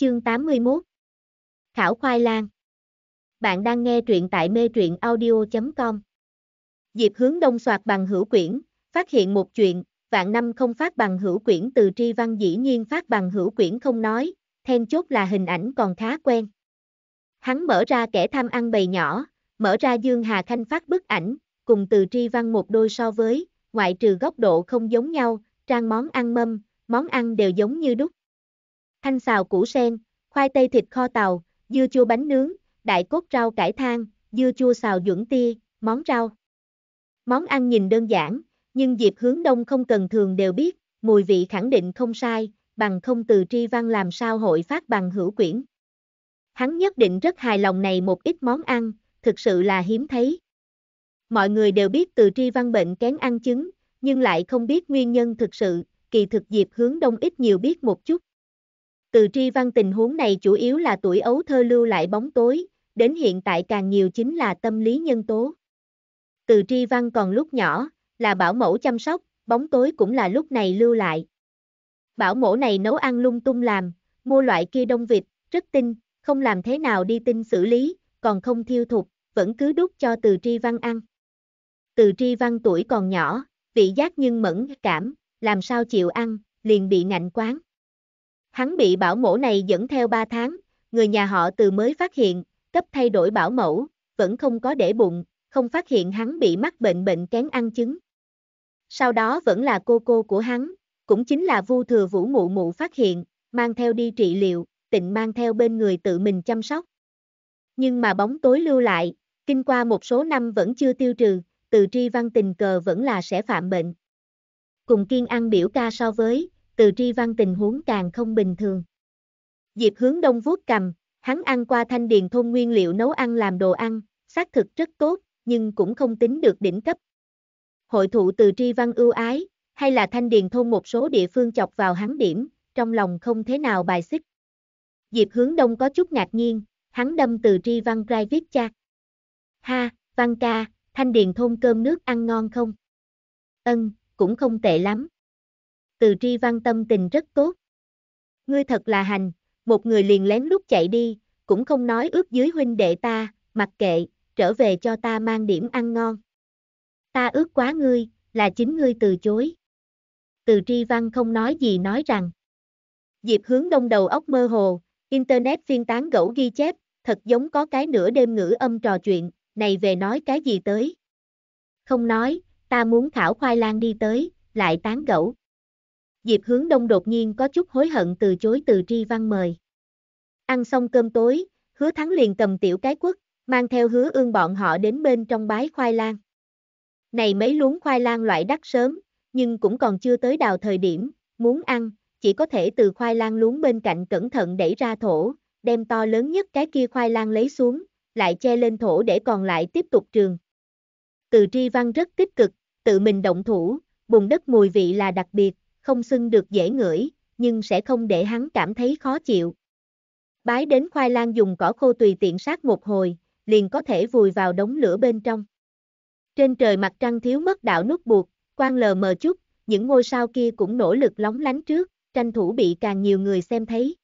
Chương 81 Khảo khoai lang Bạn đang nghe truyện tại mê truyện audio.com Diệp hướng đông soạt bằng hữu quyển, phát hiện một chuyện, vạn năm không phát bằng hữu quyển từ tri văn dĩ nhiên phát bằng hữu quyển không nói, then chốt là hình ảnh còn khá quen. Hắn mở ra kẻ tham ăn bầy nhỏ, mở ra Dương Hà Khanh phát bức ảnh, cùng từ tri văn một đôi so với, ngoại trừ góc độ không giống nhau, trang món ăn mâm, món ăn đều giống như đúc thanh xào củ sen, khoai tây thịt kho tàu, dưa chua bánh nướng, đại cốt rau cải thang, dưa chua xào dưỡng tia, món rau. Món ăn nhìn đơn giản, nhưng dịp hướng đông không cần thường đều biết, mùi vị khẳng định không sai, bằng không từ tri văn làm sao hội phát bằng hữu quyển. Hắn nhất định rất hài lòng này một ít món ăn, thực sự là hiếm thấy. Mọi người đều biết từ tri văn bệnh kén ăn chứng, nhưng lại không biết nguyên nhân thực sự, kỳ thực dịp hướng đông ít nhiều biết một chút. Từ tri văn tình huống này chủ yếu là tuổi ấu thơ lưu lại bóng tối, đến hiện tại càng nhiều chính là tâm lý nhân tố. Từ tri văn còn lúc nhỏ, là bảo mẫu chăm sóc, bóng tối cũng là lúc này lưu lại. Bảo mẫu này nấu ăn lung tung làm, mua loại kia đông vịt, rất tinh, không làm thế nào đi tinh xử lý, còn không thiêu thục, vẫn cứ đút cho từ tri văn ăn. Từ tri văn tuổi còn nhỏ, vị giác nhưng mẫn cảm, làm sao chịu ăn, liền bị ngạnh quán. Hắn bị bảo mẫu này dẫn theo 3 tháng, người nhà họ từ mới phát hiện, cấp thay đổi bảo mẫu, vẫn không có để bụng, không phát hiện hắn bị mắc bệnh bệnh kén ăn chứng. Sau đó vẫn là cô cô của hắn, cũng chính là vu thừa vũ mụ mụ phát hiện, mang theo đi trị liệu, tịnh mang theo bên người tự mình chăm sóc. Nhưng mà bóng tối lưu lại, kinh qua một số năm vẫn chưa tiêu trừ, từ tri văn tình cờ vẫn là sẽ phạm bệnh. Cùng kiên ăn biểu ca so với, từ tri văn tình huống càng không bình thường. Diệp hướng đông vuốt cầm, hắn ăn qua thanh điền thôn nguyên liệu nấu ăn làm đồ ăn, xác thực rất tốt, nhưng cũng không tính được đỉnh cấp. Hội thụ từ tri văn ưu ái, hay là thanh điền thôn một số địa phương chọc vào hắn điểm, trong lòng không thế nào bài xích. Diệp hướng đông có chút ngạc nhiên, hắn đâm từ tri văn rai viết cha. Ha, văn ca, thanh điền thôn cơm nước ăn ngon không? Ân, cũng không tệ lắm từ tri văn tâm tình rất tốt. Ngươi thật là hành, một người liền lén lút chạy đi, cũng không nói ước dưới huynh đệ ta, mặc kệ, trở về cho ta mang điểm ăn ngon. Ta ước quá ngươi, là chính ngươi từ chối. Từ tri văn không nói gì nói rằng. Diệp hướng đông đầu óc mơ hồ, Internet phiên tán gẫu ghi chép, thật giống có cái nửa đêm ngữ âm trò chuyện, này về nói cái gì tới. Không nói, ta muốn thảo khoai lang đi tới, lại tán gẫu. Diệp hướng đông đột nhiên có chút hối hận từ chối từ tri văn mời. Ăn xong cơm tối, hứa thắng liền cầm tiểu cái quất, mang theo hứa ương bọn họ đến bên trong bái khoai lang. Này mấy luống khoai lang loại đắt sớm, nhưng cũng còn chưa tới đào thời điểm, muốn ăn, chỉ có thể từ khoai lang luống bên cạnh cẩn thận đẩy ra thổ, đem to lớn nhất cái kia khoai lang lấy xuống, lại che lên thổ để còn lại tiếp tục trường. Từ tri văn rất tích cực, tự mình động thủ, bùn đất mùi vị là đặc biệt, không xưng được dễ ngửi, nhưng sẽ không để hắn cảm thấy khó chịu. Bái đến khoai lang dùng cỏ khô tùy tiện sát một hồi, liền có thể vùi vào đống lửa bên trong. Trên trời mặt trăng thiếu mất đạo nút buộc, quang lờ mờ chút, những ngôi sao kia cũng nỗ lực lóng lánh trước, tranh thủ bị càng nhiều người xem thấy.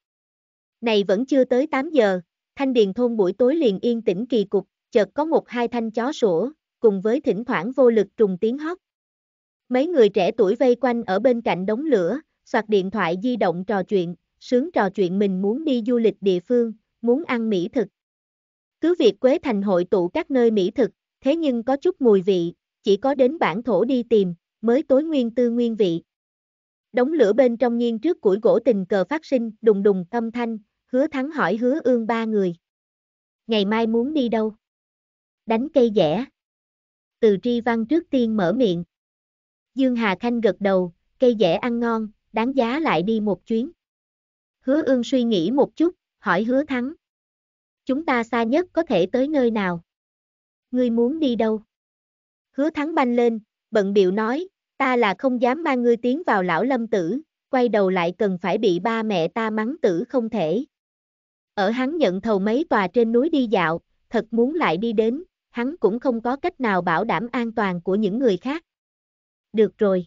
Này vẫn chưa tới 8 giờ, thanh điền thôn buổi tối liền yên tĩnh kỳ cục, chợt có một hai thanh chó sủa, cùng với thỉnh thoảng vô lực trùng tiếng hót, Mấy người trẻ tuổi vây quanh ở bên cạnh đống lửa, soạt điện thoại di động trò chuyện, sướng trò chuyện mình muốn đi du lịch địa phương, muốn ăn mỹ thực. Cứ việc Quế Thành hội tụ các nơi mỹ thực, thế nhưng có chút mùi vị, chỉ có đến bản thổ đi tìm, mới tối nguyên tư nguyên vị. Đống lửa bên trong nhiên trước củi gỗ tình cờ phát sinh, đùng đùng âm thanh, hứa thắng hỏi hứa ương ba người. Ngày mai muốn đi đâu? Đánh cây dẻ. Từ tri văn trước tiên mở miệng. Dương Hà Khanh gật đầu, cây dẻ ăn ngon, đáng giá lại đi một chuyến. Hứa ương suy nghĩ một chút, hỏi hứa thắng. Chúng ta xa nhất có thể tới nơi nào? Ngươi muốn đi đâu? Hứa thắng banh lên, bận biệu nói, ta là không dám mang ngươi tiến vào lão lâm tử, quay đầu lại cần phải bị ba mẹ ta mắng tử không thể. Ở hắn nhận thầu mấy tòa trên núi đi dạo, thật muốn lại đi đến, hắn cũng không có cách nào bảo đảm an toàn của những người khác được rồi.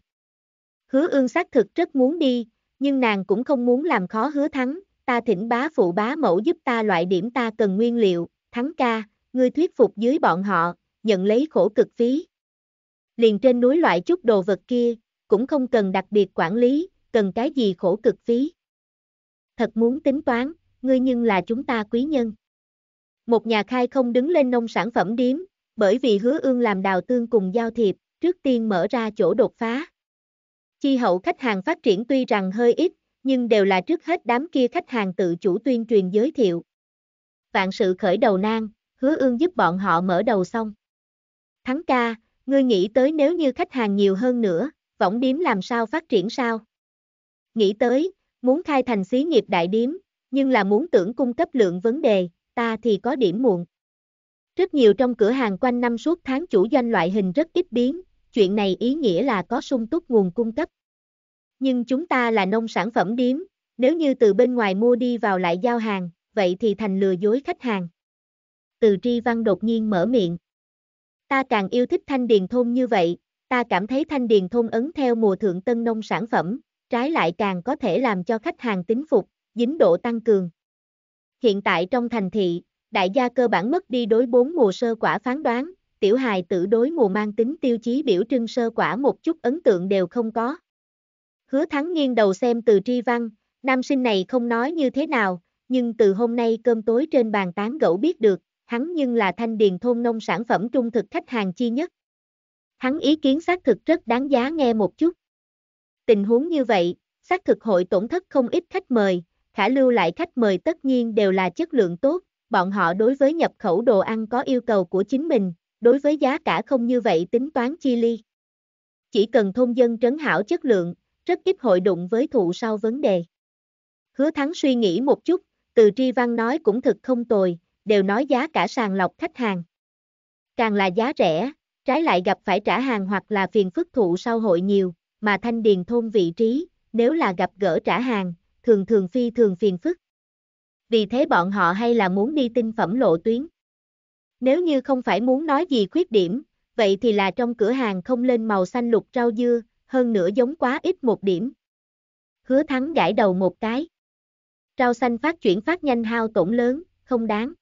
Hứa ương xác thực rất muốn đi, nhưng nàng cũng không muốn làm khó hứa thắng, ta thỉnh bá phụ bá mẫu giúp ta loại điểm ta cần nguyên liệu, thắng ca, ngươi thuyết phục dưới bọn họ, nhận lấy khổ cực phí. Liền trên núi loại chút đồ vật kia, cũng không cần đặc biệt quản lý, cần cái gì khổ cực phí. Thật muốn tính toán, ngươi nhưng là chúng ta quý nhân. Một nhà khai không đứng lên nông sản phẩm điếm, bởi vì hứa ương làm đào tương cùng giao thiệp, trước tiên mở ra chỗ đột phá. Chi hậu khách hàng phát triển tuy rằng hơi ít, nhưng đều là trước hết đám kia khách hàng tự chủ tuyên truyền giới thiệu. Vạn sự khởi đầu nan, hứa ương giúp bọn họ mở đầu xong. Thắng ca, ngươi nghĩ tới nếu như khách hàng nhiều hơn nữa, võng điếm làm sao phát triển sao? Nghĩ tới, muốn khai thành xí nghiệp đại điếm, nhưng là muốn tưởng cung cấp lượng vấn đề, ta thì có điểm muộn. Rất nhiều trong cửa hàng quanh năm suốt tháng chủ doanh loại hình rất ít biến, chuyện này ý nghĩa là có sung túc nguồn cung cấp. Nhưng chúng ta là nông sản phẩm điếm, nếu như từ bên ngoài mua đi vào lại giao hàng, vậy thì thành lừa dối khách hàng. Từ tri văn đột nhiên mở miệng. Ta càng yêu thích thanh điền thôn như vậy, ta cảm thấy thanh điền thôn ấn theo mùa thượng tân nông sản phẩm, trái lại càng có thể làm cho khách hàng tính phục, dính độ tăng cường. Hiện tại trong thành thị, đại gia cơ bản mất đi đối bốn mùa sơ quả phán đoán, tiểu hài tử đối mùa mang tính tiêu chí biểu trưng sơ quả một chút ấn tượng đều không có. Hứa thắng nghiêng đầu xem từ tri văn, nam sinh này không nói như thế nào, nhưng từ hôm nay cơm tối trên bàn tán gẫu biết được, hắn nhưng là thanh điền thôn nông sản phẩm trung thực khách hàng chi nhất. Hắn ý kiến xác thực rất đáng giá nghe một chút. Tình huống như vậy, xác thực hội tổn thất không ít khách mời, khả lưu lại khách mời tất nhiên đều là chất lượng tốt, bọn họ đối với nhập khẩu đồ ăn có yêu cầu của chính mình, đối với giá cả không như vậy tính toán chi ly. Chỉ cần thôn dân trấn hảo chất lượng, rất ít hội đụng với thụ sau vấn đề. Hứa Thắng suy nghĩ một chút, từ tri văn nói cũng thực không tồi, đều nói giá cả sàng lọc khách hàng. Càng là giá rẻ, trái lại gặp phải trả hàng hoặc là phiền phức thụ sau hội nhiều, mà thanh điền thôn vị trí, nếu là gặp gỡ trả hàng, thường thường phi thường phiền phức. Vì thế bọn họ hay là muốn đi tinh phẩm lộ tuyến. Nếu như không phải muốn nói gì khuyết điểm, vậy thì là trong cửa hàng không lên màu xanh lục rau dưa, hơn nữa giống quá ít một điểm. Hứa thắng gãi đầu một cái. Rau xanh phát chuyển phát nhanh hao tổn lớn, không đáng.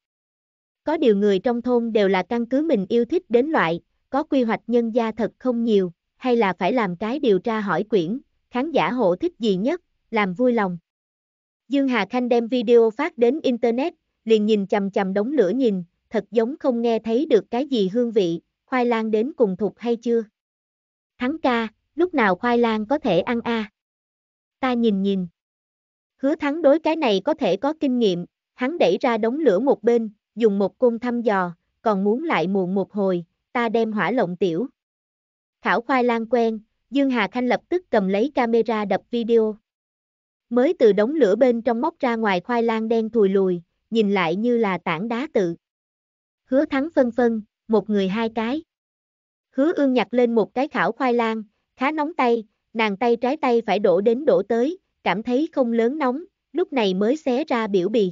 Có điều người trong thôn đều là căn cứ mình yêu thích đến loại, có quy hoạch nhân gia thật không nhiều, hay là phải làm cái điều tra hỏi quyển, khán giả hộ thích gì nhất, làm vui lòng. Dương Hà Khanh đem video phát đến Internet, liền nhìn chầm chầm đống lửa nhìn, thật giống không nghe thấy được cái gì hương vị, khoai lang đến cùng thục hay chưa? Thắng ca, lúc nào khoai lang có thể ăn a? À? Ta nhìn nhìn. Hứa thắng đối cái này có thể có kinh nghiệm, hắn đẩy ra đống lửa một bên, dùng một côn thăm dò, còn muốn lại muộn một hồi, ta đem hỏa lộng tiểu. Khảo khoai lang quen, Dương Hà Khanh lập tức cầm lấy camera đập video. Mới từ đống lửa bên trong móc ra ngoài khoai lang đen thùi lùi, nhìn lại như là tảng đá tự hứa thắng phân phân, một người hai cái. Hứa ương nhặt lên một cái khảo khoai lang, khá nóng tay, nàng tay trái tay phải đổ đến đổ tới, cảm thấy không lớn nóng, lúc này mới xé ra biểu bì.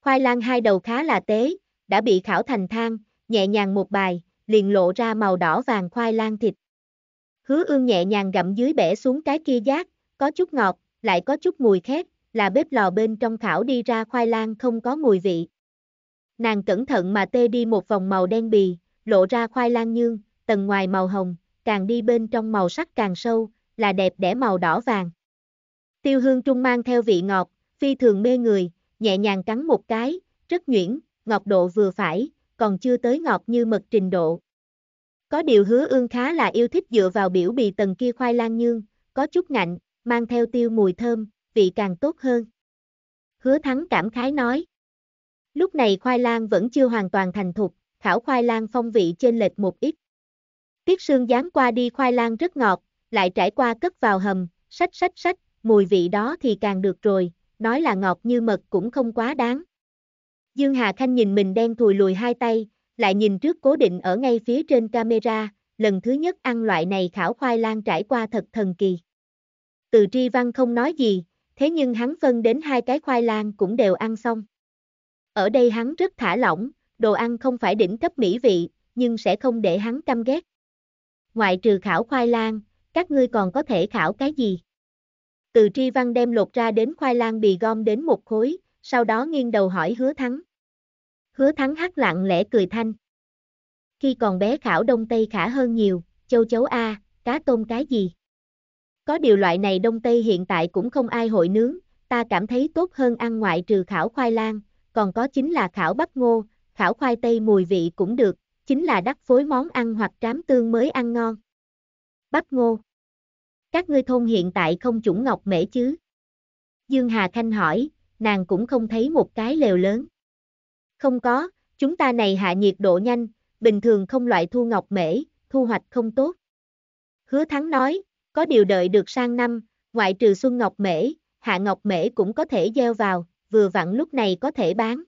Khoai lang hai đầu khá là tế, đã bị khảo thành thang, nhẹ nhàng một bài, liền lộ ra màu đỏ vàng khoai lang thịt. Hứa ương nhẹ nhàng gặm dưới bẻ xuống cái kia giác, có chút ngọt, lại có chút mùi khét, là bếp lò bên trong khảo đi ra khoai lang không có mùi vị. Nàng cẩn thận mà tê đi một vòng màu đen bì, lộ ra khoai lang nhương, tầng ngoài màu hồng, càng đi bên trong màu sắc càng sâu, là đẹp đẽ màu đỏ vàng. Tiêu hương trung mang theo vị ngọt, phi thường mê người, nhẹ nhàng cắn một cái, rất nhuyễn, ngọt độ vừa phải, còn chưa tới ngọt như mật trình độ. Có điều hứa ương khá là yêu thích dựa vào biểu bì tầng kia khoai lang nhương, có chút ngạnh, mang theo tiêu mùi thơm, vị càng tốt hơn. Hứa thắng cảm khái nói. Lúc này khoai lang vẫn chưa hoàn toàn thành thục, khảo khoai lang phong vị trên lệch một ít. Tiết sương dám qua đi khoai lang rất ngọt, lại trải qua cất vào hầm, sách sách sách, mùi vị đó thì càng được rồi, nói là ngọt như mật cũng không quá đáng. Dương Hà Khanh nhìn mình đen thùi lùi hai tay, lại nhìn trước cố định ở ngay phía trên camera, lần thứ nhất ăn loại này khảo khoai lang trải qua thật thần kỳ. Từ tri văn không nói gì, thế nhưng hắn phân đến hai cái khoai lang cũng đều ăn xong. Ở đây hắn rất thả lỏng, đồ ăn không phải đỉnh cấp mỹ vị, nhưng sẽ không để hắn căm ghét. Ngoại trừ khảo khoai lang, các ngươi còn có thể khảo cái gì? Từ tri văn đem lột ra đến khoai lang bị gom đến một khối, sau đó nghiêng đầu hỏi hứa thắng. Hứa thắng hắc lặng lẽ cười thanh. Khi còn bé khảo đông tây khả hơn nhiều, châu chấu A, cá tôm cái gì? Có điều loại này đông tây hiện tại cũng không ai hội nướng, ta cảm thấy tốt hơn ăn ngoại trừ khảo khoai lang, còn có chính là khảo bắp ngô, khảo khoai tây mùi vị cũng được, chính là đắp phối món ăn hoặc trám tương mới ăn ngon. Bắp ngô Các ngươi thôn hiện tại không chủng ngọc mễ chứ? Dương Hà Khanh hỏi, nàng cũng không thấy một cái lều lớn. Không có, chúng ta này hạ nhiệt độ nhanh, bình thường không loại thu ngọc mễ, thu hoạch không tốt. Hứa Thắng nói, có điều đợi được sang năm, ngoại trừ xuân ngọc mễ, hạ ngọc mễ cũng có thể gieo vào, vừa vặn lúc này có thể bán.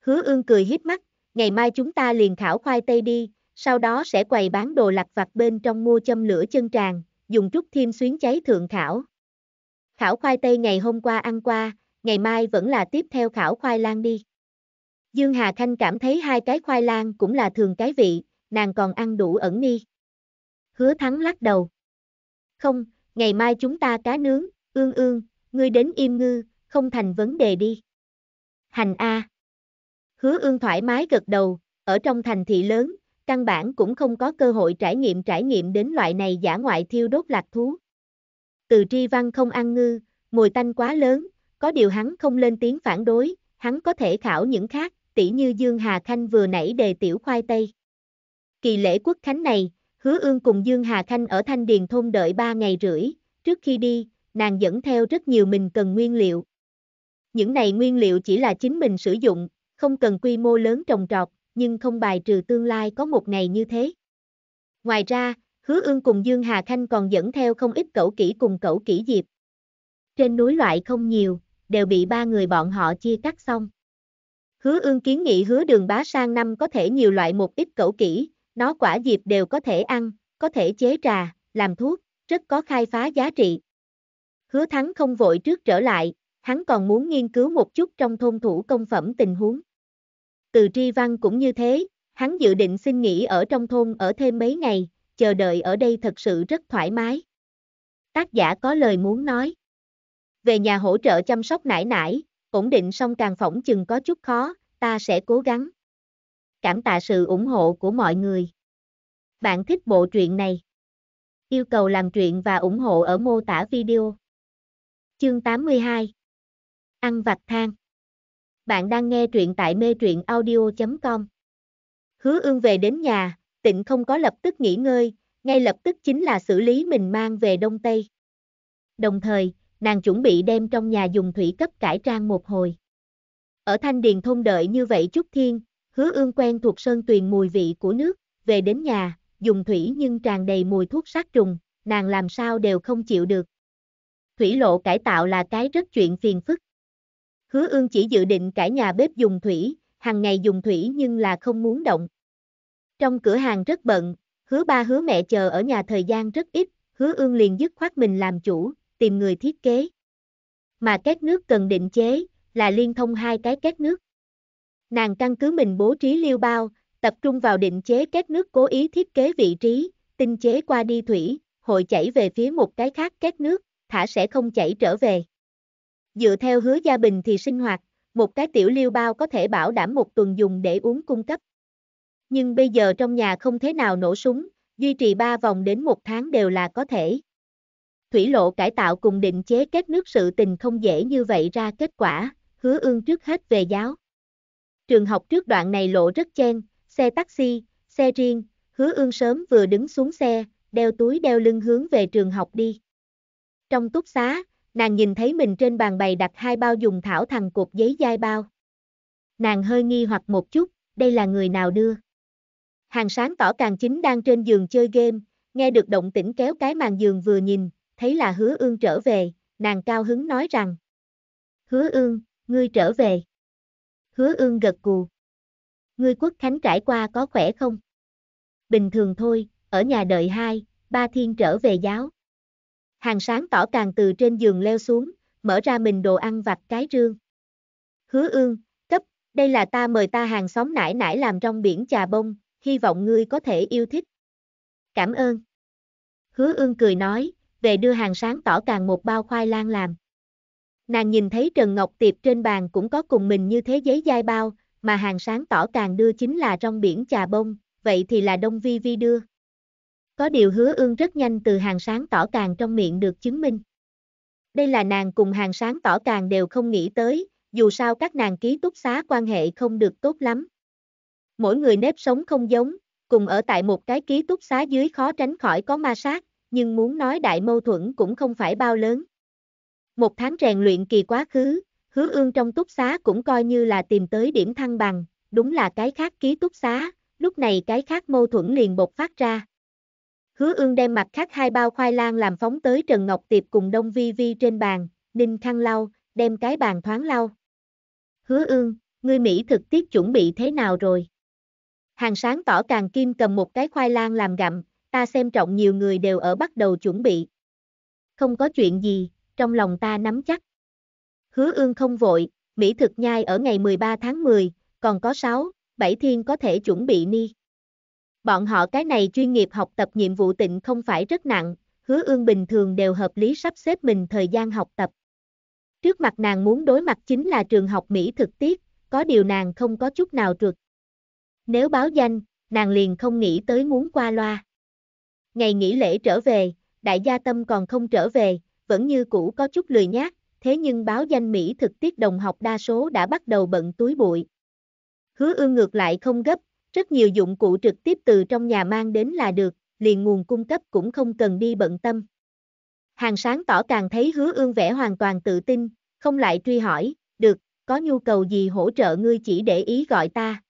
Hứa ương cười hiếp mắt, ngày mai chúng ta liền khảo khoai tây đi, sau đó sẽ quầy bán đồ lặt vặt bên trong mua châm lửa chân tràng, dùng trúc thiêm xuyến cháy thượng khảo. Khảo khoai tây ngày hôm qua ăn qua, ngày mai vẫn là tiếp theo khảo khoai lang đi. Dương Hà Khanh cảm thấy hai cái khoai lang cũng là thường cái vị, nàng còn ăn đủ ẩn ni. Hứa thắng lắc đầu. Không, ngày mai chúng ta cá nướng, ương ương, ngươi đến im ngư, không thành vấn đề đi. Hành A. Hứa ương thoải mái gật đầu, ở trong thành thị lớn, căn bản cũng không có cơ hội trải nghiệm trải nghiệm đến loại này giả ngoại thiêu đốt lạc thú. Từ tri văn không ăn ngư, mùi tanh quá lớn, có điều hắn không lên tiếng phản đối, hắn có thể khảo những khác, tỉ như Dương Hà Khanh vừa nãy đề tiểu khoai tây. Kỳ lễ quốc khánh này, hứa ương cùng Dương Hà Khanh ở Thanh Điền Thôn đợi 3 ngày rưỡi, trước khi đi, nàng dẫn theo rất nhiều mình cần nguyên liệu, những này nguyên liệu chỉ là chính mình sử dụng, không cần quy mô lớn trồng trọt, nhưng không bài trừ tương lai có một ngày như thế. Ngoài ra, hứa ương cùng Dương Hà Khanh còn dẫn theo không ít cẩu kỹ cùng cẩu kỹ diệp. Trên núi loại không nhiều, đều bị ba người bọn họ chia cắt xong. Hứa ương kiến nghị hứa đường bá sang năm có thể nhiều loại một ít cẩu kỹ, nó quả diệp đều có thể ăn, có thể chế trà, làm thuốc, rất có khai phá giá trị. Hứa thắng không vội trước trở lại, hắn còn muốn nghiên cứu một chút trong thôn thủ công phẩm tình huống. Từ tri văn cũng như thế, hắn dự định xin nghỉ ở trong thôn ở thêm mấy ngày, chờ đợi ở đây thật sự rất thoải mái. Tác giả có lời muốn nói. Về nhà hỗ trợ chăm sóc nải nải, ổn định xong càng phỏng chừng có chút khó, ta sẽ cố gắng. Cảm tạ sự ủng hộ của mọi người. Bạn thích bộ truyện này? Yêu cầu làm truyện và ủng hộ ở mô tả video. Chương 82 Ăn vặt thang. Bạn đang nghe truyện tại mê truyện audio.com. Hứa ương về đến nhà, tịnh không có lập tức nghỉ ngơi, ngay lập tức chính là xử lý mình mang về Đông Tây. Đồng thời, nàng chuẩn bị đem trong nhà dùng thủy cấp cải trang một hồi. Ở Thanh Điền thông đợi như vậy chút thiên, hứa ương quen thuộc sơn tuyền mùi vị của nước, về đến nhà, dùng thủy nhưng tràn đầy mùi thuốc sát trùng, nàng làm sao đều không chịu được. Thủy lộ cải tạo là cái rất chuyện phiền phức. Hứa ương chỉ dự định cải nhà bếp dùng thủy, hàng ngày dùng thủy nhưng là không muốn động. Trong cửa hàng rất bận, hứa ba hứa mẹ chờ ở nhà thời gian rất ít, hứa ương liền dứt khoát mình làm chủ, tìm người thiết kế. Mà két nước cần định chế, là liên thông hai cái két nước. Nàng căn cứ mình bố trí liêu bao, tập trung vào định chế két nước cố ý thiết kế vị trí, tinh chế qua đi thủy, hội chảy về phía một cái khác két nước, thả sẽ không chảy trở về. Dựa theo hứa gia bình thì sinh hoạt, một cái tiểu liêu bao có thể bảo đảm một tuần dùng để uống cung cấp. Nhưng bây giờ trong nhà không thế nào nổ súng, duy trì 3 vòng đến một tháng đều là có thể. Thủy lộ cải tạo cùng định chế kết nước sự tình không dễ như vậy ra kết quả, hứa ương trước hết về giáo. Trường học trước đoạn này lộ rất chen, xe taxi, xe riêng, hứa ương sớm vừa đứng xuống xe, đeo túi đeo lưng hướng về trường học đi. Trong túc xá, Nàng nhìn thấy mình trên bàn bày đặt hai bao dùng thảo thằng cột giấy dai bao. Nàng hơi nghi hoặc một chút, đây là người nào đưa. Hàng sáng tỏ càng chính đang trên giường chơi game, nghe được động tĩnh kéo cái màn giường vừa nhìn, thấy là hứa ương trở về, nàng cao hứng nói rằng. Hứa ương, ngươi trở về. Hứa ương gật cù. Ngươi quốc khánh trải qua có khỏe không? Bình thường thôi, ở nhà đợi hai, ba thiên trở về giáo. Hàng sáng tỏ càng từ trên giường leo xuống, mở ra mình đồ ăn vặt cái rương. Hứa ương, cấp, đây là ta mời ta hàng xóm nải nải làm trong biển trà bông, hy vọng ngươi có thể yêu thích. Cảm ơn. Hứa ương cười nói, về đưa hàng sáng tỏ càng một bao khoai lang làm. Nàng nhìn thấy Trần Ngọc Tiệp trên bàn cũng có cùng mình như thế giấy dai bao, mà hàng sáng tỏ càng đưa chính là trong biển trà bông, vậy thì là Đông Vi Vi đưa. Có điều hứa ương rất nhanh từ hàng sáng tỏ càng trong miệng được chứng minh. Đây là nàng cùng hàng sáng tỏ càng đều không nghĩ tới, dù sao các nàng ký túc xá quan hệ không được tốt lắm. Mỗi người nếp sống không giống, cùng ở tại một cái ký túc xá dưới khó tránh khỏi có ma sát, nhưng muốn nói đại mâu thuẫn cũng không phải bao lớn. Một tháng rèn luyện kỳ quá khứ, hứa ương trong túc xá cũng coi như là tìm tới điểm thăng bằng, đúng là cái khác ký túc xá, lúc này cái khác mâu thuẫn liền bộc phát ra. Hứa ương đem mặt khác hai bao khoai lang làm phóng tới Trần Ngọc Tiệp cùng Đông Vi Vi trên bàn, Ninh Khăn lau, đem cái bàn thoáng lau. Hứa ương, ngươi Mỹ thực tiết chuẩn bị thế nào rồi? Hàng sáng tỏ càng kim cầm một cái khoai lang làm gặm, ta xem trọng nhiều người đều ở bắt đầu chuẩn bị. Không có chuyện gì, trong lòng ta nắm chắc. Hứa ương không vội, Mỹ thực nhai ở ngày 13 tháng 10, còn có 6, 7 thiên có thể chuẩn bị ni. Bọn họ cái này chuyên nghiệp học tập nhiệm vụ tịnh không phải rất nặng, hứa ương bình thường đều hợp lý sắp xếp mình thời gian học tập. Trước mặt nàng muốn đối mặt chính là trường học Mỹ thực tiết, có điều nàng không có chút nào trượt. Nếu báo danh, nàng liền không nghĩ tới muốn qua loa. Ngày nghỉ lễ trở về, đại gia tâm còn không trở về, vẫn như cũ có chút lười nhát thế nhưng báo danh Mỹ thực tiết đồng học đa số đã bắt đầu bận túi bụi. Hứa ương ngược lại không gấp, rất nhiều dụng cụ trực tiếp từ trong nhà mang đến là được, liền nguồn cung cấp cũng không cần đi bận tâm. Hàng sáng tỏ càng thấy hứa ương vẽ hoàn toàn tự tin, không lại truy hỏi, được, có nhu cầu gì hỗ trợ ngươi chỉ để ý gọi ta.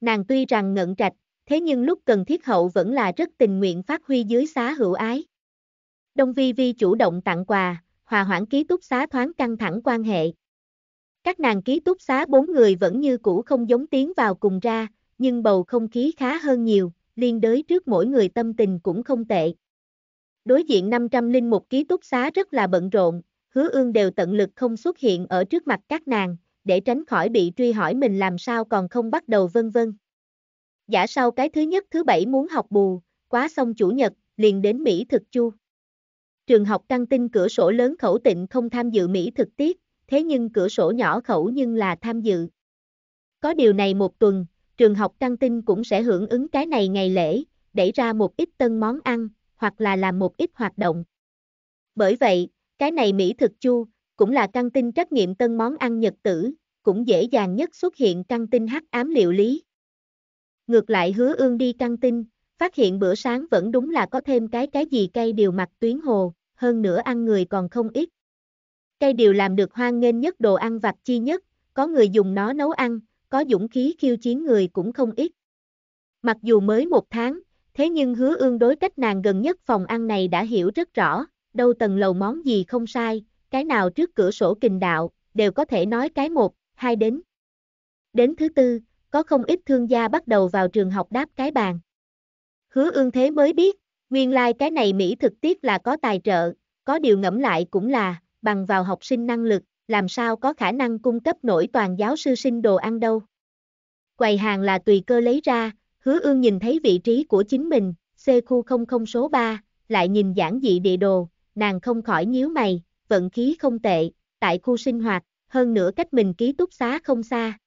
Nàng tuy rằng ngận trạch, thế nhưng lúc cần thiết hậu vẫn là rất tình nguyện phát huy dưới xá hữu ái. Đông Vi Vi chủ động tặng quà, hòa hoãn ký túc xá thoáng căng thẳng quan hệ. Các nàng ký túc xá bốn người vẫn như cũ không giống tiếng vào cùng ra, nhưng bầu không khí khá hơn nhiều, liên đới trước mỗi người tâm tình cũng không tệ. Đối diện linh 501 ký túc xá rất là bận rộn, hứa ương đều tận lực không xuất hiện ở trước mặt các nàng, để tránh khỏi bị truy hỏi mình làm sao còn không bắt đầu vân vân. Giả sau cái thứ nhất thứ bảy muốn học bù, quá xong chủ nhật, liền đến Mỹ thực chu. Trường học căng tin cửa sổ lớn khẩu tịnh không tham dự Mỹ thực tiết, thế nhưng cửa sổ nhỏ khẩu nhưng là tham dự. Có điều này một tuần, trường học căng tin cũng sẽ hưởng ứng cái này ngày lễ, đẩy ra một ít tân món ăn, hoặc là làm một ít hoạt động. Bởi vậy, cái này Mỹ thực chu, cũng là căng tin trách nghiệm tân món ăn nhật tử, cũng dễ dàng nhất xuất hiện căng tin hắc ám liệu lý. Ngược lại hứa ương đi căng tin, phát hiện bữa sáng vẫn đúng là có thêm cái cái gì cây điều mặt tuyến hồ, hơn nữa ăn người còn không ít. Cây điều làm được hoan nghênh nhất đồ ăn vặt chi nhất, có người dùng nó nấu ăn, có dũng khí khiêu chiến người cũng không ít. Mặc dù mới một tháng, thế nhưng hứa ương đối cách nàng gần nhất phòng ăn này đã hiểu rất rõ, đâu tầng lầu món gì không sai, cái nào trước cửa sổ kình đạo, đều có thể nói cái một, hai đến. Đến thứ tư, có không ít thương gia bắt đầu vào trường học đáp cái bàn. Hứa ương thế mới biết, nguyên lai like cái này Mỹ thực tiết là có tài trợ, có điều ngẫm lại cũng là, bằng vào học sinh năng lực, làm sao có khả năng cung cấp nổi toàn giáo sư sinh đồ ăn đâu. Quầy hàng là tùy cơ lấy ra, hứa ương nhìn thấy vị trí của chính mình, C khu 00 số 3, lại nhìn giản dị địa đồ, nàng không khỏi nhíu mày, vận khí không tệ, tại khu sinh hoạt, hơn nữa cách mình ký túc xá không xa.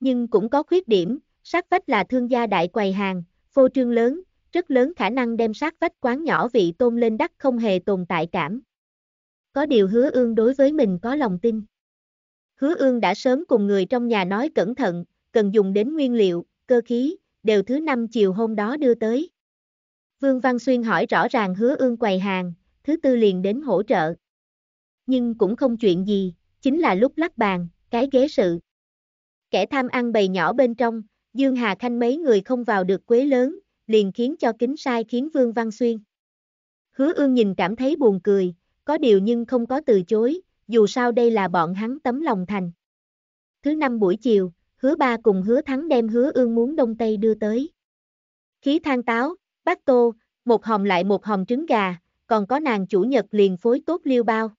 Nhưng cũng có khuyết điểm, sát vách là thương gia đại quầy hàng, phô trương lớn, rất lớn khả năng đem sát vách quán nhỏ vị tôn lên đắt không hề tồn tại cảm có điều hứa ương đối với mình có lòng tin. Hứa ương đã sớm cùng người trong nhà nói cẩn thận, cần dùng đến nguyên liệu, cơ khí, đều thứ năm chiều hôm đó đưa tới. Vương Văn Xuyên hỏi rõ ràng hứa ương quầy hàng, thứ tư liền đến hỗ trợ. Nhưng cũng không chuyện gì, chính là lúc lắc bàn, cái ghế sự. Kẻ tham ăn bầy nhỏ bên trong, Dương Hà Khanh mấy người không vào được quế lớn, liền khiến cho kính sai khiến Vương Văn Xuyên. Hứa ương nhìn cảm thấy buồn cười, có điều nhưng không có từ chối, dù sao đây là bọn hắn tấm lòng thành. Thứ năm buổi chiều, hứa ba cùng hứa thắng đem hứa ương muốn đông tây đưa tới. Khí than táo, bát tô, một hòm lại một hòm trứng gà, còn có nàng chủ nhật liền phối tốt liêu bao.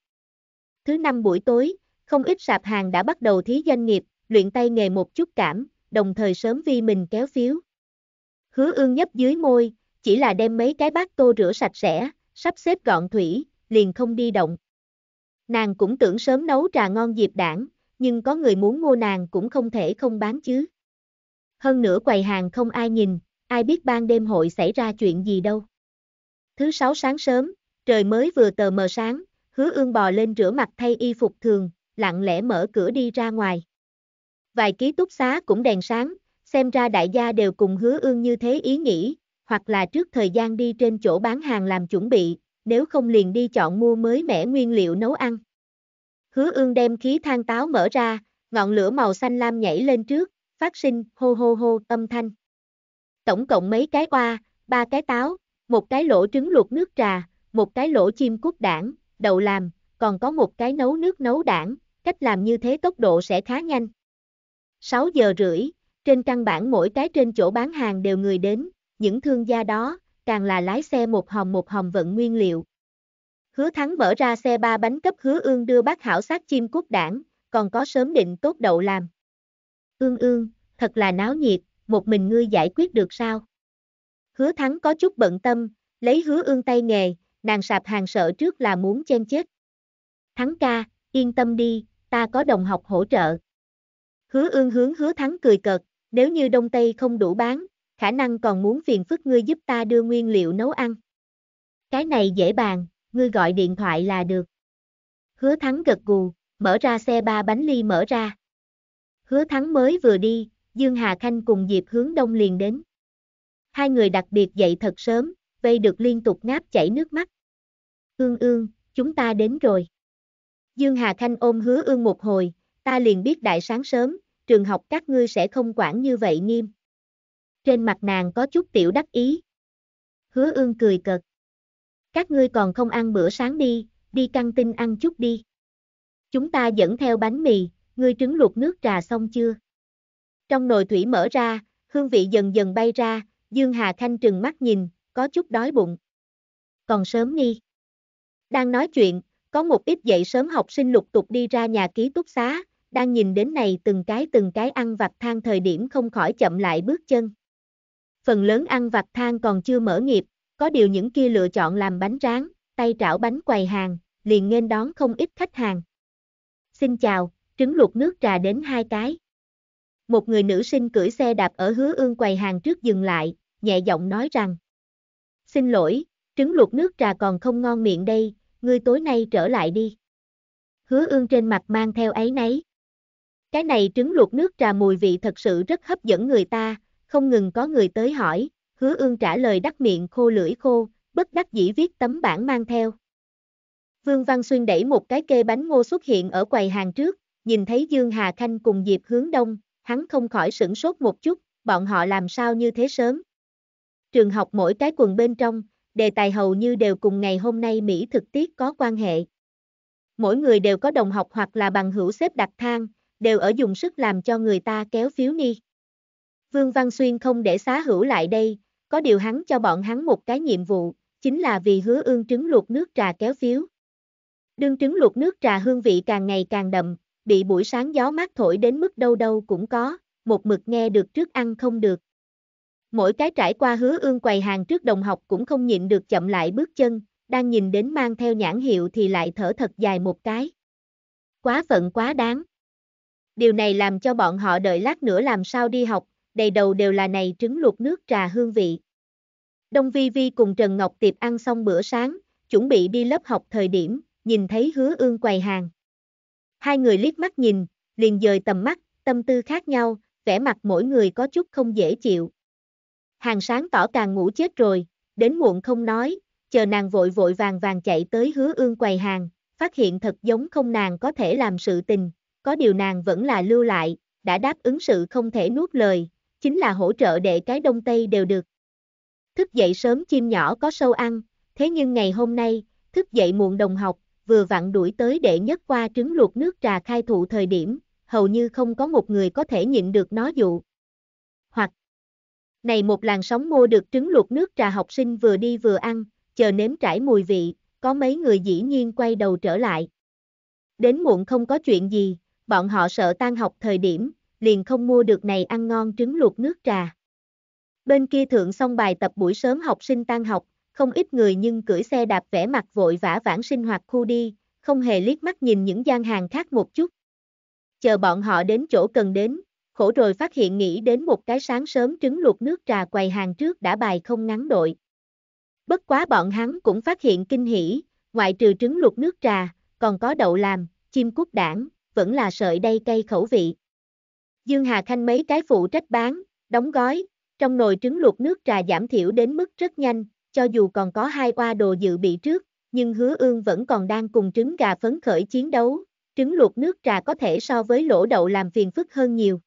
Thứ năm buổi tối, không ít sạp hàng đã bắt đầu thí doanh nghiệp, luyện tay nghề một chút cảm, đồng thời sớm vi mình kéo phiếu. Hứa ương nhấp dưới môi, chỉ là đem mấy cái bát tô rửa sạch sẽ, sắp xếp gọn thủy, liền không đi động. Nàng cũng tưởng sớm nấu trà ngon dịp đảng, nhưng có người muốn mua nàng cũng không thể không bán chứ. Hơn nữa quầy hàng không ai nhìn, ai biết ban đêm hội xảy ra chuyện gì đâu. Thứ sáu sáng sớm, trời mới vừa tờ mờ sáng, hứa ương bò lên rửa mặt thay y phục thường, lặng lẽ mở cửa đi ra ngoài. Vài ký túc xá cũng đèn sáng, xem ra đại gia đều cùng hứa ương như thế ý nghĩ, hoặc là trước thời gian đi trên chỗ bán hàng làm chuẩn bị, nếu không liền đi chọn mua mới mẻ nguyên liệu nấu ăn. Hứa ương đem khí than táo mở ra, ngọn lửa màu xanh lam nhảy lên trước, phát sinh hô hô hô âm thanh. Tổng cộng mấy cái qua, ba cái táo, một cái lỗ trứng luộc nước trà, một cái lỗ chim cút đảng, đậu làm, còn có một cái nấu nước nấu đảng, cách làm như thế tốc độ sẽ khá nhanh. 6 giờ rưỡi, trên căn bản mỗi cái trên chỗ bán hàng đều người đến, những thương gia đó, càng là lái xe một hòm một hòm vận nguyên liệu. Hứa thắng mở ra xe ba bánh cấp hứa ương đưa bác hảo sát chim cút đảng, còn có sớm định tốt đậu làm. Ương ương, thật là náo nhiệt, một mình ngươi giải quyết được sao? Hứa thắng có chút bận tâm, lấy hứa ương tay nghề, nàng sạp hàng sợ trước là muốn chen chết. Thắng ca, yên tâm đi, ta có đồng học hỗ trợ. Hứa ương hướng hứa thắng cười cợt, nếu như đông tây không đủ bán, khả năng còn muốn phiền phức ngươi giúp ta đưa nguyên liệu nấu ăn. Cái này dễ bàn, ngươi gọi điện thoại là được. Hứa Thắng gật gù, mở ra xe ba bánh ly mở ra. Hứa Thắng mới vừa đi, Dương Hà Khanh cùng Diệp hướng đông liền đến. Hai người đặc biệt dậy thật sớm, vây được liên tục ngáp chảy nước mắt. Ương ương, chúng ta đến rồi. Dương Hà Khanh ôm hứa ương một hồi, ta liền biết đại sáng sớm, trường học các ngươi sẽ không quản như vậy nghiêm trên mặt nàng có chút tiểu đắc ý. Hứa ương cười cợt. Các ngươi còn không ăn bữa sáng đi, đi căng tin ăn chút đi. Chúng ta dẫn theo bánh mì, ngươi trứng luộc nước trà xong chưa? Trong nồi thủy mở ra, hương vị dần dần bay ra, Dương Hà Khanh trừng mắt nhìn, có chút đói bụng. Còn sớm đi. Đang nói chuyện, có một ít dậy sớm học sinh lục tục đi ra nhà ký túc xá, đang nhìn đến này từng cái từng cái ăn vặt than thời điểm không khỏi chậm lại bước chân phần lớn ăn vặt thang còn chưa mở nghiệp, có điều những kia lựa chọn làm bánh rán, tay trảo bánh quầy hàng, liền nên đón không ít khách hàng. Xin chào, trứng luộc nước trà đến hai cái. Một người nữ sinh cưỡi xe đạp ở hứa ương quầy hàng trước dừng lại, nhẹ giọng nói rằng. Xin lỗi, trứng luộc nước trà còn không ngon miệng đây, ngươi tối nay trở lại đi. Hứa ương trên mặt mang theo ấy nấy. Cái này trứng luộc nước trà mùi vị thật sự rất hấp dẫn người ta, không ngừng có người tới hỏi, hứa ương trả lời đắc miệng khô lưỡi khô, bất đắc dĩ viết tấm bản mang theo. Vương Văn Xuyên đẩy một cái kê bánh ngô xuất hiện ở quầy hàng trước, nhìn thấy Dương Hà Khanh cùng Diệp hướng đông, hắn không khỏi sửng sốt một chút, bọn họ làm sao như thế sớm. Trường học mỗi cái quần bên trong, đề tài hầu như đều cùng ngày hôm nay Mỹ thực tiết có quan hệ. Mỗi người đều có đồng học hoặc là bằng hữu xếp đặt thang, đều ở dùng sức làm cho người ta kéo phiếu ni. Vương Văn Xuyên không để xá hữu lại đây, có điều hắn cho bọn hắn một cái nhiệm vụ, chính là vì hứa ương trứng luộc nước trà kéo phiếu. Đương trứng luộc nước trà hương vị càng ngày càng đậm, bị buổi sáng gió mát thổi đến mức đâu đâu cũng có, một mực nghe được trước ăn không được. Mỗi cái trải qua hứa ương quầy hàng trước đồng học cũng không nhịn được chậm lại bước chân, đang nhìn đến mang theo nhãn hiệu thì lại thở thật dài một cái. Quá phận quá đáng. Điều này làm cho bọn họ đợi lát nữa làm sao đi học, đầy đầu đều là này trứng luộc nước trà hương vị. Đông Vi Vi cùng Trần Ngọc Tiệp ăn xong bữa sáng, chuẩn bị đi lớp học thời điểm, nhìn thấy hứa ương quầy hàng. Hai người liếc mắt nhìn, liền dời tầm mắt, tâm tư khác nhau, vẻ mặt mỗi người có chút không dễ chịu. Hàng sáng tỏ càng ngủ chết rồi, đến muộn không nói, chờ nàng vội vội vàng vàng chạy tới hứa ương quầy hàng, phát hiện thật giống không nàng có thể làm sự tình, có điều nàng vẫn là lưu lại, đã đáp ứng sự không thể nuốt lời, chính là hỗ trợ đệ cái đông tây đều được. Thức dậy sớm chim nhỏ có sâu ăn, thế nhưng ngày hôm nay, thức dậy muộn đồng học, vừa vặn đuổi tới đệ nhất qua trứng luộc nước trà khai thụ thời điểm, hầu như không có một người có thể nhịn được nó dụ. Hoặc, này một làn sóng mua được trứng luộc nước trà học sinh vừa đi vừa ăn, chờ nếm trải mùi vị, có mấy người dĩ nhiên quay đầu trở lại. Đến muộn không có chuyện gì, bọn họ sợ tan học thời điểm, liền không mua được này ăn ngon trứng luộc nước trà. Bên kia thượng xong bài tập buổi sớm học sinh tan học, không ít người nhưng cưỡi xe đạp vẽ mặt vội vã vãng sinh hoạt khu đi, không hề liếc mắt nhìn những gian hàng khác một chút. Chờ bọn họ đến chỗ cần đến, khổ rồi phát hiện nghĩ đến một cái sáng sớm trứng luộc nước trà quầy hàng trước đã bài không ngắn đội. Bất quá bọn hắn cũng phát hiện kinh hỉ, ngoại trừ trứng luộc nước trà, còn có đậu làm, chim cút đảng, vẫn là sợi đay cây khẩu vị. Dương Hà Khanh mấy cái phụ trách bán, đóng gói, trong nồi trứng luộc nước trà giảm thiểu đến mức rất nhanh, cho dù còn có hai oa đồ dự bị trước, nhưng hứa ương vẫn còn đang cùng trứng gà phấn khởi chiến đấu, trứng luộc nước trà có thể so với lỗ đậu làm phiền phức hơn nhiều.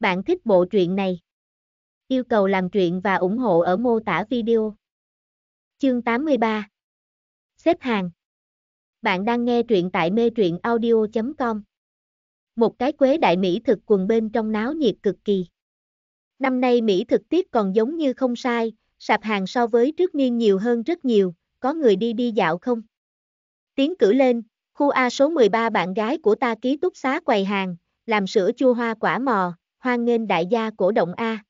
Bạn thích bộ truyện này? Yêu cầu làm truyện và ủng hộ ở mô tả video. Chương 83 Xếp hàng Bạn đang nghe truyện tại mê truyện audio.com một cái quế đại Mỹ thực quần bên trong náo nhiệt cực kỳ. Năm nay Mỹ thực tiết còn giống như không sai, sạp hàng so với trước niên nhiều hơn rất nhiều, có người đi đi dạo không? Tiếng cử lên, khu A số 13 bạn gái của ta ký túc xá quầy hàng, làm sữa chua hoa quả mò, hoan nghênh đại gia cổ động A.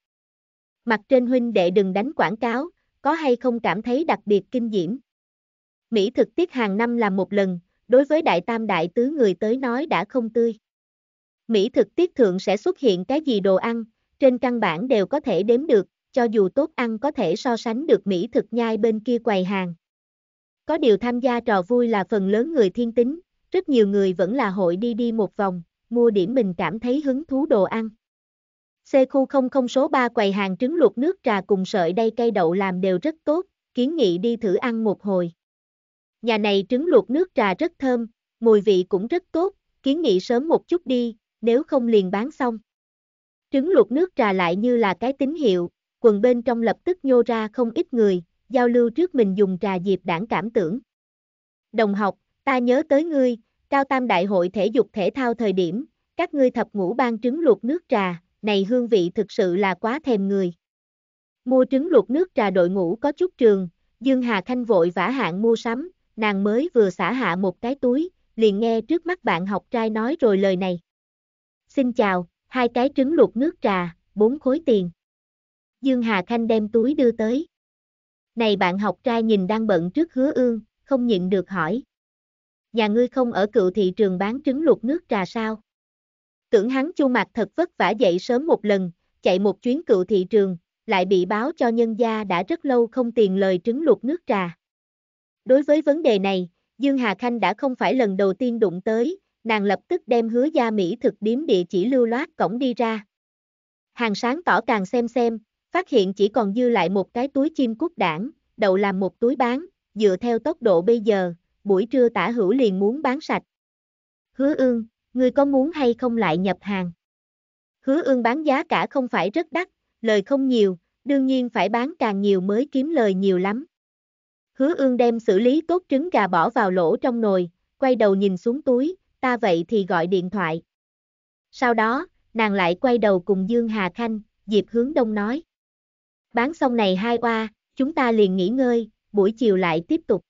Mặt trên huynh đệ đừng đánh quảng cáo, có hay không cảm thấy đặc biệt kinh diễm? Mỹ thực tiết hàng năm làm một lần, đối với đại tam đại tứ người tới nói đã không tươi. Mỹ thực tiết thượng sẽ xuất hiện cái gì đồ ăn, trên căn bản đều có thể đếm được, cho dù tốt ăn có thể so sánh được Mỹ thực nhai bên kia quầy hàng. Có điều tham gia trò vui là phần lớn người thiên tính, rất nhiều người vẫn là hội đi đi một vòng, mua điểm mình cảm thấy hứng thú đồ ăn. C khu 00 số 3 quầy hàng trứng luộc nước trà cùng sợi đây cây đậu làm đều rất tốt, kiến nghị đi thử ăn một hồi. Nhà này trứng luộc nước trà rất thơm, mùi vị cũng rất tốt, kiến nghị sớm một chút đi, nếu không liền bán xong. Trứng luộc nước trà lại như là cái tín hiệu, quần bên trong lập tức nhô ra không ít người, giao lưu trước mình dùng trà dịp đảng cảm tưởng. Đồng học, ta nhớ tới ngươi, cao tam đại hội thể dục thể thao thời điểm, các ngươi thập ngũ ban trứng luộc nước trà, này hương vị thực sự là quá thèm người. Mua trứng luộc nước trà đội ngũ có chút trường, Dương Hà Khanh vội vã hạn mua sắm, nàng mới vừa xả hạ một cái túi, liền nghe trước mắt bạn học trai nói rồi lời này. Xin chào, hai cái trứng luộc nước trà, bốn khối tiền. Dương Hà Khanh đem túi đưa tới. Này bạn học trai nhìn đang bận trước hứa ương, không nhịn được hỏi. Nhà ngươi không ở cựu thị trường bán trứng luộc nước trà sao? Tưởng hắn chu mặt thật vất vả dậy sớm một lần, chạy một chuyến cựu thị trường, lại bị báo cho nhân gia đã rất lâu không tiền lời trứng luộc nước trà. Đối với vấn đề này, Dương Hà Khanh đã không phải lần đầu tiên đụng tới, nàng lập tức đem hứa gia Mỹ thực điếm địa chỉ lưu loát cổng đi ra. Hàng sáng tỏ càng xem xem, phát hiện chỉ còn dư lại một cái túi chim cút đảng, đậu làm một túi bán, dựa theo tốc độ bây giờ, buổi trưa tả hữu liền muốn bán sạch. Hứa ương, ngươi có muốn hay không lại nhập hàng? Hứa ương bán giá cả không phải rất đắt, lời không nhiều, đương nhiên phải bán càng nhiều mới kiếm lời nhiều lắm. Hứa ương đem xử lý tốt trứng gà bỏ vào lỗ trong nồi, quay đầu nhìn xuống túi, ta vậy thì gọi điện thoại. Sau đó, nàng lại quay đầu cùng Dương Hà Khanh, Diệp Hướng Đông nói. Bán xong này hai oa, chúng ta liền nghỉ ngơi, buổi chiều lại tiếp tục.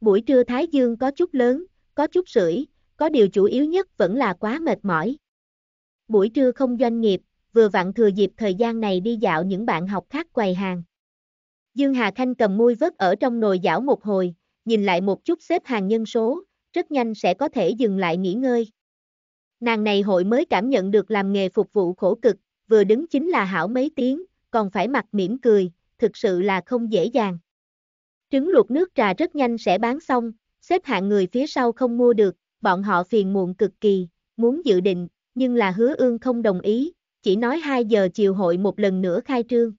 Buổi trưa Thái Dương có chút lớn, có chút sưởi, có điều chủ yếu nhất vẫn là quá mệt mỏi. Buổi trưa không doanh nghiệp, vừa vặn thừa dịp thời gian này đi dạo những bạn học khác quầy hàng. Dương Hà Khanh cầm môi vớt ở trong nồi dạo một hồi, nhìn lại một chút xếp hàng nhân số, rất nhanh sẽ có thể dừng lại nghỉ ngơi. Nàng này hội mới cảm nhận được làm nghề phục vụ khổ cực, vừa đứng chính là hảo mấy tiếng, còn phải mặt mỉm cười, thực sự là không dễ dàng. Trứng luộc nước trà rất nhanh sẽ bán xong, xếp hạng người phía sau không mua được, bọn họ phiền muộn cực kỳ, muốn dự định, nhưng là hứa ương không đồng ý, chỉ nói 2 giờ chiều hội một lần nữa khai trương.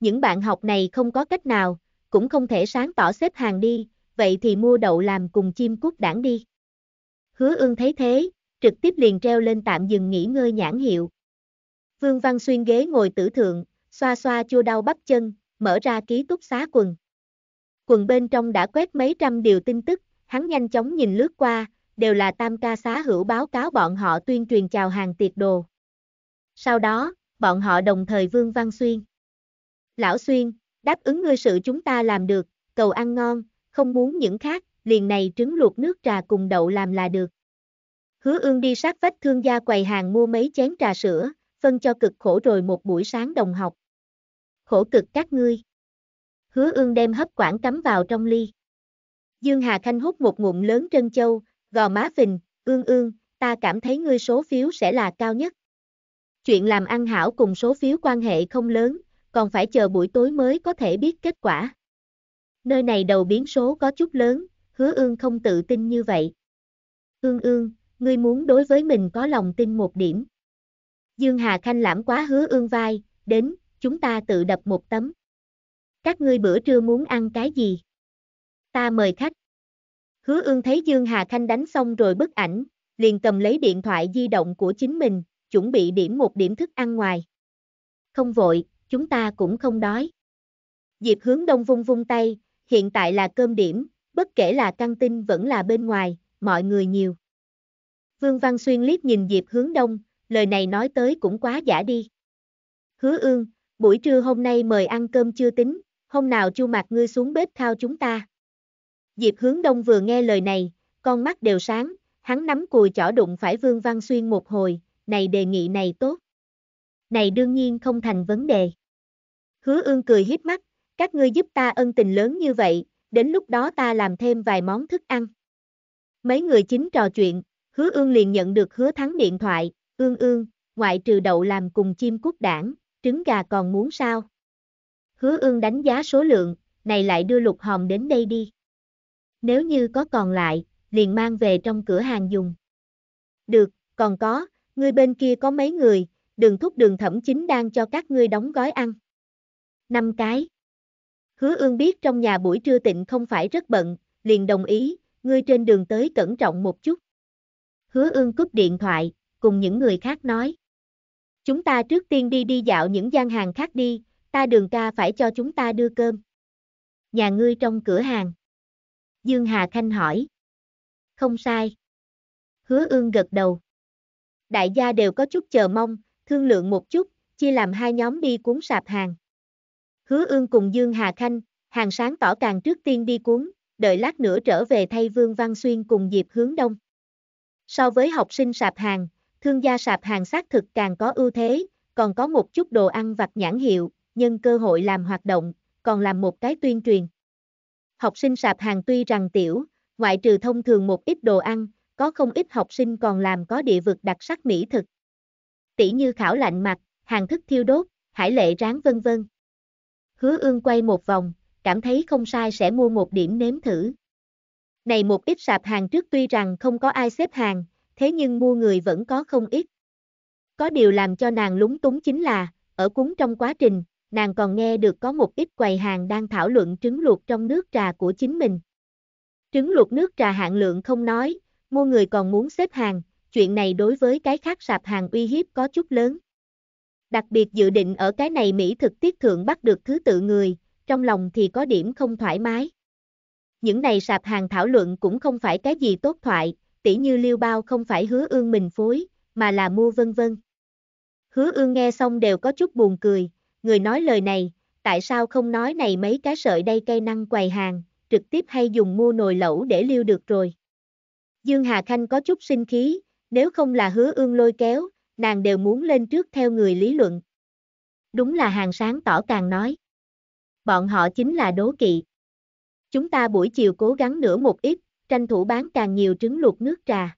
Những bạn học này không có cách nào, cũng không thể sáng tỏ xếp hàng đi, vậy thì mua đậu làm cùng chim cút đảng đi. Hứa ương thấy thế, trực tiếp liền treo lên tạm dừng nghỉ ngơi nhãn hiệu. Vương Văn Xuyên ghế ngồi tử thượng, xoa xoa chua đau bắp chân, mở ra ký túc xá quần. Quần bên trong đã quét mấy trăm điều tin tức, hắn nhanh chóng nhìn lướt qua, đều là tam ca xá hữu báo cáo bọn họ tuyên truyền chào hàng tiệc đồ. Sau đó, bọn họ đồng thời Vương Văn Xuyên. Lão Xuyên, đáp ứng ngươi sự chúng ta làm được, cầu ăn ngon, không muốn những khác, liền này trứng luộc nước trà cùng đậu làm là được. Hứa ương đi sát vách thương gia quầy hàng mua mấy chén trà sữa, phân cho cực khổ rồi một buổi sáng đồng học. Khổ cực các ngươi. Hứa ương đem hấp quản cắm vào trong ly. Dương Hà Khanh hút một ngụm lớn trân châu, gò má phình, ương ương, ta cảm thấy ngươi số phiếu sẽ là cao nhất. Chuyện làm ăn hảo cùng số phiếu quan hệ không lớn, còn phải chờ buổi tối mới có thể biết kết quả nơi này đầu biến số có chút lớn, hứa ương không tự tin như vậy. Ương ương, ngươi muốn đối với mình có lòng tin một điểm. Dương Hà Khanh lãm quá hứa ương vai, đến, chúng ta tự đập một tấm. Các ngươi bữa trưa muốn ăn cái gì? Ta mời khách. Hứa ương thấy Dương Hà Khanh đánh xong rồi bức ảnh, liền cầm lấy điện thoại di động của chính mình, chuẩn bị điểm một điểm thức ăn ngoài. Không vội, chúng ta cũng không đói. Diệp hướng đông vung vung tay, hiện tại là cơm điểm, bất kể là căng tin vẫn là bên ngoài, mọi người nhiều. Vương Văn Xuyên liếc nhìn Diệp hướng đông, lời này nói tới cũng quá giả đi. Hứa ương, buổi trưa hôm nay mời ăn cơm chưa tính, hôm nào chu mặt ngươi xuống bếp thao chúng ta. Diệp hướng đông vừa nghe lời này, con mắt đều sáng, hắn nắm cùi chỏ đụng phải Vương Văn Xuyên một hồi, này đề nghị này tốt. Này đương nhiên không thành vấn đề. Hứa ương cười hít mắt, các ngươi giúp ta ân tình lớn như vậy, đến lúc đó ta làm thêm vài món thức ăn. Mấy người chính trò chuyện, hứa ương liền nhận được hứa thắng điện thoại, ương ương, ngoại trừ đậu làm cùng chim cút đảng, trứng gà còn muốn sao? Hứa ương đánh giá số lượng, này lại đưa lục hòm đến đây đi. Nếu như có còn lại, liền mang về trong cửa hàng dùng. Được, còn có, ngươi bên kia có mấy người, đường thúc đường thẩm chính đang cho các ngươi đóng gói ăn. 5 cái. Hứa ương biết trong nhà buổi trưa tịnh không phải rất bận, liền đồng ý, ngươi trên đường tới cẩn trọng một chút. Hứa ương cúp điện thoại, cùng những người khác nói. Chúng ta trước tiên đi đi dạo những gian hàng khác đi, ta đường ca phải cho chúng ta đưa cơm. Nhà ngươi trong cửa hàng. Dương Hà Khanh hỏi. Không sai. Hứa ương gật đầu. Đại gia đều có chút chờ mong, thương lượng một chút, chia làm hai nhóm đi cuốn sạp hàng. Hứa ương cùng Dương Hà Khanh, hàng sáng tỏ càng trước tiên đi cuốn, đợi lát nữa trở về thay Vương Văn Xuyên cùng Diệp Hướng Đông. So với học sinh sạp hàng, thương gia sạp hàng xác thực càng có ưu thế, còn có một chút đồ ăn vặt nhãn hiệu, nhân cơ hội làm hoạt động, còn làm một cái tuyên truyền. Học sinh sạp hàng tuy rằng tiểu, ngoại trừ thông thường một ít đồ ăn, có không ít học sinh còn làm có địa vực đặc sắc mỹ thực. Tỷ như khảo lạnh mặt, hàng thức thiêu đốt, hải lệ rán vân vân hứa ương quay một vòng, cảm thấy không sai sẽ mua một điểm nếm thử. Này một ít sạp hàng trước tuy rằng không có ai xếp hàng, thế nhưng mua người vẫn có không ít. Có điều làm cho nàng lúng túng chính là, ở cúng trong quá trình, nàng còn nghe được có một ít quầy hàng đang thảo luận trứng luộc trong nước trà của chính mình. Trứng luộc nước trà hạng lượng không nói, mua người còn muốn xếp hàng, chuyện này đối với cái khác sạp hàng uy hiếp có chút lớn đặc biệt dự định ở cái này Mỹ thực tiết thượng bắt được thứ tự người, trong lòng thì có điểm không thoải mái. Những này sạp hàng thảo luận cũng không phải cái gì tốt thoại, tỉ như liêu bao không phải hứa ương mình phối, mà là mua vân vân. Hứa ương nghe xong đều có chút buồn cười, người nói lời này, tại sao không nói này mấy cái sợi đây cây năng quầy hàng, trực tiếp hay dùng mua nồi lẩu để liêu được rồi. Dương Hà Khanh có chút sinh khí, nếu không là hứa ương lôi kéo, nàng đều muốn lên trước theo người lý luận. Đúng là hàng sáng tỏ càng nói. Bọn họ chính là đố kỵ. Chúng ta buổi chiều cố gắng nửa một ít, tranh thủ bán càng nhiều trứng luộc nước trà.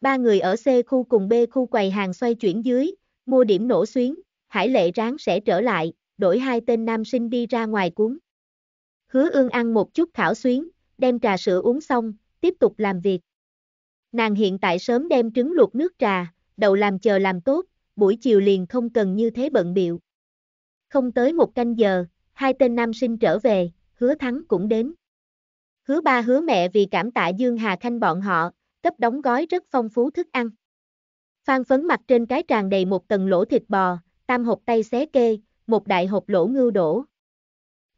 Ba người ở C khu cùng B khu quầy hàng xoay chuyển dưới, mua điểm nổ xuyến, hải lệ ráng sẽ trở lại, đổi hai tên nam sinh đi ra ngoài cuốn. Hứa ương ăn một chút khảo xuyến, đem trà sữa uống xong, tiếp tục làm việc. Nàng hiện tại sớm đem trứng luộc nước trà, đầu làm chờ làm tốt, buổi chiều liền không cần như thế bận biệu. Không tới một canh giờ, hai tên nam sinh trở về, hứa thắng cũng đến. Hứa ba hứa mẹ vì cảm tạ Dương Hà Khanh bọn họ, cấp đóng gói rất phong phú thức ăn. Phan phấn mặt trên cái tràn đầy một tầng lỗ thịt bò, tam hộp tay xé kê, một đại hộp lỗ ngưu đổ.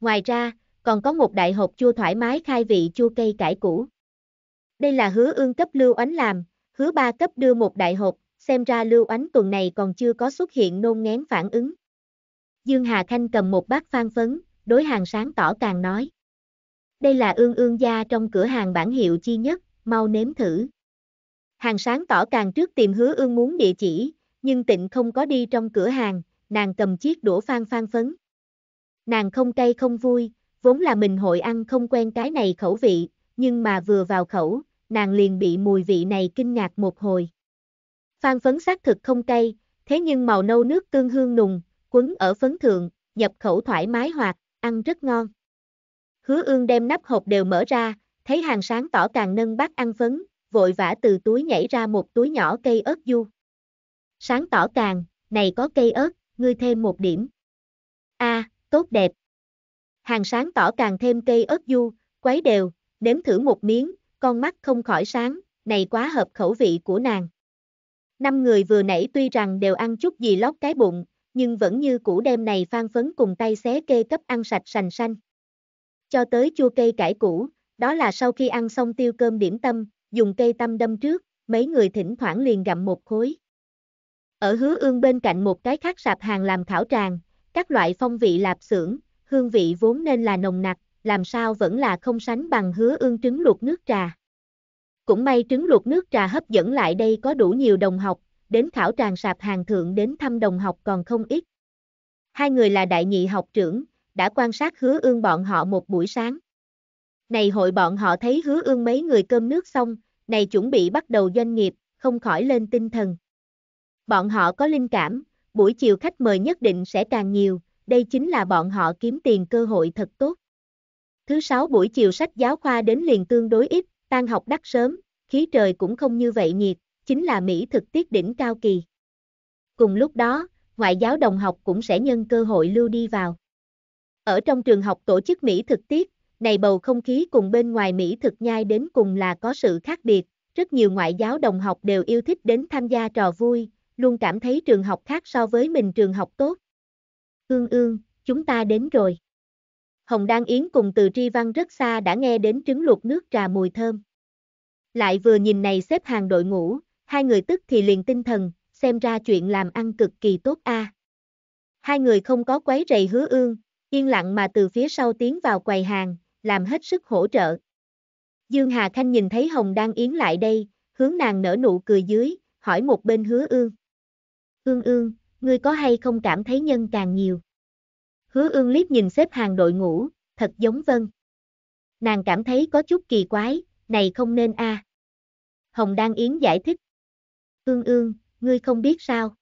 Ngoài ra, còn có một đại hộp chua thoải mái khai vị chua cây cải củ. Đây là hứa ương cấp lưu Ánh làm, hứa ba cấp đưa một đại hộp, xem ra Lưu Ánh tuần này còn chưa có xuất hiện nôn ngén phản ứng. Dương Hà Khanh cầm một bát phan phấn, đối hàng sáng tỏ càng nói. Đây là ương ương gia trong cửa hàng bản hiệu chi nhất, mau nếm thử. Hàng sáng tỏ càng trước tìm hứa ương muốn địa chỉ, nhưng tịnh không có đi trong cửa hàng, nàng cầm chiếc đũa phan phan phấn. Nàng không cay không vui, vốn là mình hội ăn không quen cái này khẩu vị, nhưng mà vừa vào khẩu, nàng liền bị mùi vị này kinh ngạc một hồi. Phan phấn xác thực không cay, thế nhưng màu nâu nước tương hương nùng, quấn ở phấn thượng, nhập khẩu thoải mái hoạt, ăn rất ngon. Hứa ương đem nắp hộp đều mở ra, thấy hàng sáng tỏ càng nâng bát ăn phấn, vội vã từ túi nhảy ra một túi nhỏ cây ớt du. Sáng tỏ càng, này có cây ớt, ngươi thêm một điểm. a à, tốt đẹp. Hàng sáng tỏ càng thêm cây ớt du, quấy đều, nếm thử một miếng, con mắt không khỏi sáng, này quá hợp khẩu vị của nàng. Năm người vừa nãy tuy rằng đều ăn chút gì lót cái bụng, nhưng vẫn như cũ đêm này phan phấn cùng tay xé kê cấp ăn sạch sành xanh. Cho tới chua cây cải củ, đó là sau khi ăn xong tiêu cơm điểm tâm, dùng cây tâm đâm trước, mấy người thỉnh thoảng liền gặm một khối. Ở hứa ương bên cạnh một cái khác sạp hàng làm khảo tràng, các loại phong vị lạp xưởng, hương vị vốn nên là nồng nặc, làm sao vẫn là không sánh bằng hứa ương trứng luộc nước trà. Cũng may trứng luộc nước trà hấp dẫn lại đây có đủ nhiều đồng học, đến khảo tràng sạp hàng thượng đến thăm đồng học còn không ít. Hai người là đại nhị học trưởng, đã quan sát hứa ương bọn họ một buổi sáng. Này hội bọn họ thấy hứa ương mấy người cơm nước xong, này chuẩn bị bắt đầu doanh nghiệp, không khỏi lên tinh thần. Bọn họ có linh cảm, buổi chiều khách mời nhất định sẽ càng nhiều, đây chính là bọn họ kiếm tiền cơ hội thật tốt. Thứ sáu buổi chiều sách giáo khoa đến liền tương đối ít, tan học đắt sớm, khí trời cũng không như vậy nhiệt, chính là Mỹ thực tiết đỉnh cao kỳ. Cùng lúc đó, ngoại giáo đồng học cũng sẽ nhân cơ hội lưu đi vào. Ở trong trường học tổ chức Mỹ thực tiết, này bầu không khí cùng bên ngoài Mỹ thực nhai đến cùng là có sự khác biệt, rất nhiều ngoại giáo đồng học đều yêu thích đến tham gia trò vui, luôn cảm thấy trường học khác so với mình trường học tốt. Ương ương, chúng ta đến rồi. Hồng Đan Yến cùng từ Tri Văn rất xa đã nghe đến trứng luộc nước trà mùi thơm. Lại vừa nhìn này xếp hàng đội ngũ, hai người tức thì liền tinh thần, xem ra chuyện làm ăn cực kỳ tốt a. À. Hai người không có quấy rầy hứa ương, yên lặng mà từ phía sau tiến vào quầy hàng, làm hết sức hỗ trợ. Dương Hà Khanh nhìn thấy Hồng Đan Yến lại đây, hướng nàng nở nụ cười dưới, hỏi một bên hứa ương. Ương ương, ngươi có hay không cảm thấy nhân càng nhiều? Hứa ương liếc nhìn xếp hàng đội ngũ, thật giống vân. Nàng cảm thấy có chút kỳ quái, này không nên a. À. Hồng Đan Yến giải thích. Ương ương, ngươi không biết sao.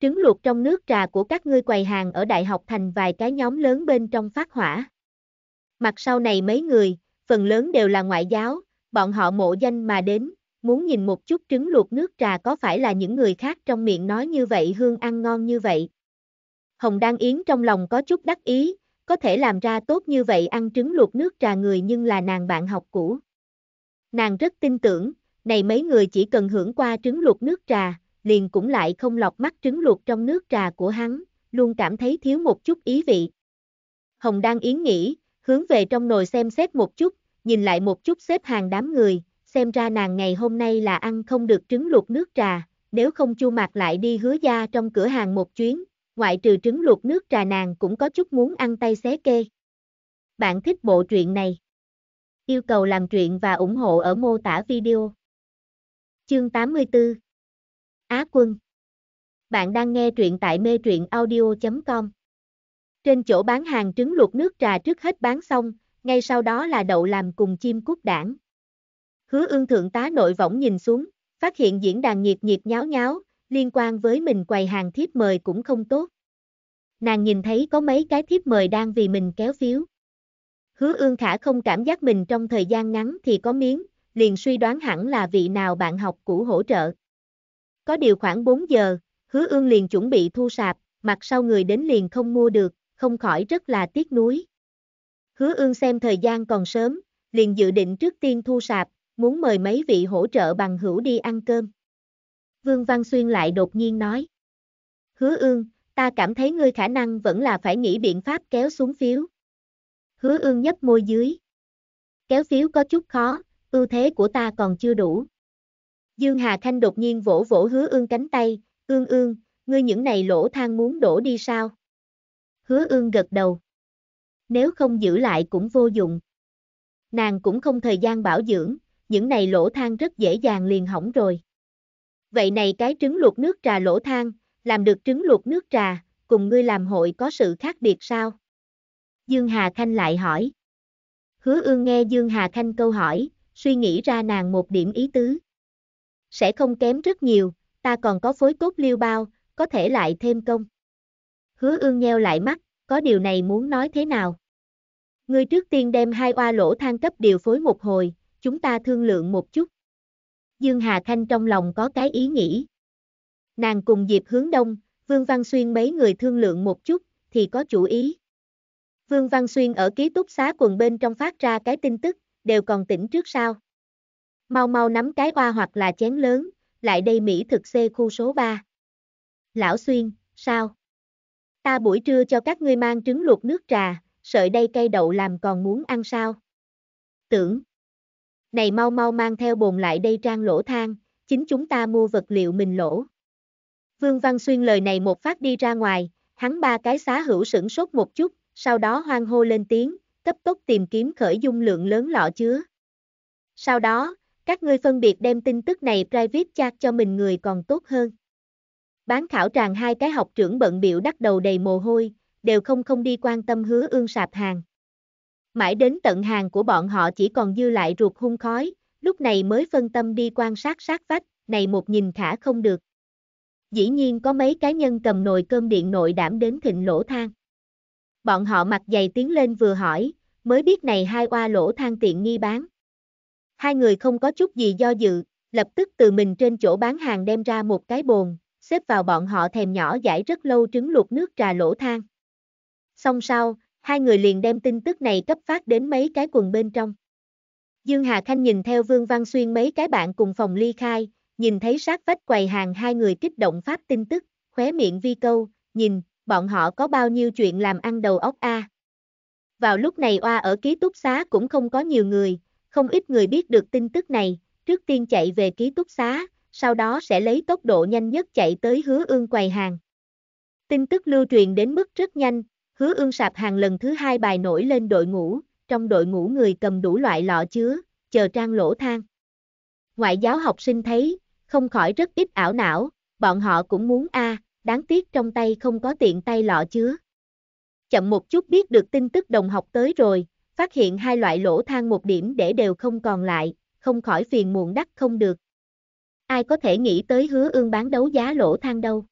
Trứng luộc trong nước trà của các ngươi quầy hàng ở đại học thành vài cái nhóm lớn bên trong phát hỏa. Mặt sau này mấy người, phần lớn đều là ngoại giáo, bọn họ mộ danh mà đến, muốn nhìn một chút trứng luộc nước trà có phải là những người khác trong miệng nói như vậy hương ăn ngon như vậy. Hồng Đan Yến trong lòng có chút đắc ý, có thể làm ra tốt như vậy ăn trứng luộc nước trà người nhưng là nàng bạn học cũ. Nàng rất tin tưởng, này mấy người chỉ cần hưởng qua trứng luộc nước trà, liền cũng lại không lọc mắt trứng luộc trong nước trà của hắn, luôn cảm thấy thiếu một chút ý vị. Hồng Đan Yến nghĩ, hướng về trong nồi xem xét một chút, nhìn lại một chút xếp hàng đám người, xem ra nàng ngày hôm nay là ăn không được trứng luộc nước trà, nếu không chu mạc lại đi hứa gia trong cửa hàng một chuyến, ngoại trừ trứng luộc nước trà nàng cũng có chút muốn ăn tay xé kê. Bạn thích bộ truyện này? Yêu cầu làm truyện và ủng hộ ở mô tả video. Chương 84 Á quân Bạn đang nghe truyện tại mê truyện audio.com Trên chỗ bán hàng trứng luộc nước trà trước hết bán xong, ngay sau đó là đậu làm cùng chim cút đảng. Hứa ương thượng tá nội võng nhìn xuống, phát hiện diễn đàn nhiệt nhiệt nháo nháo, liên quan với mình quầy hàng thiếp mời cũng không tốt. Nàng nhìn thấy có mấy cái thiếp mời đang vì mình kéo phiếu. Hứa ương khả không cảm giác mình trong thời gian ngắn thì có miếng, liền suy đoán hẳn là vị nào bạn học cũ hỗ trợ. Có điều khoảng 4 giờ, hứa ương liền chuẩn bị thu sạp, mặt sau người đến liền không mua được, không khỏi rất là tiếc nuối. Hứa ương xem thời gian còn sớm, liền dự định trước tiên thu sạp, muốn mời mấy vị hỗ trợ bằng hữu đi ăn cơm. Vương Văn Xuyên lại đột nhiên nói. Hứa ương, ta cảm thấy ngươi khả năng vẫn là phải nghĩ biện pháp kéo xuống phiếu. Hứa ương nhấp môi dưới. Kéo phiếu có chút khó, ưu thế của ta còn chưa đủ. Dương Hà Khanh đột nhiên vỗ vỗ hứa ương cánh tay, ương ương, ngươi những này lỗ thang muốn đổ đi sao? Hứa ương gật đầu. Nếu không giữ lại cũng vô dụng. Nàng cũng không thời gian bảo dưỡng, những này lỗ thang rất dễ dàng liền hỏng rồi. Vậy này cái trứng luộc nước trà lỗ thang làm được trứng luộc nước trà, cùng ngươi làm hội có sự khác biệt sao? Dương Hà Khanh lại hỏi. Hứa ương nghe Dương Hà Khanh câu hỏi, suy nghĩ ra nàng một điểm ý tứ. Sẽ không kém rất nhiều, ta còn có phối cốt liêu bao, có thể lại thêm công. Hứa ương nheo lại mắt, có điều này muốn nói thế nào? Ngươi trước tiên đem hai oa lỗ thang cấp điều phối một hồi, chúng ta thương lượng một chút. Dương Hà Thanh trong lòng có cái ý nghĩ. Nàng cùng Diệp Hướng Đông, Vương Văn Xuyên mấy người thương lượng một chút, thì có chủ ý. Vương Văn Xuyên ở ký túc xá quần bên trong phát ra cái tin tức, đều còn tỉnh trước sao. Mau mau nắm cái oa hoặc là chén lớn, lại đây Mỹ thực C khu số 3. Lão Xuyên, sao? Ta buổi trưa cho các ngươi mang trứng luộc nước trà, sợi đây cây đậu làm còn muốn ăn sao? Tưởng. Này mau mau mang theo bồn lại đây trang lỗ thang, chính chúng ta mua vật liệu mình lỗ. Vương Văn Xuyên lời này một phát đi ra ngoài, hắn ba cái xá hữu sửng sốt một chút, sau đó hoang hô lên tiếng, cấp tốc tìm kiếm khởi dung lượng lớn lọ chứa. Sau đó, các ngươi phân biệt đem tin tức này private chat cho mình người còn tốt hơn. Bán khảo tràng hai cái học trưởng bận biểu đắc đầu đầy mồ hôi, đều không không đi quan tâm hứa ương sạp hàng. Mãi đến tận hàng của bọn họ chỉ còn dư lại ruột hung khói, lúc này mới phân tâm đi quan sát sát vách, này một nhìn khả không được. Dĩ nhiên có mấy cá nhân cầm nồi cơm điện nội đảm đến thịnh lỗ thang. Bọn họ mặt dày tiến lên vừa hỏi, mới biết này hai oa lỗ thang tiện nghi bán. Hai người không có chút gì do dự, lập tức từ mình trên chỗ bán hàng đem ra một cái bồn, xếp vào bọn họ thèm nhỏ giải rất lâu trứng luộc nước trà lỗ thang. Xong sau, hai người liền đem tin tức này cấp phát đến mấy cái quần bên trong. Dương Hà Khanh nhìn theo Vương Văn Xuyên mấy cái bạn cùng phòng ly khai, nhìn thấy sát vách quầy hàng hai người kích động phát tin tức, khóe miệng vi câu, nhìn, bọn họ có bao nhiêu chuyện làm ăn đầu óc a. Vào lúc này oa ở ký túc xá cũng không có nhiều người, không ít người biết được tin tức này, trước tiên chạy về ký túc xá, sau đó sẽ lấy tốc độ nhanh nhất chạy tới hứa ương quầy hàng. Tin tức lưu truyền đến mức rất nhanh, Hứa ương sạp hàng lần thứ hai bài nổi lên đội ngũ, trong đội ngũ người cầm đủ loại lọ chứa, chờ trang lỗ thang. Ngoại giáo học sinh thấy, không khỏi rất ít ảo não, bọn họ cũng muốn a, à, đáng tiếc trong tay không có tiện tay lọ chứa. Chậm một chút biết được tin tức đồng học tới rồi, phát hiện hai loại lỗ thang một điểm để đều không còn lại, không khỏi phiền muộn đắc không được. Ai có thể nghĩ tới hứa ương bán đấu giá lỗ thang đâu.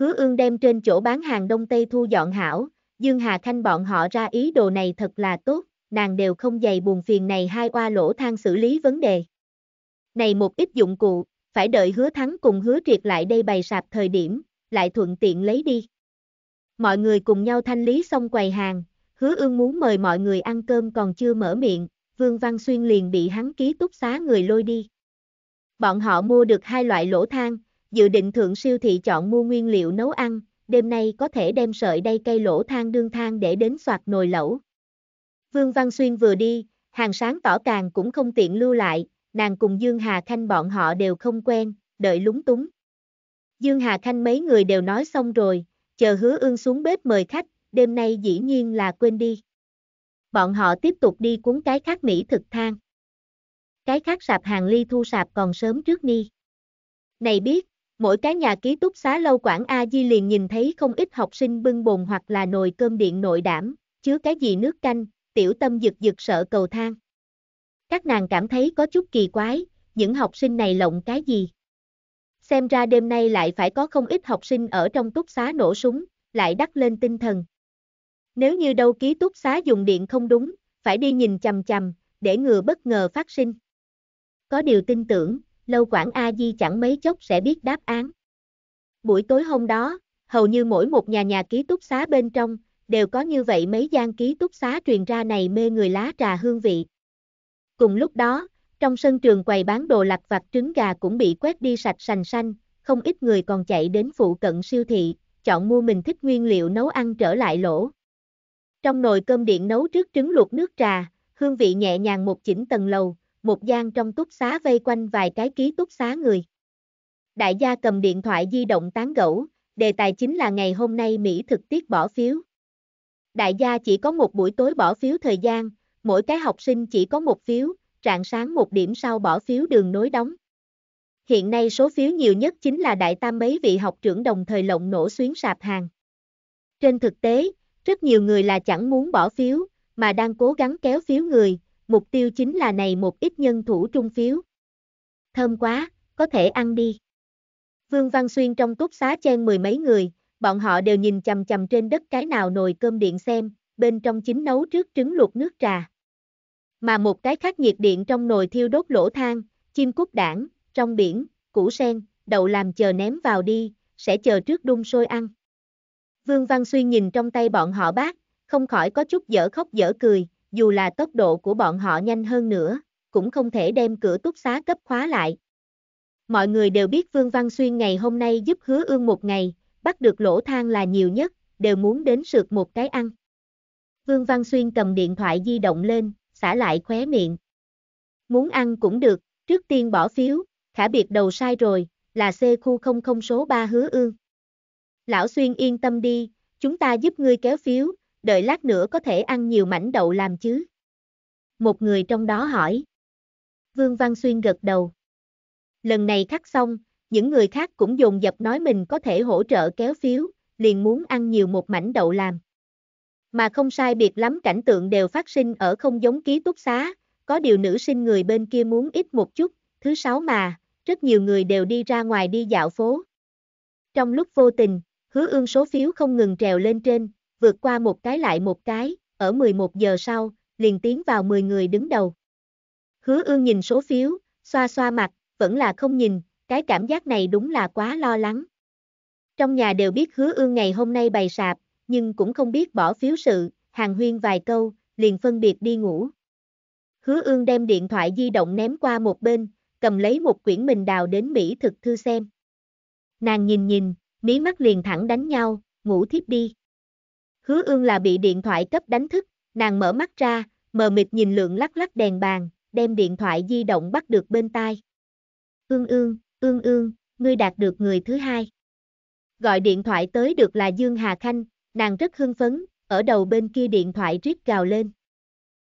Hứa ương đem trên chỗ bán hàng Đông Tây thu dọn hảo, Dương Hà Khanh bọn họ ra ý đồ này thật là tốt, nàng đều không dày buồn phiền này hai qua lỗ thang xử lý vấn đề. Này một ít dụng cụ, phải đợi hứa thắng cùng hứa triệt lại đây bày sạp thời điểm, lại thuận tiện lấy đi. Mọi người cùng nhau thanh lý xong quầy hàng, hứa ương muốn mời mọi người ăn cơm còn chưa mở miệng, Vương Văn Xuyên liền bị hắn ký túc xá người lôi đi. Bọn họ mua được hai loại lỗ thang, dự định thượng siêu thị chọn mua nguyên liệu nấu ăn, đêm nay có thể đem sợi đay cây lỗ than đương than để đến soạt nồi lẩu. Vương Văn Xuyên vừa đi, hàng sáng tỏ càng cũng không tiện lưu lại, nàng cùng Dương Hà Khanh bọn họ đều không quen, đợi lúng túng. Dương Hà Khanh mấy người đều nói xong rồi, chờ hứa ương xuống bếp mời khách, đêm nay dĩ nhiên là quên đi. Bọn họ tiếp tục đi cuốn cái khác Mỹ thực thang. Cái khác sạp hàng ly thu sạp còn sớm trước ni. Này biết, Mỗi cái nhà ký túc xá lâu quản A Di liền nhìn thấy không ít học sinh bưng bồn hoặc là nồi cơm điện nội đảm, chứa cái gì nước canh, tiểu tâm giật giật sợ cầu thang. Các nàng cảm thấy có chút kỳ quái, những học sinh này lộng cái gì? Xem ra đêm nay lại phải có không ít học sinh ở trong túc xá nổ súng, lại đắc lên tinh thần. Nếu như đâu ký túc xá dùng điện không đúng, phải đi nhìn chầm chầm, để ngừa bất ngờ phát sinh. Có điều tin tưởng, lâu quản A Di chẳng mấy chốc sẽ biết đáp án. Buổi tối hôm đó, hầu như mỗi một nhà nhà ký túc xá bên trong, đều có như vậy mấy gian ký túc xá truyền ra này mê người lá trà hương vị. Cùng lúc đó, trong sân trường quầy bán đồ lặt vặt trứng gà cũng bị quét đi sạch sành xanh, không ít người còn chạy đến phụ cận siêu thị, chọn mua mình thích nguyên liệu nấu ăn trở lại lỗ. Trong nồi cơm điện nấu trước trứng luộc nước trà, hương vị nhẹ nhàng một chỉnh tầng lầu, một gian trong túc xá vây quanh vài cái ký túc xá người. Đại gia cầm điện thoại di động tán gẫu, đề tài chính là ngày hôm nay Mỹ thực tiết bỏ phiếu. Đại gia chỉ có một buổi tối bỏ phiếu thời gian, mỗi cái học sinh chỉ có một phiếu, rạng sáng một điểm sau bỏ phiếu đường nối đóng. Hiện nay số phiếu nhiều nhất chính là đại tam mấy vị học trưởng đồng thời lộng nổ xuyến sạp hàng. Trên thực tế, rất nhiều người là chẳng muốn bỏ phiếu, mà đang cố gắng kéo phiếu người, mục tiêu chính là này một ít nhân thủ trung phiếu. Thơm quá, có thể ăn đi. Vương Văn Xuyên trong túc xá chen mười mấy người, bọn họ đều nhìn chầm chầm trên đất cái nào nồi cơm điện xem, bên trong chính nấu trước trứng luộc nước trà. Mà một cái khác nhiệt điện trong nồi thiêu đốt lỗ than, chim cút đảng, trong biển, củ sen, đậu làm chờ ném vào đi, sẽ chờ trước đun sôi ăn. Vương Văn Xuyên nhìn trong tay bọn họ bác, không khỏi có chút dở khóc dở cười, dù là tốc độ của bọn họ nhanh hơn nữa, cũng không thể đem cửa túc xá cấp khóa lại. Mọi người đều biết Vương Văn Xuyên ngày hôm nay giúp hứa ương một ngày, bắt được lỗ thang là nhiều nhất, đều muốn đến sượt một cái ăn. Vương Văn Xuyên cầm điện thoại di động lên, xả lại khóe miệng. Muốn ăn cũng được, trước tiên bỏ phiếu, khả biệt đầu sai rồi, là C khu 00 số 3 hứa ương. Lão Xuyên yên tâm đi, chúng ta giúp ngươi kéo phiếu, đợi lát nữa có thể ăn nhiều mảnh đậu làm chứ? Một người trong đó hỏi. Vương Văn Xuyên gật đầu. Lần này khắc xong, những người khác cũng dồn dập nói mình có thể hỗ trợ kéo phiếu, liền muốn ăn nhiều một mảnh đậu làm. Mà không sai biệt lắm cảnh tượng đều phát sinh ở không giống ký túc xá, có điều nữ sinh người bên kia muốn ít một chút, thứ sáu mà, rất nhiều người đều đi ra ngoài đi dạo phố. Trong lúc vô tình, hứa ương số phiếu không ngừng trèo lên trên, vượt qua một cái lại một cái, ở 11 giờ sau, liền tiến vào 10 người đứng đầu. Hứa ương nhìn số phiếu, xoa xoa mặt, vẫn là không nhìn, cái cảm giác này đúng là quá lo lắng. Trong nhà đều biết hứa ương ngày hôm nay bày sạp, nhưng cũng không biết bỏ phiếu sự, hàng huyên vài câu, liền phân biệt đi ngủ. Hứa ương đem điện thoại di động ném qua một bên, cầm lấy một quyển mình đào đến Mỹ thực thư xem. Nàng nhìn nhìn, mí mắt liền thẳng đánh nhau, ngủ thiếp đi hứa ương là bị điện thoại cấp đánh thức, nàng mở mắt ra, mờ mịt nhìn lượng lắc lắc đèn bàn, đem điện thoại di động bắt được bên tai. Ương ương, ương ương, ngươi đạt được người thứ hai. Gọi điện thoại tới được là Dương Hà Khanh, nàng rất hưng phấn, ở đầu bên kia điện thoại rít gào lên.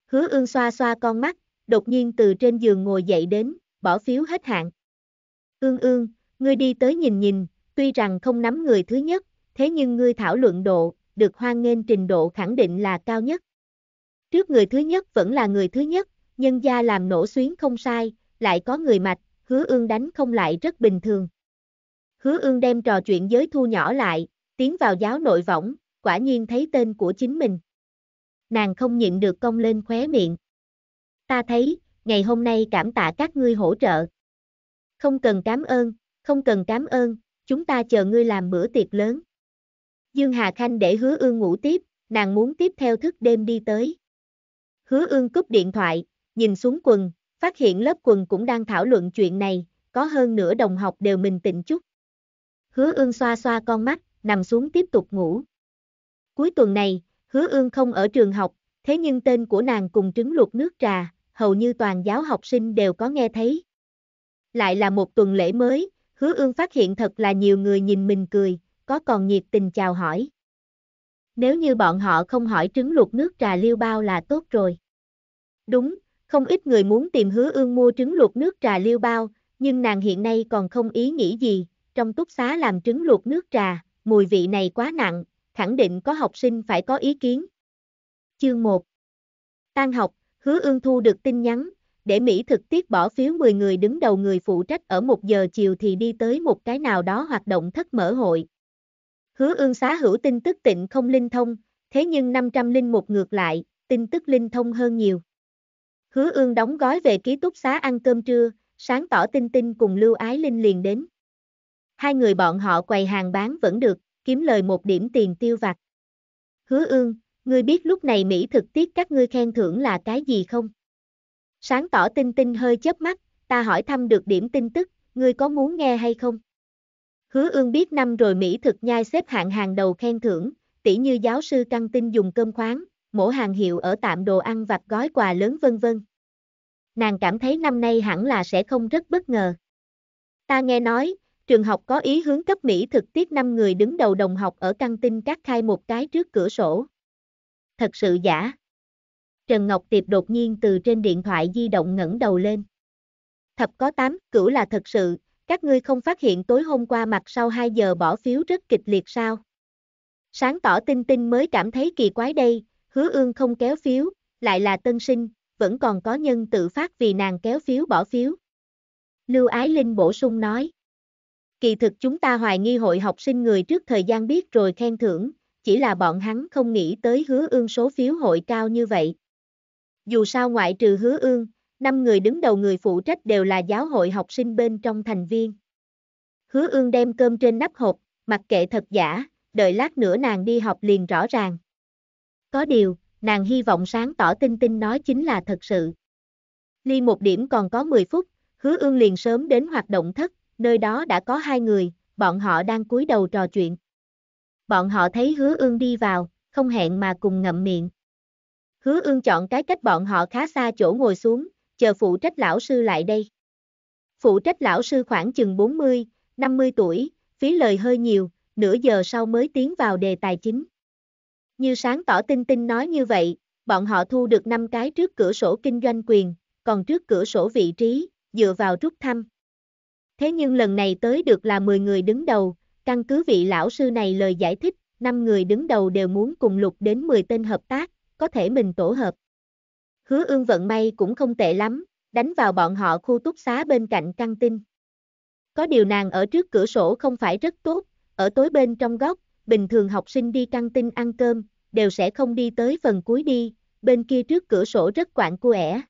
Hứa ương xoa xoa con mắt, đột nhiên từ trên giường ngồi dậy đến, bỏ phiếu hết hạn. Ương ương, ngươi đi tới nhìn nhìn, tuy rằng không nắm người thứ nhất, thế nhưng ngươi thảo luận độ, được hoan nghênh trình độ khẳng định là cao nhất. Trước người thứ nhất vẫn là người thứ nhất, nhân gia làm nổ xuyến không sai, lại có người mạch, hứa ương đánh không lại rất bình thường. Hứa ương đem trò chuyện giới thu nhỏ lại, tiến vào giáo nội võng, quả nhiên thấy tên của chính mình. Nàng không nhịn được cong lên khóe miệng. Ta thấy, ngày hôm nay cảm tạ các ngươi hỗ trợ. Không cần cảm ơn, không cần cảm ơn, chúng ta chờ ngươi làm bữa tiệc lớn. Dương Hà Khanh để hứa ương ngủ tiếp, nàng muốn tiếp theo thức đêm đi tới. Hứa ương cúp điện thoại, nhìn xuống quần, phát hiện lớp quần cũng đang thảo luận chuyện này, có hơn nửa đồng học đều mình tịnh chút. Hứa ương xoa xoa con mắt, nằm xuống tiếp tục ngủ. Cuối tuần này, hứa ương không ở trường học, thế nhưng tên của nàng cùng trứng luộc nước trà, hầu như toàn giáo học sinh đều có nghe thấy. Lại là một tuần lễ mới, hứa ương phát hiện thật là nhiều người nhìn mình cười, có còn nhiệt tình chào hỏi. Nếu như bọn họ không hỏi trứng luộc nước trà liêu bao là tốt rồi. Đúng, không ít người muốn tìm hứa ương mua trứng luộc nước trà liêu bao, nhưng nàng hiện nay còn không ý nghĩ gì, trong túc xá làm trứng luộc nước trà, mùi vị này quá nặng, khẳng định có học sinh phải có ý kiến. Chương 1 Tan học, hứa ương thu được tin nhắn, để Mỹ thực tiết bỏ phiếu 10 người đứng đầu người phụ trách ở 1 giờ chiều thì đi tới một cái nào đó hoạt động thất mở hội, Hứa ương xá hữu tin tức tịnh không linh thông, thế nhưng linh một ngược lại, tin tức linh thông hơn nhiều. Hứa ương đóng gói về ký túc xá ăn cơm trưa, sáng tỏ tinh tinh cùng Lưu Ái Linh liền đến. Hai người bọn họ quầy hàng bán vẫn được, kiếm lời một điểm tiền tiêu vặt. Hứa ương, ngươi biết lúc này Mỹ thực tiết các ngươi khen thưởng là cái gì không? Sáng tỏ tinh tinh hơi chớp mắt, ta hỏi thăm được điểm tin tức, ngươi có muốn nghe hay không? Hứa ương biết năm rồi Mỹ thực nhai xếp hạng hàng đầu khen thưởng, tỷ như giáo sư căng tin dùng cơm khoáng, mỗi hàng hiệu ở tạm đồ ăn vặt gói quà lớn vân vân. Nàng cảm thấy năm nay hẳn là sẽ không rất bất ngờ. Ta nghe nói, trường học có ý hướng cấp Mỹ thực tiết năm người đứng đầu đồng học ở căng tin các khai một cái trước cửa sổ. Thật sự giả. Trần Ngọc Tiệp đột nhiên từ trên điện thoại di động ngẩng đầu lên. Thập có tám cửu là thật sự, các ngươi không phát hiện tối hôm qua mặt sau 2 giờ bỏ phiếu rất kịch liệt sao? Sáng tỏ tinh tinh mới cảm thấy kỳ quái đây, hứa ương không kéo phiếu, lại là tân sinh, vẫn còn có nhân tự phát vì nàng kéo phiếu bỏ phiếu. Lưu Ái Linh bổ sung nói. Kỳ thực chúng ta hoài nghi hội học sinh người trước thời gian biết rồi khen thưởng, chỉ là bọn hắn không nghĩ tới hứa ương số phiếu hội cao như vậy. Dù sao ngoại trừ hứa ương, năm người đứng đầu người phụ trách đều là giáo hội học sinh bên trong thành viên. Hứa ương đem cơm trên nắp hộp, mặc kệ thật giả, đợi lát nữa nàng đi học liền rõ ràng. Có điều, nàng hy vọng sáng tỏ tinh tinh nói chính là thật sự. Ly một điểm còn có 10 phút, hứa ương liền sớm đến hoạt động thất, nơi đó đã có hai người, bọn họ đang cúi đầu trò chuyện. Bọn họ thấy hứa ương đi vào, không hẹn mà cùng ngậm miệng. Hứa ương chọn cái cách bọn họ khá xa chỗ ngồi xuống, chờ phụ trách lão sư lại đây. Phụ trách lão sư khoảng chừng 40, 50 tuổi, phí lời hơi nhiều, nửa giờ sau mới tiến vào đề tài chính. Như sáng tỏ tinh tinh nói như vậy, bọn họ thu được 5 cái trước cửa sổ kinh doanh quyền, còn trước cửa sổ vị trí, dựa vào rút thăm. Thế nhưng lần này tới được là 10 người đứng đầu, căn cứ vị lão sư này lời giải thích, 5 người đứng đầu đều muốn cùng lục đến 10 tên hợp tác, có thể mình tổ hợp. Hứa ương vận may cũng không tệ lắm, đánh vào bọn họ khu túc xá bên cạnh căng tin. Có điều nàng ở trước cửa sổ không phải rất tốt, ở tối bên trong góc, bình thường học sinh đi căng tin ăn cơm, đều sẽ không đi tới phần cuối đi, bên kia trước cửa sổ rất quạng cu ẻ.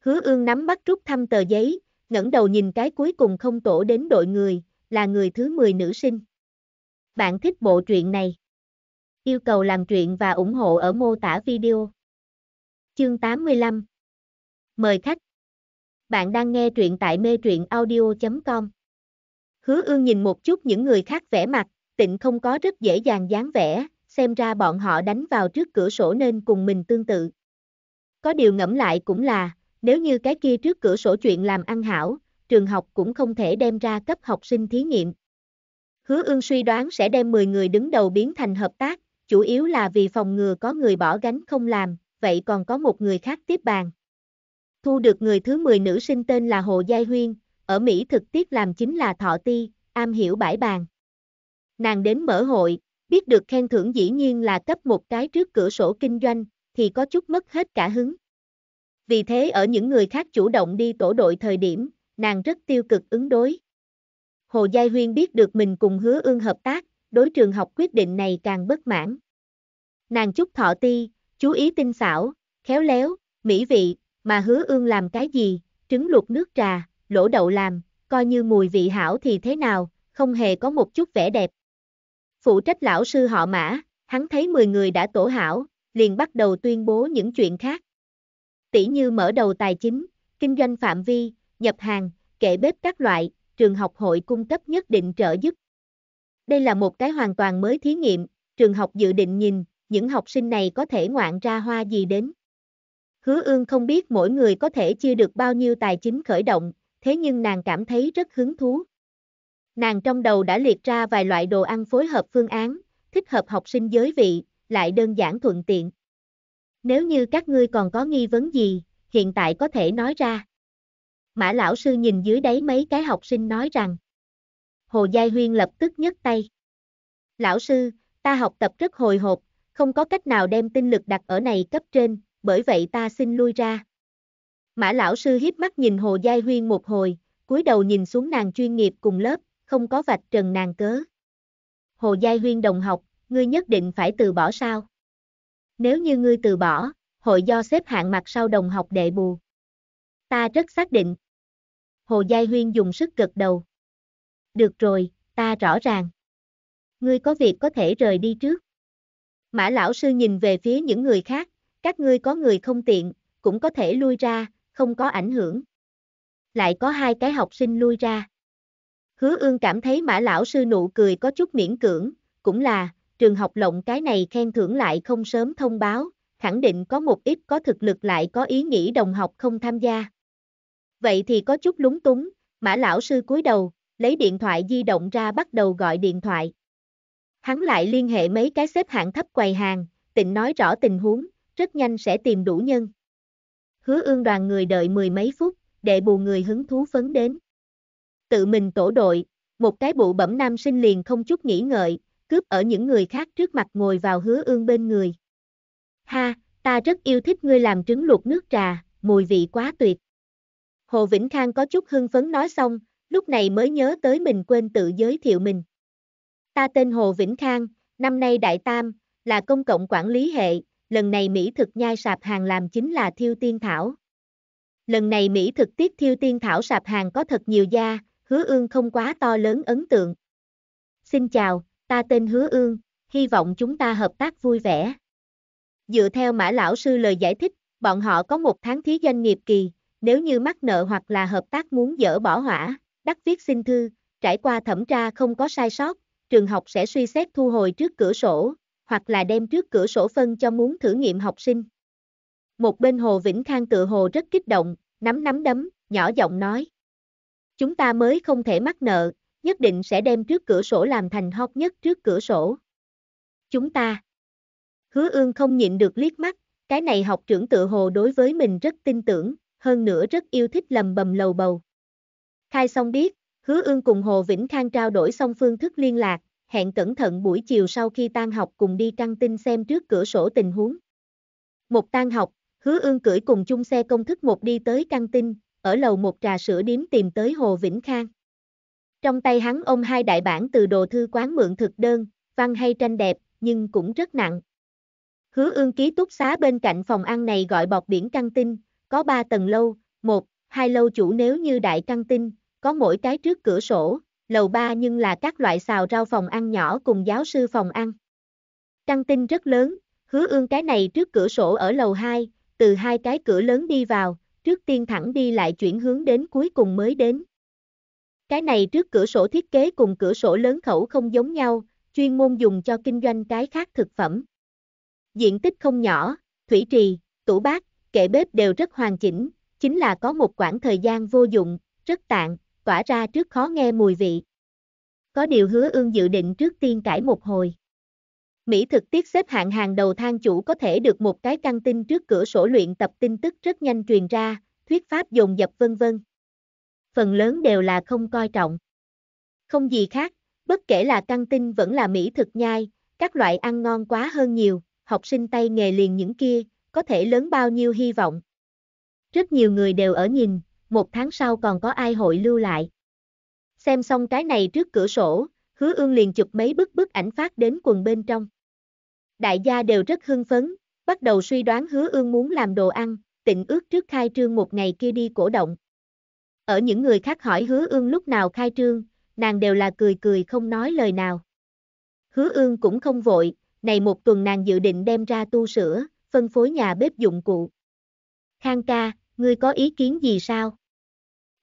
Hứa ương nắm bắt rút thăm tờ giấy, ngẩng đầu nhìn cái cuối cùng không tổ đến đội người, là người thứ 10 nữ sinh. Bạn thích bộ truyện này? Yêu cầu làm truyện và ủng hộ ở mô tả video chương 85. Mời khách. Bạn đang nghe truyện tại mê truyện audio.com. Hứa ương nhìn một chút những người khác vẽ mặt, tịnh không có rất dễ dàng dáng vẽ, xem ra bọn họ đánh vào trước cửa sổ nên cùng mình tương tự. Có điều ngẫm lại cũng là, nếu như cái kia trước cửa sổ chuyện làm ăn hảo, trường học cũng không thể đem ra cấp học sinh thí nghiệm. Hứa ương suy đoán sẽ đem 10 người đứng đầu biến thành hợp tác, chủ yếu là vì phòng ngừa có người bỏ gánh không làm, vậy còn có một người khác tiếp bàn. Thu được người thứ 10 nữ sinh tên là Hồ Giai Huyên, ở Mỹ thực tiết làm chính là Thọ Ti, am hiểu bãi bàn. Nàng đến mở hội, biết được khen thưởng dĩ nhiên là cấp một cái trước cửa sổ kinh doanh, thì có chút mất hết cả hứng. Vì thế ở những người khác chủ động đi tổ đội thời điểm, nàng rất tiêu cực ứng đối. Hồ Giai Huyên biết được mình cùng hứa ương hợp tác, đối trường học quyết định này càng bất mãn. Nàng chúc thọ ti, chú ý tinh xảo, khéo léo, mỹ vị, mà hứa ương làm cái gì, trứng luộc nước trà, lỗ đậu làm, coi như mùi vị hảo thì thế nào, không hề có một chút vẻ đẹp. Phụ trách lão sư họ mã, hắn thấy 10 người đã tổ hảo, liền bắt đầu tuyên bố những chuyện khác. Tỷ như mở đầu tài chính, kinh doanh phạm vi, nhập hàng, kệ bếp các loại, trường học hội cung cấp nhất định trợ giúp. Đây là một cái hoàn toàn mới thí nghiệm, trường học dự định nhìn, những học sinh này có thể ngoạn ra hoa gì đến. Hứa ương không biết mỗi người có thể chia được bao nhiêu tài chính khởi động, thế nhưng nàng cảm thấy rất hứng thú. Nàng trong đầu đã liệt ra vài loại đồ ăn phối hợp phương án, thích hợp học sinh giới vị, lại đơn giản thuận tiện. Nếu như các ngươi còn có nghi vấn gì, hiện tại có thể nói ra. Mã lão sư nhìn dưới đáy mấy cái học sinh nói rằng. Hồ Giai Huyên lập tức nhấc tay. Lão sư, ta học tập rất hồi hộp, không có cách nào đem tinh lực đặt ở này cấp trên, bởi vậy ta xin lui ra. Mã lão sư hiếp mắt nhìn Hồ Giai Huyên một hồi, cúi đầu nhìn xuống nàng chuyên nghiệp cùng lớp, không có vạch trần nàng cớ. Hồ Giai Huyên đồng học, ngươi nhất định phải từ bỏ sao? Nếu như ngươi từ bỏ, hội do xếp hạng mặt sau đồng học đệ bù. Ta rất xác định. Hồ Giai Huyên dùng sức gật đầu. Được rồi, ta rõ ràng. Ngươi có việc có thể rời đi trước. Mã lão sư nhìn về phía những người khác, các ngươi có người không tiện, cũng có thể lui ra, không có ảnh hưởng. Lại có hai cái học sinh lui ra. Hứa ương cảm thấy mã lão sư nụ cười có chút miễn cưỡng, cũng là, trường học lộng cái này khen thưởng lại không sớm thông báo, khẳng định có một ít có thực lực lại có ý nghĩ đồng học không tham gia. Vậy thì có chút lúng túng, mã lão sư cúi đầu, lấy điện thoại di động ra bắt đầu gọi điện thoại. Hắn lại liên hệ mấy cái xếp hạng thấp quầy hàng, tịnh nói rõ tình huống, rất nhanh sẽ tìm đủ nhân. Hứa ương đoàn người đợi mười mấy phút, để bù người hứng thú phấn đến. Tự mình tổ đội, một cái bụ bẩm nam sinh liền không chút nghĩ ngợi, cướp ở những người khác trước mặt ngồi vào hứa ương bên người. Ha, ta rất yêu thích ngươi làm trứng luộc nước trà, mùi vị quá tuyệt. Hồ Vĩnh Khang có chút hưng phấn nói xong, lúc này mới nhớ tới mình quên tự giới thiệu mình. Ta tên Hồ Vĩnh Khang, năm nay đại tam, là công cộng quản lý hệ, lần này Mỹ thực nhai sạp hàng làm chính là thiêu tiên thảo. Lần này Mỹ thực tiếp thiêu tiên thảo sạp hàng có thật nhiều da, hứa ương không quá to lớn ấn tượng. Xin chào, ta tên hứa ương, hy vọng chúng ta hợp tác vui vẻ. Dựa theo mã lão sư lời giải thích, bọn họ có một tháng thí doanh nghiệp kỳ, nếu như mắc nợ hoặc là hợp tác muốn dỡ bỏ hỏa, đắc viết xin thư, trải qua thẩm tra không có sai sót, trường học sẽ suy xét thu hồi trước cửa sổ, hoặc là đem trước cửa sổ phân cho muốn thử nghiệm học sinh. Một bên Hồ Vĩnh Khang tự hồ rất kích động, nắm nắm đấm, nhỏ giọng nói. Chúng ta mới không thể mắc nợ, nhất định sẽ đem trước cửa sổ làm thành hot nhất trước cửa sổ. Chúng ta. Hứa ương không nhịn được liếc mắt, cái này học trưởng tự hồ đối với mình rất tin tưởng, hơn nữa rất yêu thích lầm bầm lầu bầu. Khai xong biết, Hứa ương cùng Hồ Vĩnh Khang trao đổi xong phương thức liên lạc, hẹn cẩn thận buổi chiều sau khi tan học cùng đi căng tin xem trước cửa sổ tình huống. Một tan học, hứa ương cưỡi cùng chung xe công thức một đi tới căng tin, ở lầu một trà sữa điếm tìm tới Hồ Vĩnh Khang. Trong tay hắn ôm hai đại bản từ đồ thư quán mượn thực đơn, văn hay tranh đẹp, nhưng cũng rất nặng. Hứa ương ký túc xá bên cạnh phòng ăn này gọi bọt biển căng tin, có ba tầng lâu, một, hai lâu chủ nếu như đại căng tin, có mỗi cái trước cửa sổ, lầu ba nhưng là các loại xào rau phòng ăn nhỏ cùng giáo sư phòng ăn. Căng tin rất lớn, hứa ương cái này trước cửa sổ ở lầu 2, từ hai cái cửa lớn đi vào, trước tiên thẳng đi lại chuyển hướng đến cuối cùng mới đến. Cái này trước cửa sổ thiết kế cùng cửa sổ lớn khẩu không giống nhau, chuyên môn dùng cho kinh doanh cái khác thực phẩm. Diện tích không nhỏ, thủy trì, tủ bát, kệ bếp đều rất hoàn chỉnh, chính là có một khoảng thời gian vô dụng, rất tạng, tỏa ra trước khó nghe mùi vị. Có điều hứa ương dự định trước tiên cải một hồi. Mỹ thực tiết xếp hạng hàng đầu thang chủ có thể được một cái căng tin trước cửa sổ luyện tập tin tức rất nhanh truyền ra, thuyết pháp dồn dập vân vân. Phần lớn đều là không coi trọng. Không gì khác, bất kể là căng tin vẫn là mỹ thực nhai, các loại ăn ngon quá hơn nhiều, học sinh tay nghề liền những kia, có thể lớn bao nhiêu hy vọng. Rất nhiều người đều ở nhìn, một tháng sau còn có ai hội lưu lại. Xem xong cái này trước cửa sổ, hứa ương liền chụp mấy bức bức ảnh phát đến quần bên trong. Đại gia đều rất hưng phấn, bắt đầu suy đoán hứa ương muốn làm đồ ăn, tịnh ước trước khai trương một ngày kia đi cổ động. Ở những người khác hỏi hứa ương lúc nào khai trương, nàng đều là cười cười không nói lời nào. Hứa ương cũng không vội, này một tuần nàng dự định đem ra tu sửa, phân phối nhà bếp dụng cụ. Khang ca, ngươi có ý kiến gì sao?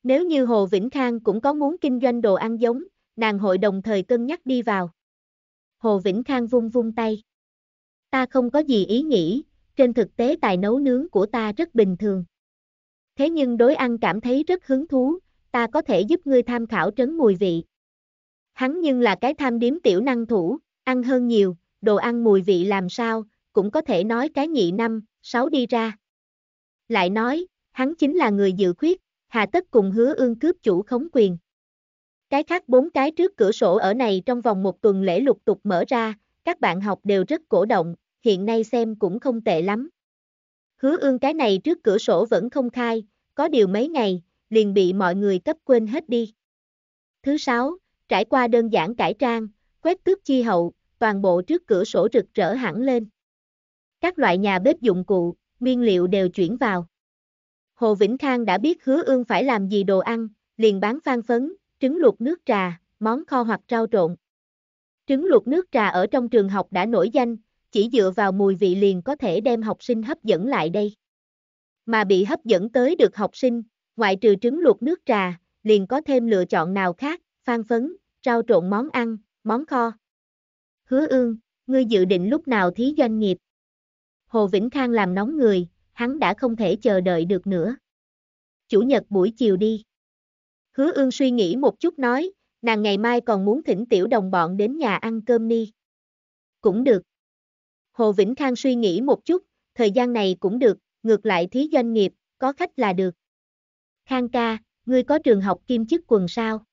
Nếu như Hồ Vĩnh Khang cũng có muốn kinh doanh đồ ăn giống, nàng hội đồng thời cân nhắc đi vào. Hồ Vĩnh Khang vung vung tay. Ta không có gì ý nghĩ, trên thực tế tài nấu nướng của ta rất bình thường. Thế nhưng đối ăn cảm thấy rất hứng thú, ta có thể giúp ngươi tham khảo trấn mùi vị. Hắn nhưng là cái tham điếm tiểu năng thủ, ăn hơn nhiều, đồ ăn mùi vị làm sao, cũng có thể nói cái nhị năm, sáu đi ra. Lại nói, hắn chính là người dự khuyết, hà tất cùng hứa ương cướp chủ khống quyền. Cái khác bốn cái trước cửa sổ ở này trong vòng một tuần lễ lục tục mở ra, các bạn học đều rất cổ động, hiện nay xem cũng không tệ lắm. Hứa ương cái này trước cửa sổ vẫn không khai, có điều mấy ngày, liền bị mọi người cấp quên hết đi. Thứ sáu, trải qua đơn giản cải trang, quét tước chi hậu, toàn bộ trước cửa sổ rực rỡ hẳn lên. Các loại nhà bếp dụng cụ, nguyên liệu đều chuyển vào. Hồ Vĩnh Khang đã biết hứa ương phải làm gì đồ ăn, liền bán phan phấn, trứng luộc nước trà, món kho hoặc rau trộn. Trứng luộc nước trà ở trong trường học đã nổi danh, chỉ dựa vào mùi vị liền có thể đem học sinh hấp dẫn lại đây. Mà bị hấp dẫn tới được học sinh, ngoại trừ trứng luộc nước trà, liền có thêm lựa chọn nào khác, phan phấn, rau trộn món ăn, món kho. Hứa ương, ngươi dự định lúc nào thí doanh nghiệp? Hồ Vĩnh Khang làm nóng người, hắn đã không thể chờ đợi được nữa. Chủ nhật buổi chiều đi. Hứa ương suy nghĩ một chút nói, nàng ngày mai còn muốn thỉnh tiểu đồng bọn đến nhà ăn cơm ni. Cũng được. Hồ Vĩnh Khang suy nghĩ một chút, thời gian này cũng được, ngược lại thí doanh nghiệp, có khách là được. Khang ca, ngươi có trường học kim chức quần sao?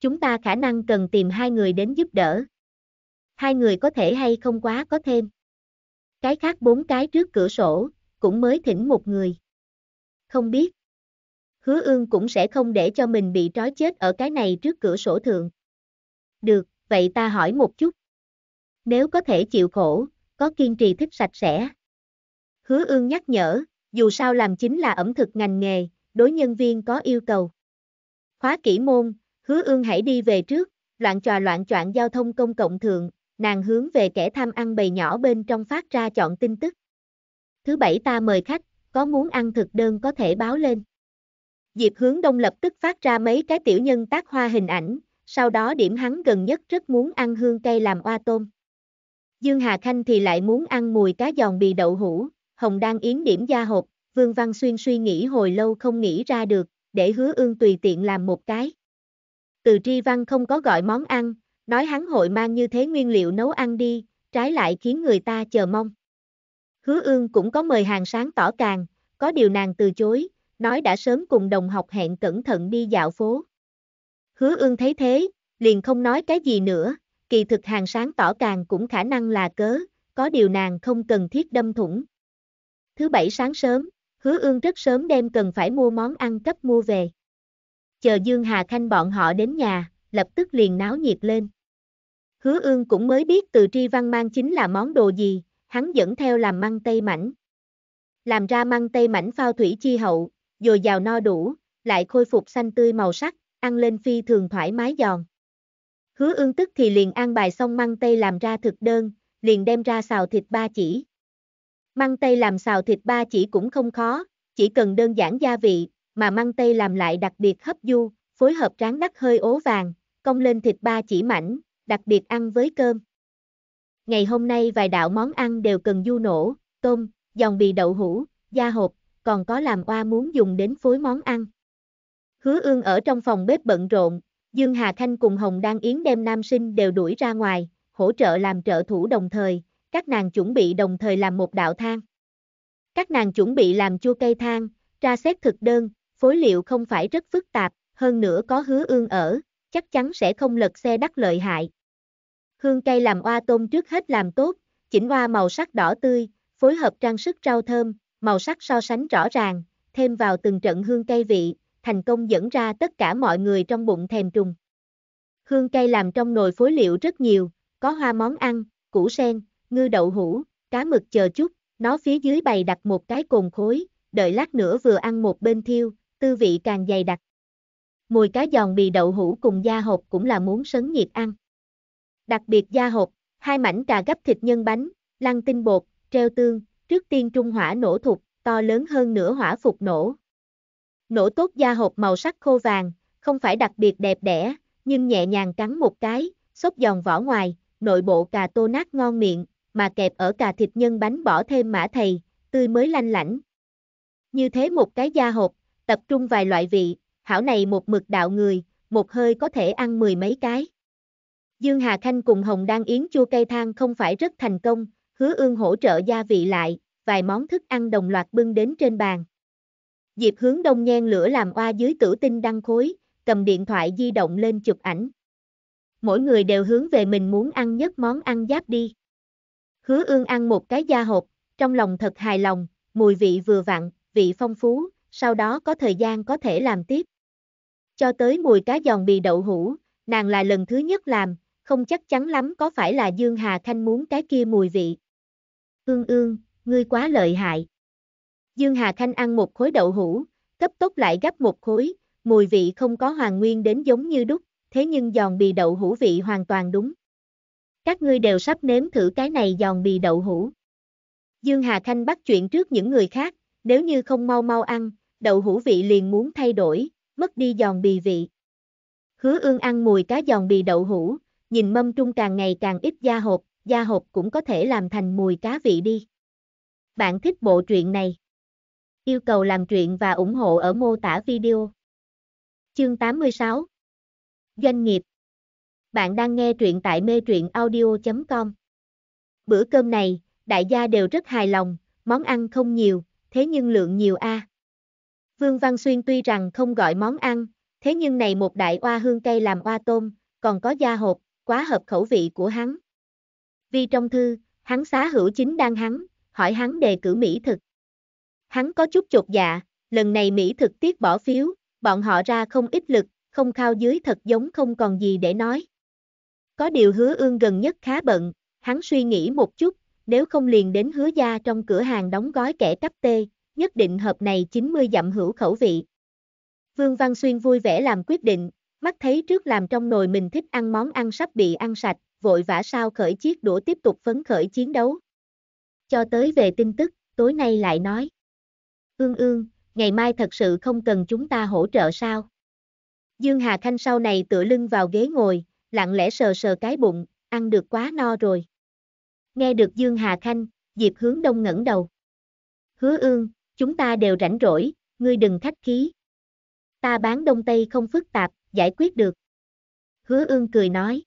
Chúng ta khả năng cần tìm hai người đến giúp đỡ. Hai người có thể hay không quá có thêm. Cái khác bốn cái trước cửa sổ, cũng mới thỉnh một người. Không biết. Hứa ương cũng sẽ không để cho mình bị trói chết ở cái này trước cửa sổ thượng. Được, vậy ta hỏi một chút. Nếu có thể chịu khổ, có kiên trì thích sạch sẽ. Hứa ương nhắc nhở, dù sao làm chính là ẩm thực ngành nghề, đối nhân viên có yêu cầu. Khóa kỹ môn, hứa ương hãy đi về trước, loạn trò loạn trọn giao thông công cộng thượng, nàng hướng về kẻ tham ăn bầy nhỏ bên trong phát ra chọn tin tức thứ bảy ta mời khách, có muốn ăn thực đơn có thể báo lên. Diệp hướng đông lập tức phát ra mấy cái tiểu nhân tác hoa hình ảnh, sau đó điểm hắn gần nhất rất muốn ăn hương cây làm oa tôm. Dương Hà Khanh thì lại muốn ăn mùi cá giòn bì đậu hũ, Hồng đang Yến điểm gia hộp, Vương Văn Xuyên suy nghĩ hồi lâu không nghĩ ra được, để hứa ương tùy tiện làm một cái. Từ tri văn không có gọi món ăn, nói hắn hội mang như thế nguyên liệu nấu ăn đi, trái lại khiến người ta chờ mong. Hứa ương cũng có mời hàng sáng tỏ càng, có điều nàng từ chối, nói đã sớm cùng đồng học hẹn cẩn thận đi dạo phố. Hứa ương thấy thế, liền không nói cái gì nữa, kỳ thực hàng sáng tỏ càng cũng khả năng là cớ, có điều nàng không cần thiết đâm thủng. Thứ bảy sáng sớm, hứa ương rất sớm đem cần phải mua món ăn cấp mua về. Chờ Dương Hà Khanh bọn họ đến nhà, lập tức liền náo nhiệt lên. Hứa ương cũng mới biết từ tri văn mang chính là món đồ gì, hắn dẫn theo làm măng tây mảnh. Làm ra măng tây mảnh phao thủy chi hậu, dồi dào no đủ, lại khôi phục xanh tươi màu sắc, ăn lên phi thường thoải mái giòn. Hứa ương tức thì liền ăn bài xong măng tây làm ra thực đơn, liền đem ra xào thịt ba chỉ. Măng tây làm xào thịt ba chỉ cũng không khó, chỉ cần đơn giản gia vị, mà măng tây làm lại đặc biệt hấp du, phối hợp rán đắt hơi ố vàng, công lên thịt ba chỉ mảnh, đặc biệt ăn với cơm. Ngày hôm nay vài đạo món ăn đều cần du nổ, tôm, dòng bì đậu hũ, da hộp, còn có làm oa muốn dùng đến phối món ăn. Hứa ương ở trong phòng bếp bận rộn, Dương Hà Khanh cùng Hồng Đan Yến đem nam sinh đều đuổi ra ngoài, hỗ trợ làm trợ thủ đồng thời, các nàng chuẩn bị đồng thời làm một đạo thang. Các nàng chuẩn bị làm chua cây thang, tra xét thực đơn, phối liệu không phải rất phức tạp, hơn nữa có hứa ương ở, chắc chắn sẽ không lật xe đắc lợi hại, Hương cây làm oa tôm trước hết làm tốt, chỉnh hoa màu sắc đỏ tươi, phối hợp trang sức rau thơm, màu sắc so sánh rõ ràng, thêm vào từng trận hương cây vị, thành công dẫn ra tất cả mọi người trong bụng thèm trùng. Hương cây làm trong nồi phối liệu rất nhiều, có hoa món ăn, củ sen, ngư đậu hũ, cá mực chờ chút, nó phía dưới bày đặt một cái cồn khối, đợi lát nữa vừa ăn một bên thiêu, tư vị càng dày đặc. Mùi cá giòn bì đậu hũ cùng da hộp cũng là muốn sấn nhiệt ăn đặc biệt gia hộp, hai mảnh cà gấp thịt nhân bánh, lăn tinh bột, treo tương, trước tiên trung hỏa nổ thục, to lớn hơn nửa hỏa phục nổ. Nổ tốt da hộp màu sắc khô vàng, không phải đặc biệt đẹp đẽ, nhưng nhẹ nhàng cắn một cái, xốp giòn vỏ ngoài, nội bộ cà tô nát ngon miệng, mà kẹp ở cà thịt nhân bánh bỏ thêm mã thầy, tươi mới lanh lảnh. Như thế một cái da hộp, tập trung vài loại vị, hảo này một mực đạo người, một hơi có thể ăn mười mấy cái. Dương Hà Khanh cùng Hồng Đan Yến chua cây thang không phải rất thành công, hứa ương hỗ trợ gia vị lại, vài món thức ăn đồng loạt bưng đến trên bàn. Diệp hướng đông nhen lửa làm oa dưới tử tinh đăng khối, cầm điện thoại di động lên chụp ảnh. Mỗi người đều hướng về mình muốn ăn nhất món ăn giáp đi. Hứa ương ăn một cái da hộp, trong lòng thật hài lòng, mùi vị vừa vặn, vị phong phú, sau đó có thời gian có thể làm tiếp. Cho tới mùi cá giòn bì đậu hũ, nàng là lần thứ nhất làm, không chắc chắn lắm có phải là Dương Hà Khanh muốn cái kia mùi vị. Ương ương, ngươi quá lợi hại. Dương Hà Khanh ăn một khối đậu hũ, cấp tốc lại gấp một khối, mùi vị không có hoàng nguyên đến giống như đúc, thế nhưng giòn bì đậu hũ vị hoàn toàn đúng. Các ngươi đều sắp nếm thử cái này giòn bì đậu hũ. Dương Hà Khanh bắt chuyện trước những người khác, nếu như không mau mau ăn, đậu hũ vị liền muốn thay đổi, mất đi giòn bì vị. Hứa ương ăn mùi cá giòn bì đậu hũ, nhìn mâm trung càng ngày càng ít da hộp, da hộp cũng có thể làm thành mùi cá vị đi. Bạn thích bộ truyện này? Yêu cầu làm truyện và ủng hộ ở mô tả video. Chương 86 Doanh nghiệp Bạn đang nghe truyện tại mê truyện audio.com Bữa cơm này, đại gia đều rất hài lòng, món ăn không nhiều, thế nhưng lượng nhiều a. À. Vương Văn Xuyên tuy rằng không gọi món ăn, thế nhưng này một đại oa hương cây làm oa tôm, còn có da hộp, quá hợp khẩu vị của hắn. Vì trong thư, hắn xá hữu chính đang hắn, hỏi hắn đề cử mỹ thực. Hắn có chút chột dạ, lần này mỹ thực tiếc bỏ phiếu, bọn họ ra không ít lực, không khao dưới thật giống không còn gì để nói. Có điều hứa ương gần nhất khá bận, hắn suy nghĩ một chút, nếu không liền đến hứa gia trong cửa hàng đóng gói kẻ cắp tê, nhất định hợp này 90 dặm hữu khẩu vị. Vương Văn Xuyên vui vẻ làm quyết định, Mắt thấy trước làm trong nồi mình thích ăn món ăn sắp bị ăn sạch, vội vã sao khởi chiếc đũa tiếp tục phấn khởi chiến đấu. Cho tới về tin tức, tối nay lại nói. Ương ương, ngày mai thật sự không cần chúng ta hỗ trợ sao? Dương Hà Khanh sau này tựa lưng vào ghế ngồi, lặng lẽ sờ sờ cái bụng, ăn được quá no rồi. Nghe được Dương Hà Khanh, Diệp hướng đông ngẩng đầu. Hứa ương, chúng ta đều rảnh rỗi, ngươi đừng khách khí. Ta bán đông tây không phức tạp, giải quyết được. Hứa ương cười nói.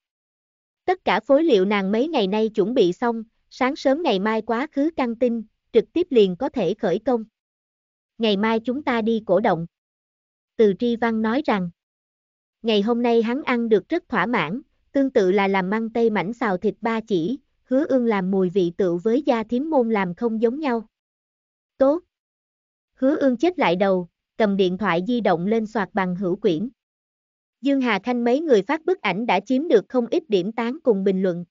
Tất cả phối liệu nàng mấy ngày nay chuẩn bị xong, sáng sớm ngày mai quá khứ căng tin, trực tiếp liền có thể khởi công. Ngày mai chúng ta đi cổ động. Từ Tri Văn nói rằng, ngày hôm nay hắn ăn được rất thỏa mãn, tương tự là làm măng tây mảnh xào thịt ba chỉ, hứa ương làm mùi vị tự với gia thiếm môn làm không giống nhau. Tốt. Hứa ương chết lại đầu, cầm điện thoại di động lên soạt bằng hữu quyển. Dương Hà Khanh mấy người phát bức ảnh đã chiếm được không ít điểm tán cùng bình luận.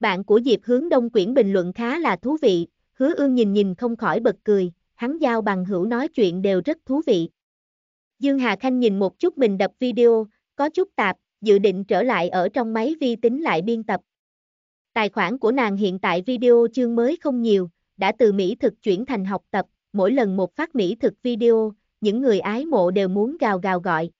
Bạn của Diệp Hướng Đông quyển bình luận khá là thú vị, hứa ương nhìn nhìn không khỏi bật cười, hắn giao bằng hữu nói chuyện đều rất thú vị. Dương Hà Khanh nhìn một chút mình đập video, có chút tạp, dự định trở lại ở trong máy vi tính lại biên tập. Tài khoản của nàng hiện tại video chương mới không nhiều, đã từ Mỹ thực chuyển thành học tập, mỗi lần một phát Mỹ thực video, những người ái mộ đều muốn gào gào gọi.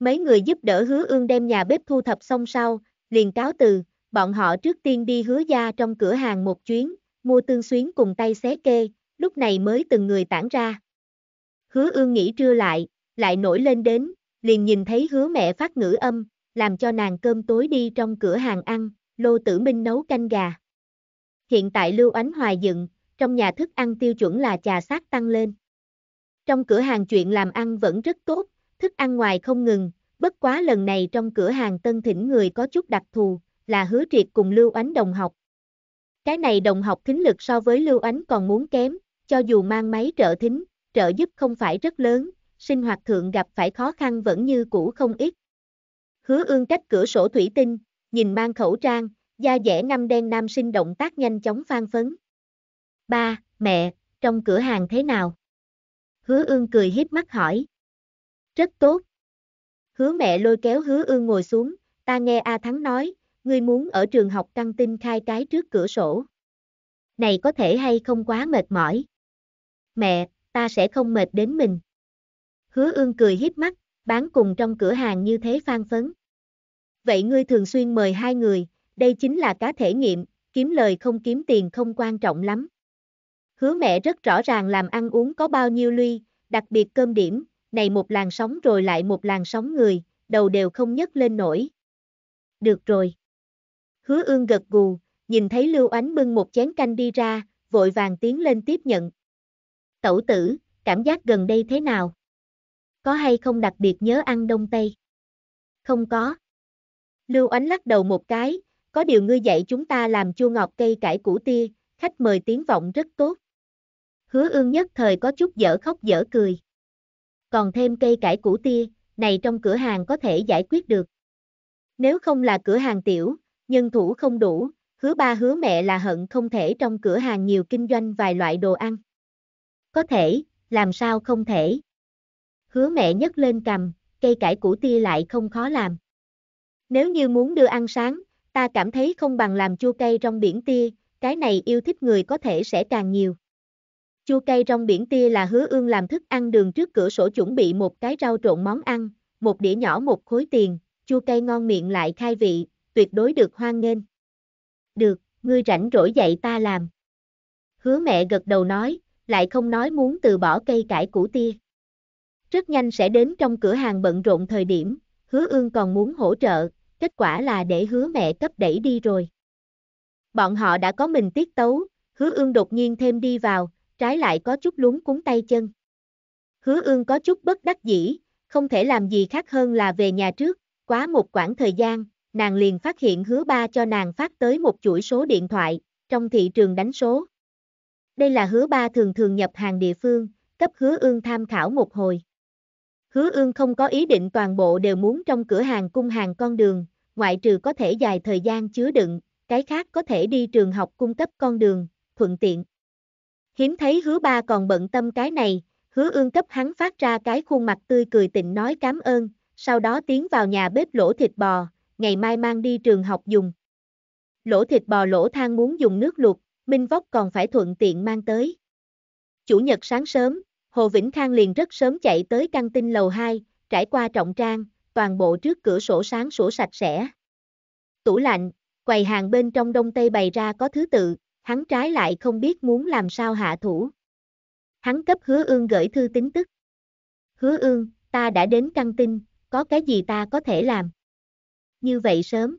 Mấy người giúp đỡ hứa ương đem nhà bếp thu thập xong sau, liền cáo từ, bọn họ trước tiên đi hứa gia trong cửa hàng một chuyến, mua tương xuyến cùng tay xé kê, lúc này mới từng người tản ra. Hứa ương nghỉ trưa lại, lại nổi lên đến, liền nhìn thấy hứa mẹ phát ngữ âm, làm cho nàng cơm tối đi trong cửa hàng ăn, Lô Tử Minh nấu canh gà. Hiện tại Lưu Ánh Hoài dựng, trong nhà thức ăn tiêu chuẩn là trà sát tăng lên. Trong cửa hàng chuyện làm ăn vẫn rất tốt, thức ăn ngoài không ngừng, bất quá lần này trong cửa hàng tân thỉnh người có chút đặc thù, là hứa triệt cùng Lưu Ánh đồng học. Cái này đồng học thính lực so với Lưu Ánh còn muốn kém, cho dù mang máy trợ thính, trợ giúp không phải rất lớn, sinh hoạt thượng gặp phải khó khăn vẫn như cũ không ít. Hứa ương cách cửa sổ thủy tinh, nhìn mang khẩu trang, da dẻ ngăm đen nam sinh động tác nhanh chóng phan phấn. Ba, mẹ, trong cửa hàng thế nào? Hứa ương cười hiếp mắt hỏi. Rất tốt. Hứa mẹ lôi kéo hứa ương ngồi xuống, ta nghe A Thắng nói, ngươi muốn ở trường học căng tin khai cái trước cửa sổ. Này có thể hay không quá mệt mỏi. Mẹ, ta sẽ không mệt đến mình. Hứa ương cười híp mắt, bán cùng trong cửa hàng như thế phan phấn. Vậy ngươi thường xuyên mời hai người, đây chính là cá thể nghiệm, kiếm lời không kiếm tiền không quan trọng lắm. Hứa mẹ rất rõ ràng làm ăn uống có bao nhiêu luy, đặc biệt cơm điểm, này một làn sóng rồi lại một làn sóng người, đầu đều không nhấc lên nổi. Được rồi. Hứa ương gật gù, nhìn thấy Lưu Ánh bưng một chén canh đi ra, vội vàng tiến lên tiếp nhận. Tẩu tử, cảm giác gần đây thế nào? Có hay không đặc biệt nhớ ăn đông tây? Không có. Lưu Ánh lắc đầu một cái, có điều ngươi dạy chúng ta làm chua ngọt cây cải củ tia, khách mời tiếng vọng rất tốt. Hứa ương nhất thời có chút dở khóc dở cười còn thêm cây cải củ tia, này trong cửa hàng có thể giải quyết được. Nếu không là cửa hàng tiểu, nhân thủ không đủ, hứa ba hứa mẹ là hận không thể trong cửa hàng nhiều kinh doanh vài loại đồ ăn. Có thể, làm sao không thể. Hứa mẹ nhấc lên cầm, cây cải củ tia lại không khó làm. Nếu như muốn đưa ăn sáng, ta cảm thấy không bằng làm chua cây trong biển tia, cái này yêu thích người có thể sẽ càng nhiều. Chu cây trong biển tia là hứa ương làm thức ăn đường trước cửa sổ chuẩn bị một cái rau trộn món ăn, một đĩa nhỏ một khối tiền, chua cây ngon miệng lại khai vị, tuyệt đối được hoan nghênh. Được, ngươi rảnh rỗi dạy ta làm. Hứa mẹ gật đầu nói, lại không nói muốn từ bỏ cây cải củ tia. Rất nhanh sẽ đến trong cửa hàng bận rộn thời điểm, hứa ương còn muốn hỗ trợ, kết quả là để hứa mẹ cấp đẩy đi rồi. Bọn họ đã có mình tiết tấu, hứa ương đột nhiên thêm đi vào, trái lại có chút luống cuốn tay chân. Hứa ương có chút bất đắc dĩ, không thể làm gì khác hơn là về nhà trước, quá một quãng thời gian, nàng liền phát hiện hứa ba cho nàng phát tới một chuỗi số điện thoại, trong thị trường đánh số. Đây là hứa ba thường thường nhập hàng địa phương, cấp hứa ương tham khảo một hồi. Hứa ương không có ý định toàn bộ đều muốn trong cửa hàng cung hàng con đường, ngoại trừ có thể dài thời gian chứa đựng, cái khác có thể đi trường học cung cấp con đường, thuận tiện. Hiếm thấy hứa ba còn bận tâm cái này, hứa ương cấp hắn phát ra cái khuôn mặt tươi cười tịnh nói cảm ơn, sau đó tiến vào nhà bếp lỗ thịt bò, ngày mai mang đi trường học dùng. Lỗ thịt bò lỗ thang muốn dùng nước luộc, Minh Vóc còn phải thuận tiện mang tới. Chủ nhật sáng sớm, Hồ Vĩnh Khang liền rất sớm chạy tới căn tin lầu 2, trải qua trọng trang, toàn bộ trước cửa sổ sáng sổ sạch sẽ. Tủ lạnh, quầy hàng bên trong đông tây bày ra có thứ tự, hắn trái lại không biết muốn làm sao hạ thủ. Hắn cấp hứa ương gửi thư tính tức. Hứa ương, ta đã đến căng tin, có cái gì ta có thể làm? Như vậy sớm.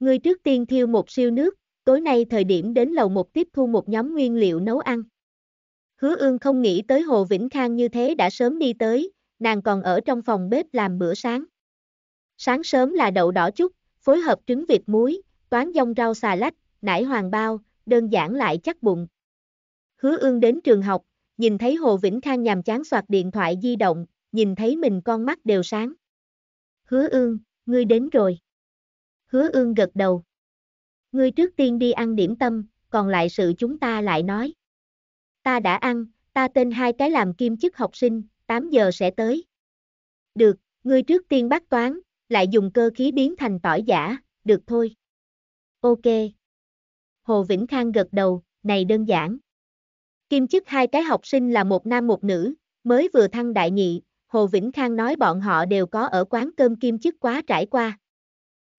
người trước tiên thiêu một siêu nước, tối nay thời điểm đến lầu một tiếp thu một nhóm nguyên liệu nấu ăn. Hứa ương không nghĩ tới Hồ Vĩnh Khang như thế đã sớm đi tới, nàng còn ở trong phòng bếp làm bữa sáng. Sáng sớm là đậu đỏ chút, phối hợp trứng vịt muối, toán dông rau xà lách, nải hoàng bao, đơn giản lại chắc bụng. Hứa ương đến trường học, nhìn thấy Hồ Vĩnh Khang nhàm chán soạt điện thoại di động, nhìn thấy mình con mắt đều sáng. Hứa ương, ngươi đến rồi. Hứa ương gật đầu. Ngươi trước tiên đi ăn điểm tâm, còn lại sự chúng ta lại nói. Ta đã ăn, ta tên hai cái làm kim chức học sinh, 8 giờ sẽ tới. Được, ngươi trước tiên bắt toán, lại dùng cơ khí biến thành tỏi giả, được thôi. Ok. Hồ Vĩnh Khang gật đầu, này đơn giản. Kim chức hai cái học sinh là một nam một nữ, mới vừa thăng đại nhị, Hồ Vĩnh Khang nói bọn họ đều có ở quán cơm kim chức quá trải qua.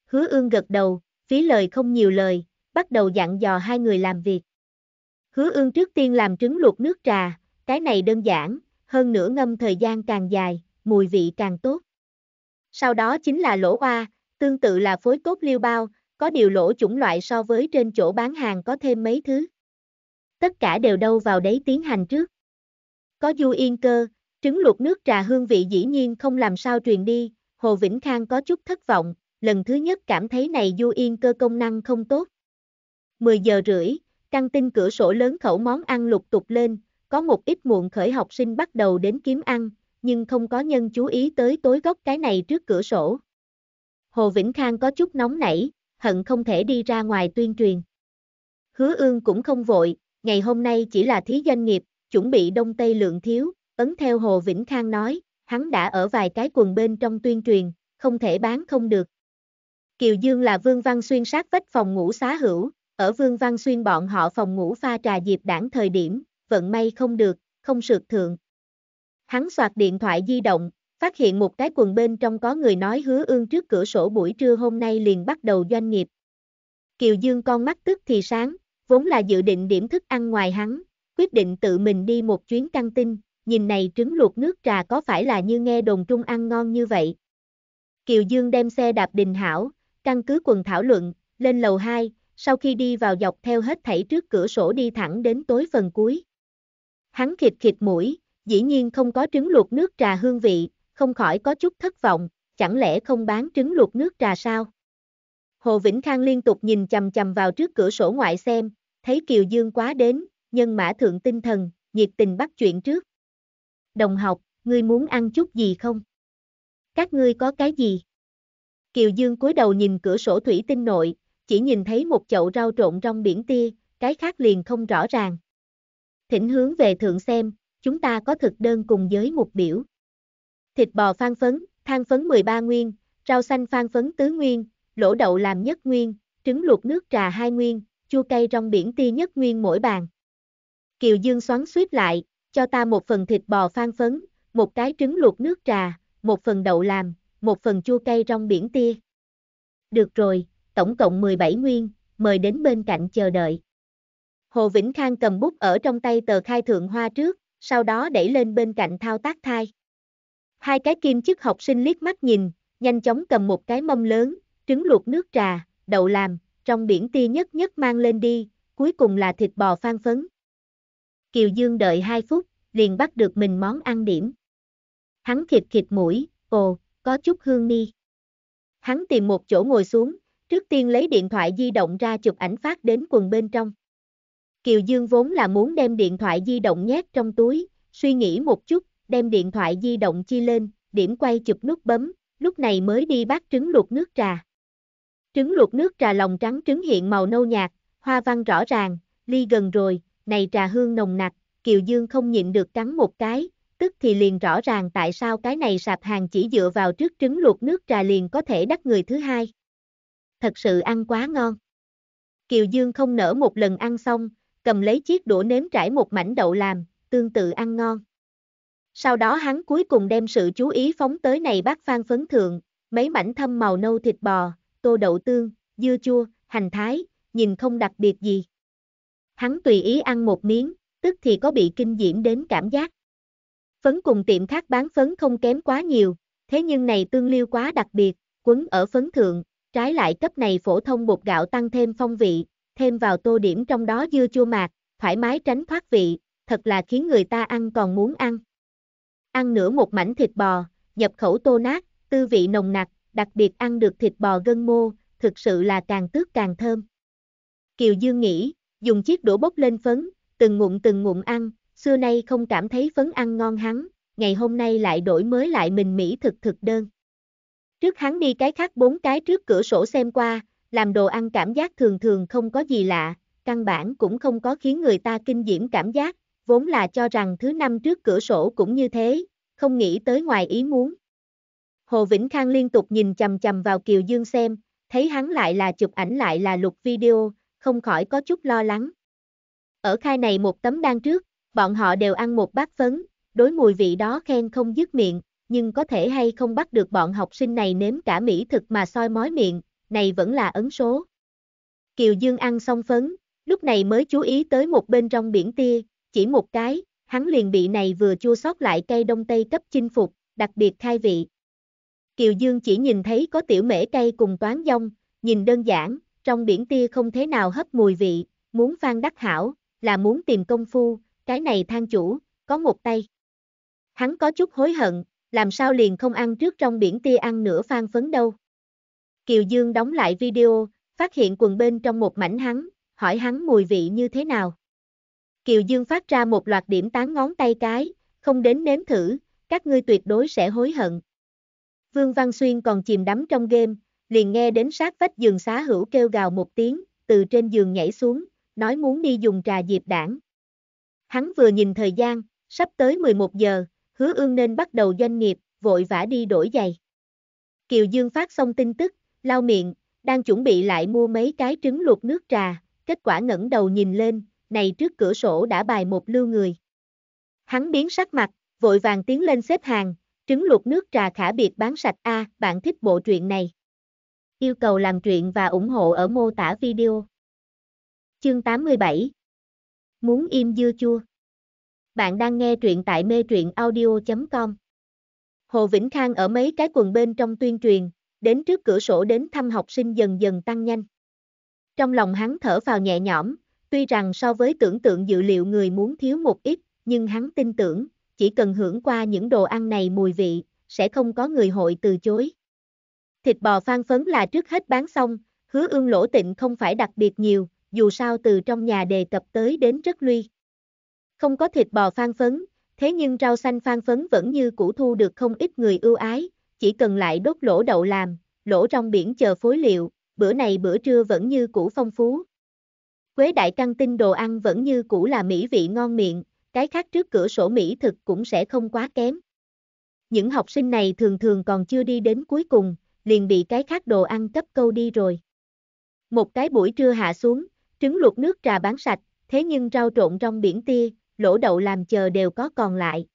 Hứa ương gật đầu, phí lời không nhiều lời, bắt đầu dặn dò hai người làm việc. Hứa ương trước tiên làm trứng luộc nước trà, cái này đơn giản, hơn nữa ngâm thời gian càng dài, mùi vị càng tốt. Sau đó chính là lỗ hoa, tương tự là phối cốt liêu bao, có điều lỗ chủng loại so với trên chỗ bán hàng có thêm mấy thứ. Tất cả đều đâu vào đấy tiến hành trước. Có du yên cơ, trứng luộc nước trà hương vị dĩ nhiên không làm sao truyền đi, Hồ Vĩnh Khang có chút thất vọng, lần thứ nhất cảm thấy này du yên cơ công năng không tốt. 10 giờ rưỡi, căng tin cửa sổ lớn khẩu món ăn lục tục lên, có một ít muộn khởi học sinh bắt đầu đến kiếm ăn, nhưng không có nhân chú ý tới tối góc cái này trước cửa sổ. Hồ Vĩnh Khang có chút nóng nảy, hận không thể đi ra ngoài tuyên truyền. Hứa ương cũng không vội, ngày hôm nay chỉ là thí doanh nghiệp, chuẩn bị đông tây lượng thiếu, ấn theo Hồ Vĩnh Khang nói, hắn đã ở vài cái quần bên trong tuyên truyền, không thể bán không được. Kiều Dương là Vương Văn Xuyên sát vách phòng ngủ xá hữu, ở Vương Văn Xuyên bọn họ phòng ngủ pha trà dịp đảng thời điểm, vận may không được, không sượt thượng. Hắn soạt điện thoại di động, phát hiện một cái quần bên trong có người nói hứa ương trước cửa sổ buổi trưa hôm nay liền bắt đầu doanh nghiệp. Kiều Dương con mắt tức thì sáng, vốn là dự định điểm thức ăn ngoài hắn, quyết định tự mình đi một chuyến căng tin, nhìn này trứng luộc nước trà có phải là như nghe đồn trung ăn ngon như vậy. Kiều Dương đem xe đạp đình hảo, căn cứ quần thảo luận, lên lầu 2, sau khi đi vào dọc theo hết thảy trước cửa sổ đi thẳng đến tối phần cuối. Hắn khịt khịt mũi, dĩ nhiên không có trứng luộc nước trà hương vị, không khỏi có chút thất vọng, chẳng lẽ không bán trứng luộc nước trà sao? Hồ Vĩnh Khang liên tục nhìn chầm chầm vào trước cửa sổ ngoại xem, thấy Kiều Dương quá đến, nhân mã thượng tinh thần, nhiệt tình bắt chuyện trước. Đồng học, ngươi muốn ăn chút gì không? Các ngươi có cái gì? Kiều Dương cúi đầu nhìn cửa sổ thủy tinh nội, chỉ nhìn thấy một chậu rau trộn trong biển tia, cái khác liền không rõ ràng. Thỉnh hướng về thượng xem, chúng ta có thực đơn cùng giới một biểu thịt bò phan phấn, than phấn 13 nguyên, rau xanh phan phấn tứ nguyên, lỗ đậu làm nhất nguyên, trứng luộc nước trà hai nguyên, chua cây rong biển ti nhất nguyên mỗi bàn. Kiều Dương xoắn suýt lại, cho ta một phần thịt bò phan phấn, một cái trứng luộc nước trà, một phần đậu làm, một phần chua cây rong biển tia. Được rồi, tổng cộng 17 nguyên, mời đến bên cạnh chờ đợi. Hồ Vĩnh Khang cầm bút ở trong tay tờ khai thượng hoa trước, sau đó đẩy lên bên cạnh thao tác thai. Hai cái kim chức học sinh liếc mắt nhìn, nhanh chóng cầm một cái mâm lớn, trứng luộc nước trà, đậu làm, trong biển tia nhất nhất mang lên đi, cuối cùng là thịt bò phan phấn. Kiều Dương đợi 2 phút, liền bắt được mình món ăn điểm. Hắn khịt khịt mũi, ồ, có chút hương ni. Hắn tìm một chỗ ngồi xuống, trước tiên lấy điện thoại di động ra chụp ảnh phát đến quần bên trong. Kiều Dương vốn là muốn đem điện thoại di động nhét trong túi, suy nghĩ một chút, đem điện thoại di động chi lên, điểm quay chụp nút bấm, lúc này mới đi bát trứng luộc nước trà. Trứng luộc nước trà lòng trắng trứng hiện màu nâu nhạt, hoa văn rõ ràng, ly gần rồi, này trà hương nồng nặc, Kiều Dương không nhịn được cắn một cái, tức thì liền rõ ràng tại sao cái này sạp hàng chỉ dựa vào trước trứng luộc nước trà liền có thể đắc người thứ hai. Thật sự ăn quá ngon. Kiều Dương không nở một lần ăn xong, cầm lấy chiếc đũa nếm trải một mảnh đậu làm, tương tự ăn ngon. Sau đó hắn cuối cùng đem sự chú ý phóng tới này bác phan phấn thượng, mấy mảnh thâm màu nâu thịt bò, tô đậu tương, dưa chua, hành thái, nhìn không đặc biệt gì. Hắn tùy ý ăn một miếng, tức thì có bị kinh diễm đến cảm giác. Phấn cùng tiệm khác bán phấn không kém quá nhiều, thế nhưng này tương liêu quá đặc biệt, quấn ở phấn thượng, trái lại cấp này phổ thông bột gạo tăng thêm phong vị, thêm vào tô điểm trong đó dưa chua mạc, thoải mái tránh thoát vị, thật là khiến người ta ăn còn muốn ăn. Ăn nửa một mảnh thịt bò, nhập khẩu tô nát, tư vị nồng nặc, đặc biệt ăn được thịt bò gân mô, thực sự là càng tước càng thơm. Kiều Dương nghĩ, dùng chiếc đũa bốc lên phấn, từng ngụm từng ngụm ăn, xưa nay không cảm thấy phấn ăn ngon hắn, ngày hôm nay lại đổi mới lại mình mỹ thực thực đơn. Trước hắn đi cái khác bốn cái trước cửa sổ xem qua, làm đồ ăn cảm giác thường thường không có gì lạ, căn bản cũng không có khiến người ta kinh diễm cảm giác, vốn là cho rằng thứ năm trước cửa sổ cũng như thế, không nghĩ tới ngoài ý muốn. Hồ Vĩnh Khang liên tục nhìn chầm chầm vào Kiều Dương xem, thấy hắn lại là chụp ảnh lại là lục video, không khỏi có chút lo lắng. Ở khai này một tấm đan trước, bọn họ đều ăn một bát phấn, đối mùi vị đó khen không dứt miệng, nhưng có thể hay không bắt được bọn học sinh này nếm cả mỹ thực mà soi mói miệng, này vẫn là ấn số. Kiều Dương ăn xong phấn, lúc này mới chú ý tới một bên trong biển tia, chỉ một cái, hắn liền bị này vừa chua sót lại cây đông tây cấp chinh phục, đặc biệt khai vị. Kiều Dương chỉ nhìn thấy có tiểu mễ cây cùng toán dông, nhìn đơn giản, trong biển tia không thế nào hấp mùi vị, muốn phan đắc hảo, là muốn tìm công phu, cái này than chủ, có một tay. Hắn có chút hối hận, làm sao liền không ăn trước trong biển tia ăn nửa phan phấn đâu. Kiều Dương đóng lại video, phát hiện quần bên trong một mảnh hắn, hỏi hắn mùi vị như thế nào. Kiều Dương phát ra một loạt điểm tán ngón tay cái, không đến nếm thử, các ngươi tuyệt đối sẽ hối hận. Vương Văn Xuyên còn chìm đắm trong game, liền nghe đến sát vách giường xá hữu kêu gào một tiếng, từ trên giường nhảy xuống, nói muốn đi dùng trà diệp đảng. Hắn vừa nhìn thời gian, sắp tới 11 giờ, hứa ương nên bắt đầu doanh nghiệp, vội vã đi đổi giày. Kiều Dương phát xong tin tức, lau miệng, đang chuẩn bị lại mua mấy cái trứng luộc nước trà, kết quả ngẩng đầu nhìn lên, này trước cửa sổ đã bài một lưu người. Hắn biến sắc mặt, vội vàng tiến lên xếp hàng, trứng luộc nước trà khả biệt bán sạch A, à, bạn thích bộ truyện này. Yêu cầu làm truyện và ủng hộ ở mô tả video. Chương 87 Muốn im dưa chua Bạn đang nghe truyện tại mê truyện audio.com Hồ Vĩnh Khang ở mấy cái quần bên trong tuyên truyền, đến trước cửa sổ đến thăm học sinh dần dần tăng nhanh. Trong lòng hắn thở vào nhẹ nhõm, Tuy rằng so với tưởng tượng dự liệu người muốn thiếu một ít, nhưng hắn tin tưởng, chỉ cần hưởng qua những đồ ăn này mùi vị, sẽ không có người hội từ chối. Thịt bò phan phấn là trước hết bán xong, hứa ương lỗ tịnh không phải đặc biệt nhiều, dù sao từ trong nhà đề cập tới đến rất luy. Không có thịt bò phan phấn, thế nhưng rau xanh phan phấn vẫn như cũ thu được không ít người ưu ái, chỉ cần lại đốt lỗ đậu làm, lỗ trong biển chờ phối liệu, bữa này bữa trưa vẫn như cũ phong phú, Quế đại căng tin đồ ăn vẫn như cũ là mỹ vị ngon miệng, cái khác trước cửa sổ mỹ thực cũng sẽ không quá kém. Những học sinh này thường thường còn chưa đi đến cuối cùng, liền bị cái khác đồ ăn cấp câu đi rồi. Một cái buổi trưa hạ xuống, trứng luộc nước trà bán sạch, thế nhưng rau trộn trong biển tia, lỗ đậu làm chờ đều có còn lại.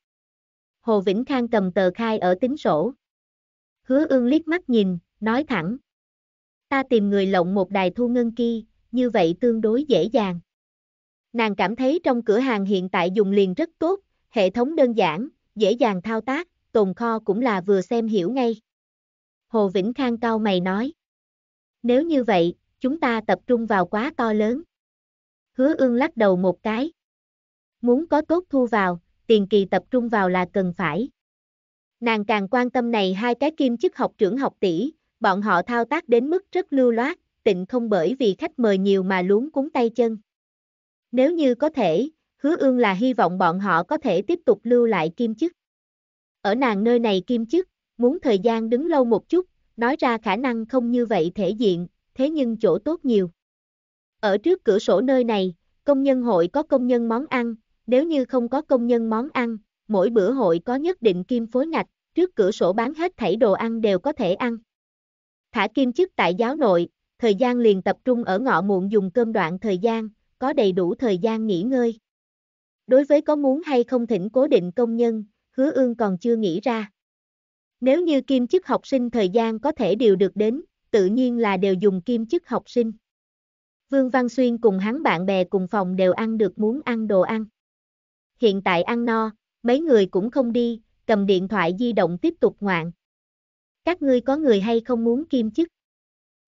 Hồ Vĩnh Khang cầm tờ khai ở tính sổ. Hứa ương liếc mắt nhìn, nói thẳng. Ta tìm người lộng một đài thu ngân kia, như vậy tương đối dễ dàng. Nàng cảm thấy trong cửa hàng hiện tại dùng liền rất tốt, hệ thống đơn giản, dễ dàng thao tác, tồn kho cũng là vừa xem hiểu ngay. Hồ Vĩnh Khang cao mày nói. Nếu như vậy, chúng ta tập trung vào quá to lớn. Hứa ương lắc đầu một cái. Muốn có tốt thu vào, tiền kỳ tập trung vào là cần phải. Nàng càng quan tâm này hai cái kim chức học trưởng học tỷ, bọn họ thao tác đến mức rất lưu loát, Tịnh không bởi vì khách mời nhiều mà luống cúng tay chân. Nếu như có thể, hứa ương là hy vọng bọn họ có thể tiếp tục lưu lại kim chức. Ở nàng nơi này kim chức, muốn thời gian đứng lâu một chút, nói ra khả năng không như vậy thể diện, thế nhưng chỗ tốt nhiều. Ở trước cửa sổ nơi này, công nhân hội có công nhân món ăn, nếu như không có công nhân món ăn, mỗi bữa hội có nhất định kim phối ngạch, trước cửa sổ bán hết thảy đồ ăn đều có thể ăn. Thả kim chức tại giáo nội, thời gian liền tập trung ở ngọ muộn dùng cơm đoạn thời gian, có đầy đủ thời gian nghỉ ngơi. Đối với có muốn hay không thỉnh cố định công nhân, hứa ương còn chưa nghĩ ra. Nếu như kim chức học sinh thời gian có thể đều được đến, tự nhiên là đều dùng kim chức học sinh. Vương Văn Xuyên cùng hắn bạn bè cùng phòng đều ăn được muốn ăn đồ ăn. Hiện tại ăn no, mấy người cũng không đi, cầm điện thoại di động tiếp tục ngoạn. Các ngươi có người hay không muốn kim chức?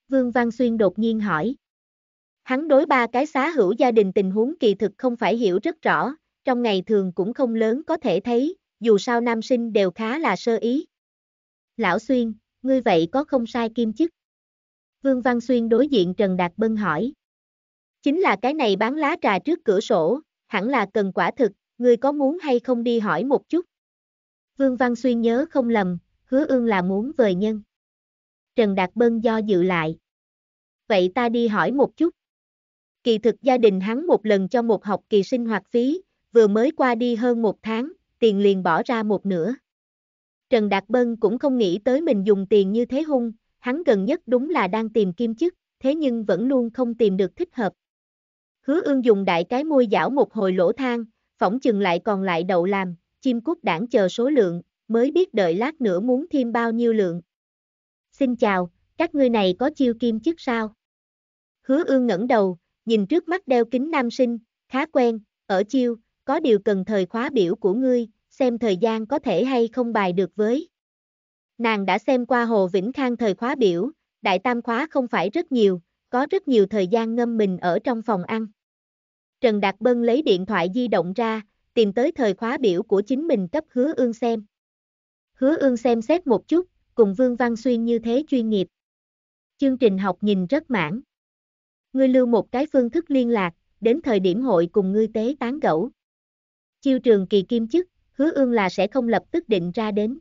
Vương Văn Xuyên đột nhiên hỏi. Hắn đối ba cái xá hữu gia đình tình huống kỳ thực không phải hiểu rất rõ, trong ngày thường cũng không lớn có thể thấy, dù sao nam sinh đều khá là sơ ý. Lão Xuyên, ngươi vậy có không sai kim chức? Vương Văn Xuyên đối diện Trần Đạt Bân hỏi. Chính là cái này bán lá trà trước cửa sổ, hẳn là cần quả thực, ngươi có muốn hay không đi hỏi một chút? Vương Văn Xuyên nhớ không lầm, hứa ương là muốn vời nhân. Trần Đạt Bân do dự lại. Vậy ta đi hỏi một chút. Kỳ thực gia đình hắn một lần cho một học kỳ sinh hoạt phí, vừa mới qua đi hơn một tháng, tiền liền bỏ ra một nửa. Trần Đạt Bân cũng không nghĩ tới mình dùng tiền như thế hung, hắn gần nhất đúng là đang tìm kim chức, thế nhưng vẫn luôn không tìm được thích hợp. Hứa ương dùng đại cái môi dảo một hồi lỗ thang, phỏng chừng lại còn lại đậu làm, chim cút đảng chờ số lượng, mới biết đợi lát nữa muốn thêm bao nhiêu lượng, xin chào, các ngươi này có chiêu kim chức sao? Hứa ương ngẩng đầu, nhìn trước mắt đeo kính nam sinh, khá quen, ở chiêu, có điều cần thời khóa biểu của ngươi, xem thời gian có thể hay không bài được với. Nàng đã xem qua Hồ Vĩnh Khang thời khóa biểu, đại tam khóa không phải rất nhiều, có rất nhiều thời gian ngâm mình ở trong phòng ăn. Trần Đạt Bân lấy điện thoại di động ra, tìm tới thời khóa biểu của chính mình cấp hứa ương xem. Hứa ương xem xét một chút, cùng Vương Văn Xuyên như thế chuyên nghiệp. Chương trình học nhìn rất mãn. Ngươi lưu một cái phương thức liên lạc, đến thời điểm hội cùng ngươi tế tán gẫu. Chiêu trường kỳ kim chức, hứa ương là sẽ không lập tức định ra đến.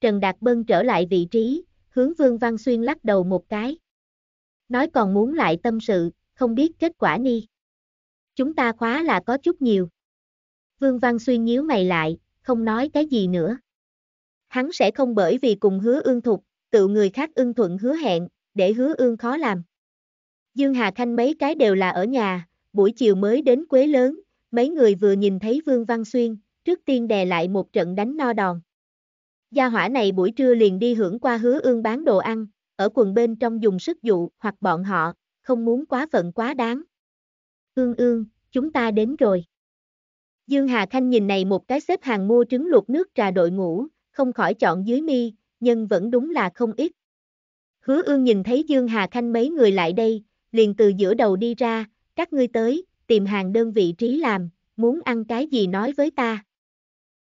Trần Đạt Bân trở lại vị trí, hướng Vương Văn Xuyên lắc đầu một cái. Nói còn muốn lại tâm sự, không biết kết quả ni. Chúng ta khóa là có chút nhiều. Vương Văn Xuyên nhíu mày lại, không nói cái gì nữa hắn sẽ không bởi vì cùng hứa ương thục, tự người khác ưng thuận hứa hẹn, để hứa ương khó làm. Dương Hà Khanh mấy cái đều là ở nhà, buổi chiều mới đến Quế Lớn, mấy người vừa nhìn thấy Vương Văn Xuyên, trước tiên đè lại một trận đánh no đòn. Gia hỏa này buổi trưa liền đi hưởng qua hứa ương bán đồ ăn, ở quần bên trong dùng sức dụ hoặc bọn họ, không muốn quá phận quá đáng. Ương ương, chúng ta đến rồi. Dương Hà Khanh nhìn này một cái xếp hàng mua trứng luộc nước trà đội ngũ, không khỏi chọn dưới mi, nhưng vẫn đúng là không ít. Hứa ương nhìn thấy Dương Hà Khanh mấy người lại đây, liền từ giữa đầu đi ra, các ngươi tới, tìm hàng đơn vị trí làm, muốn ăn cái gì nói với ta.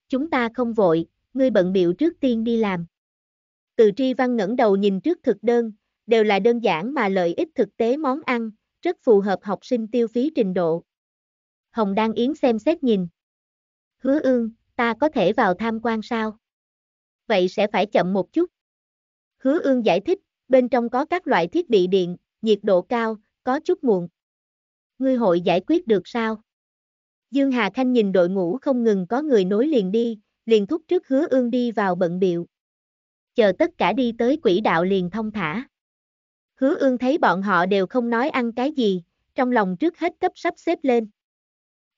Chúng ta không vội, ngươi bận biệu trước tiên đi làm. Từ tri văn ngẩng đầu nhìn trước thực đơn, đều là đơn giản mà lợi ích thực tế món ăn, rất phù hợp học sinh tiêu phí trình độ. Hồng Đan Yến xem xét nhìn. Hứa ương, ta có thể vào tham quan sao? vậy sẽ phải chậm một chút. Hứa ương giải thích, bên trong có các loại thiết bị điện, nhiệt độ cao, có chút muộn. Ngươi hội giải quyết được sao? Dương Hà Khanh nhìn đội ngũ không ngừng có người nối liền đi, liền thúc trước hứa ương đi vào bận biệu. Chờ tất cả đi tới quỹ đạo liền thông thả. Hứa ương thấy bọn họ đều không nói ăn cái gì, trong lòng trước hết cấp sắp xếp lên.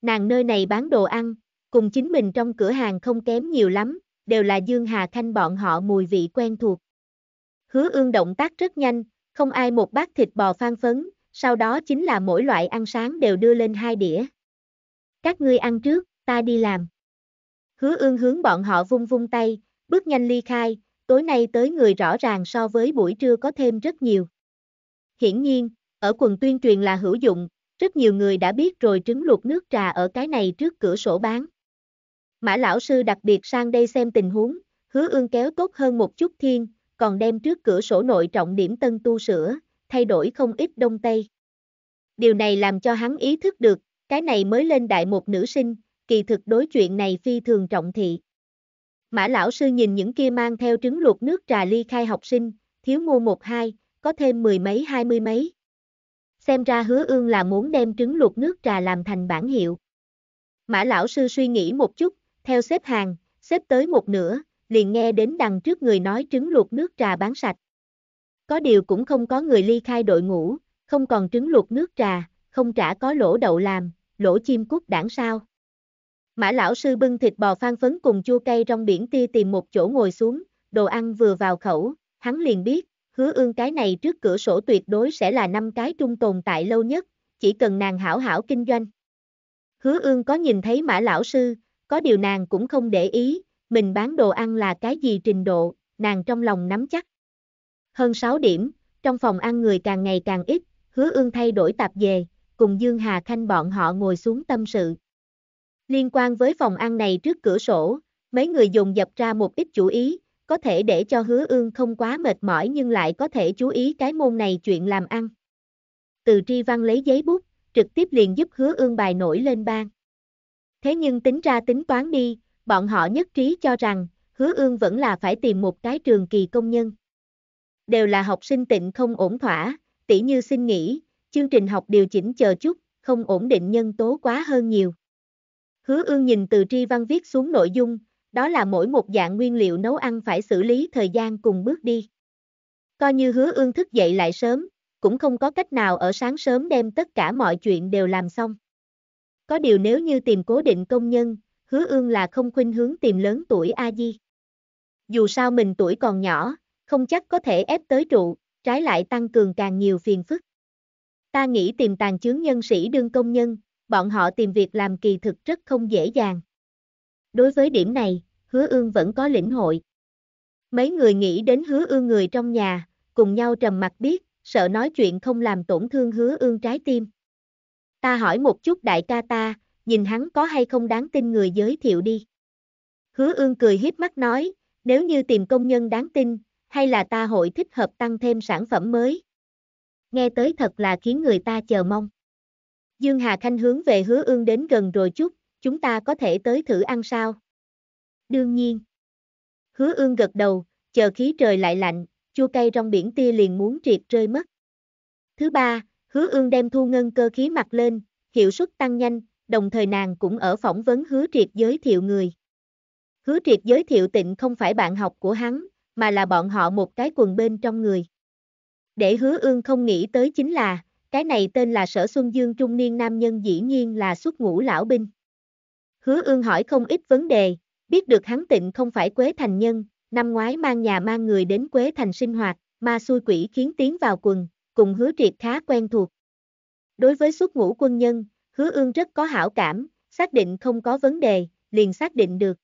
Nàng nơi này bán đồ ăn, cùng chính mình trong cửa hàng không kém nhiều lắm, đều là Dương Hà Khanh bọn họ mùi vị quen thuộc. Hứa ương động tác rất nhanh, không ai một bát thịt bò phan phấn, sau đó chính là mỗi loại ăn sáng đều đưa lên hai đĩa. Các ngươi ăn trước, ta đi làm. Hứa ương hướng bọn họ vung vung tay, bước nhanh ly khai, tối nay tới người rõ ràng so với buổi trưa có thêm rất nhiều. Hiển nhiên, ở quần tuyên truyền là hữu dụng, rất nhiều người đã biết rồi trứng luộc nước trà ở cái này trước cửa sổ bán. Mã lão sư đặc biệt sang đây xem tình huống, hứa ương kéo tốt hơn một chút thiên, còn đem trước cửa sổ nội trọng điểm tân tu sửa, thay đổi không ít đông tây. Điều này làm cho hắn ý thức được, cái này mới lên đại một nữ sinh, kỳ thực đối chuyện này phi thường trọng thị. Mã lão sư nhìn những kia mang theo trứng luộc nước trà ly khai học sinh, thiếu mua một hai, có thêm mười mấy hai mươi mấy. Xem ra hứa ương là muốn đem trứng luộc nước trà làm thành bản hiệu. Mã lão sư suy nghĩ một chút, theo xếp hàng, xếp tới một nửa, liền nghe đến đằng trước người nói trứng luộc nước trà bán sạch. Có điều cũng không có người ly khai đội ngũ, không còn trứng luộc nước trà, không trả có lỗ đậu làm, lỗ chim cút đảng sao. Mã lão sư bưng thịt bò phan phấn cùng chua cây trong biển ti tìm một chỗ ngồi xuống, đồ ăn vừa vào khẩu, hắn liền biết, hứa ương cái này trước cửa sổ tuyệt đối sẽ là năm cái trung tồn tại lâu nhất, chỉ cần nàng hảo hảo kinh doanh. Hứa ương có nhìn thấy mã lão sư, có điều nàng cũng không để ý, mình bán đồ ăn là cái gì trình độ, nàng trong lòng nắm chắc. Hơn 6 điểm, trong phòng ăn người càng ngày càng ít, hứa ương thay đổi tạp về, cùng Dương Hà Khanh bọn họ ngồi xuống tâm sự. Liên quan với phòng ăn này trước cửa sổ, mấy người dùng dập ra một ít chú ý, có thể để cho hứa ương không quá mệt mỏi nhưng lại có thể chú ý cái môn này chuyện làm ăn. Từ tri văn lấy giấy bút, trực tiếp liền giúp hứa ương bài nổi lên bang. Thế nhưng tính ra tính toán đi, bọn họ nhất trí cho rằng, hứa ương vẫn là phải tìm một cái trường kỳ công nhân. Đều là học sinh tịnh không ổn thỏa, tỉ như xin nghỉ, chương trình học điều chỉnh chờ chút, không ổn định nhân tố quá hơn nhiều. Hứa ương nhìn từ tri văn viết xuống nội dung, đó là mỗi một dạng nguyên liệu nấu ăn phải xử lý thời gian cùng bước đi. Coi như hứa ương thức dậy lại sớm, cũng không có cách nào ở sáng sớm đem tất cả mọi chuyện đều làm xong. Có điều nếu như tìm cố định công nhân, hứa ương là không khuynh hướng tìm lớn tuổi A-di. Dù sao mình tuổi còn nhỏ, không chắc có thể ép tới trụ, trái lại tăng cường càng nhiều phiền phức. Ta nghĩ tìm tàn chướng nhân sĩ đương công nhân, bọn họ tìm việc làm kỳ thực rất không dễ dàng. Đối với điểm này, hứa ương vẫn có lĩnh hội. Mấy người nghĩ đến hứa ương người trong nhà, cùng nhau trầm mặt biết, sợ nói chuyện không làm tổn thương hứa ương trái tim. Ta hỏi một chút đại ca ta, nhìn hắn có hay không đáng tin người giới thiệu đi. Hứa ương cười hiếp mắt nói, nếu như tìm công nhân đáng tin, hay là ta hội thích hợp tăng thêm sản phẩm mới. Nghe tới thật là khiến người ta chờ mong. Dương Hà Khanh hướng về hứa ương đến gần rồi chút, chúng ta có thể tới thử ăn sao? Đương nhiên. Hứa ương gật đầu, chờ khí trời lại lạnh, chua cay trong biển tia liền muốn triệt rơi mất. Thứ ba, Hứa ương đem thu ngân cơ khí mặt lên, hiệu suất tăng nhanh, đồng thời nàng cũng ở phỏng vấn hứa triệt giới thiệu người. Hứa triệt giới thiệu tịnh không phải bạn học của hắn, mà là bọn họ một cái quần bên trong người. Để hứa ương không nghĩ tới chính là, cái này tên là Sở Xuân Dương trung niên nam nhân dĩ nhiên là xuất ngũ lão binh. Hứa ương hỏi không ít vấn đề, biết được hắn tịnh không phải Quế Thành nhân, năm ngoái mang nhà mang người đến Quế Thành sinh hoạt, ma xui quỷ khiến tiến vào quần, cùng hứa triệt khá quen thuộc. Đối với xuất ngũ quân nhân, hứa ương rất có hảo cảm, xác định không có vấn đề, liền xác định được.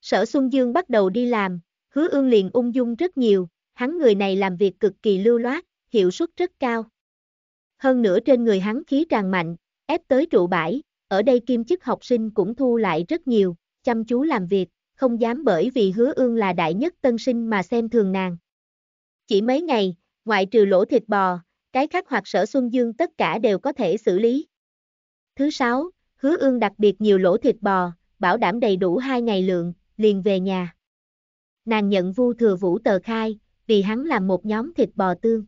Sở Xuân Dương bắt đầu đi làm, hứa ương liền ung dung rất nhiều, hắn người này làm việc cực kỳ lưu loát, hiệu suất rất cao. Hơn nữa trên người hắn khí tràn mạnh, ép tới trụ bãi, ở đây kim chức học sinh cũng thu lại rất nhiều, chăm chú làm việc, không dám bởi vì hứa ương là đại nhất tân sinh mà xem thường nàng. Chỉ mấy ngày, ngoại trừ lỗ thịt bò, cái khác hoặc sở Xuân Dương tất cả đều có thể xử lý. Thứ sáu, hứa ương đặc biệt nhiều lỗ thịt bò, bảo đảm đầy đủ hai ngày lượng, liền về nhà. Nàng nhận vu thừa vũ tờ khai, vì hắn làm một nhóm thịt bò tương.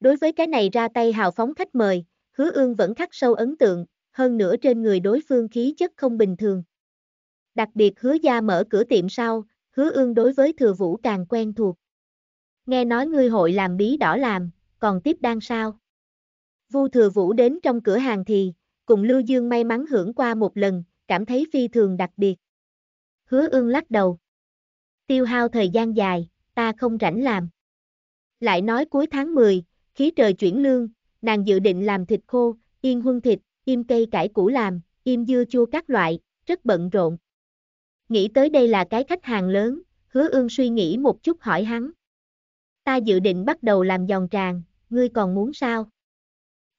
Đối với cái này ra tay hào phóng khách mời, hứa ương vẫn khắc sâu ấn tượng, hơn nữa trên người đối phương khí chất không bình thường. Đặc biệt hứa gia mở cửa tiệm sau, hứa ương đối với thừa vũ càng quen thuộc nghe nói ngươi hội làm bí đỏ làm, còn tiếp đang sao? Vu Thừa Vũ đến trong cửa hàng thì, cùng Lưu Dương may mắn hưởng qua một lần, cảm thấy phi thường đặc biệt. Hứa ương lắc đầu. Tiêu hao thời gian dài, ta không rảnh làm. Lại nói cuối tháng 10, khí trời chuyển lương, nàng dự định làm thịt khô, yên huân thịt, im cây cải củ làm, im dưa chua các loại, rất bận rộn. Nghĩ tới đây là cái khách hàng lớn, hứa ương suy nghĩ một chút hỏi hắn ta dự định bắt đầu làm giòn tràng, ngươi còn muốn sao?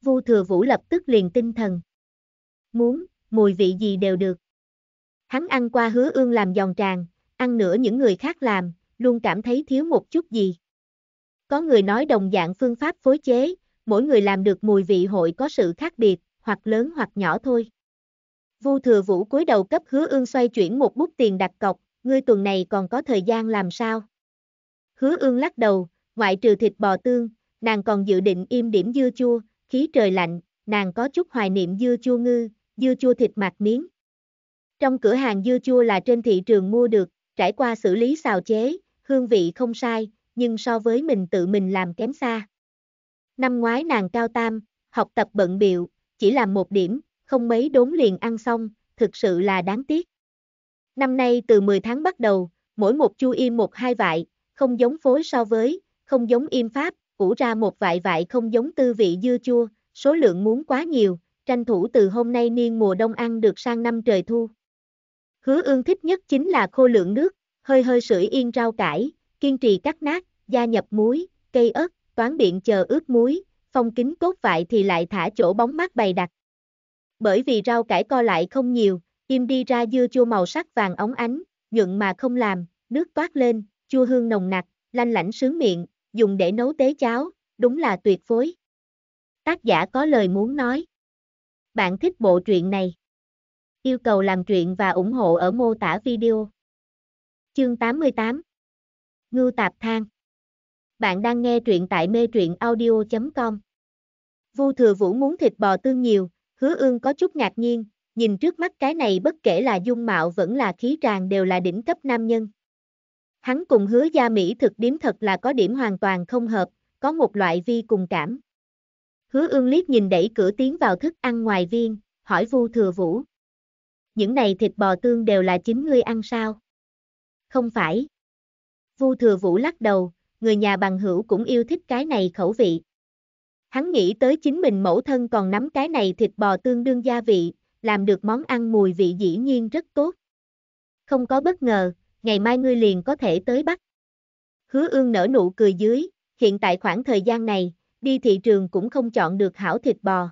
Vu thừa vũ lập tức liền tinh thần. Muốn, mùi vị gì đều được. Hắn ăn qua hứa ương làm giòn tràng, ăn nữa những người khác làm, luôn cảm thấy thiếu một chút gì. Có người nói đồng dạng phương pháp phối chế, mỗi người làm được mùi vị hội có sự khác biệt, hoặc lớn hoặc nhỏ thôi. Vu thừa vũ cúi đầu cấp hứa ương xoay chuyển một bút tiền đặt cọc, ngươi tuần này còn có thời gian làm sao? Hứa ương lắc đầu, Ngoại trừ thịt bò tương, nàng còn dự định im điểm dưa chua, khí trời lạnh, nàng có chút hoài niệm dưa chua ngư, dưa chua thịt mặt miếng. Trong cửa hàng dưa chua là trên thị trường mua được, trải qua xử lý xào chế, hương vị không sai, nhưng so với mình tự mình làm kém xa. Năm ngoái nàng cao tam, học tập bận biệu, chỉ làm một điểm, không mấy đốn liền ăn xong, thực sự là đáng tiếc. Năm nay từ 10 tháng bắt đầu, mỗi một chu im một hai vại, không giống phối so với, không giống im pháp, củ ra một vại vại không giống tư vị dưa chua, số lượng muốn quá nhiều, tranh thủ từ hôm nay niên mùa đông ăn được sang năm trời thu. Hứa ương thích nhất chính là khô lượng nước, hơi hơi sưởi yên rau cải, kiên trì cắt nát, gia nhập muối, cây ớt, toán biện chờ ướp muối, phong kính cốt vại thì lại thả chỗ bóng mát bày đặt. Bởi vì rau cải co lại không nhiều, im đi ra dưa chua màu sắc vàng óng ánh, nhuận mà không làm, nước toát lên, chua hương nồng nặc, lanh lảnh sướng miệng, dùng để nấu tế cháo, đúng là tuyệt phối. Tác giả có lời muốn nói. Bạn thích bộ truyện này? Yêu cầu làm truyện và ủng hộ ở mô tả video. Chương 88 Ngưu Tạp Thang Bạn đang nghe truyện tại mê truyện audio.com Vu Thừa Vũ muốn thịt bò tương nhiều, hứa ương có chút ngạc nhiên, nhìn trước mắt cái này bất kể là dung mạo vẫn là khí tràng đều là đỉnh cấp nam nhân. Hắn cùng hứa gia Mỹ thực điếm thật là có điểm hoàn toàn không hợp, có một loại vi cùng cảm. Hứa ương liếc nhìn đẩy cửa tiến vào thức ăn ngoài viên, hỏi vu thừa vũ. Những này thịt bò tương đều là chính ngươi ăn sao? Không phải. Vu thừa vũ lắc đầu, người nhà bằng hữu cũng yêu thích cái này khẩu vị. Hắn nghĩ tới chính mình mẫu thân còn nắm cái này thịt bò tương đương gia vị, làm được món ăn mùi vị dĩ nhiên rất tốt. Không có bất ngờ, ngày mai ngươi liền có thể tới Bắc. Hứa ương nở nụ cười dưới, hiện tại khoảng thời gian này, đi thị trường cũng không chọn được hảo thịt bò.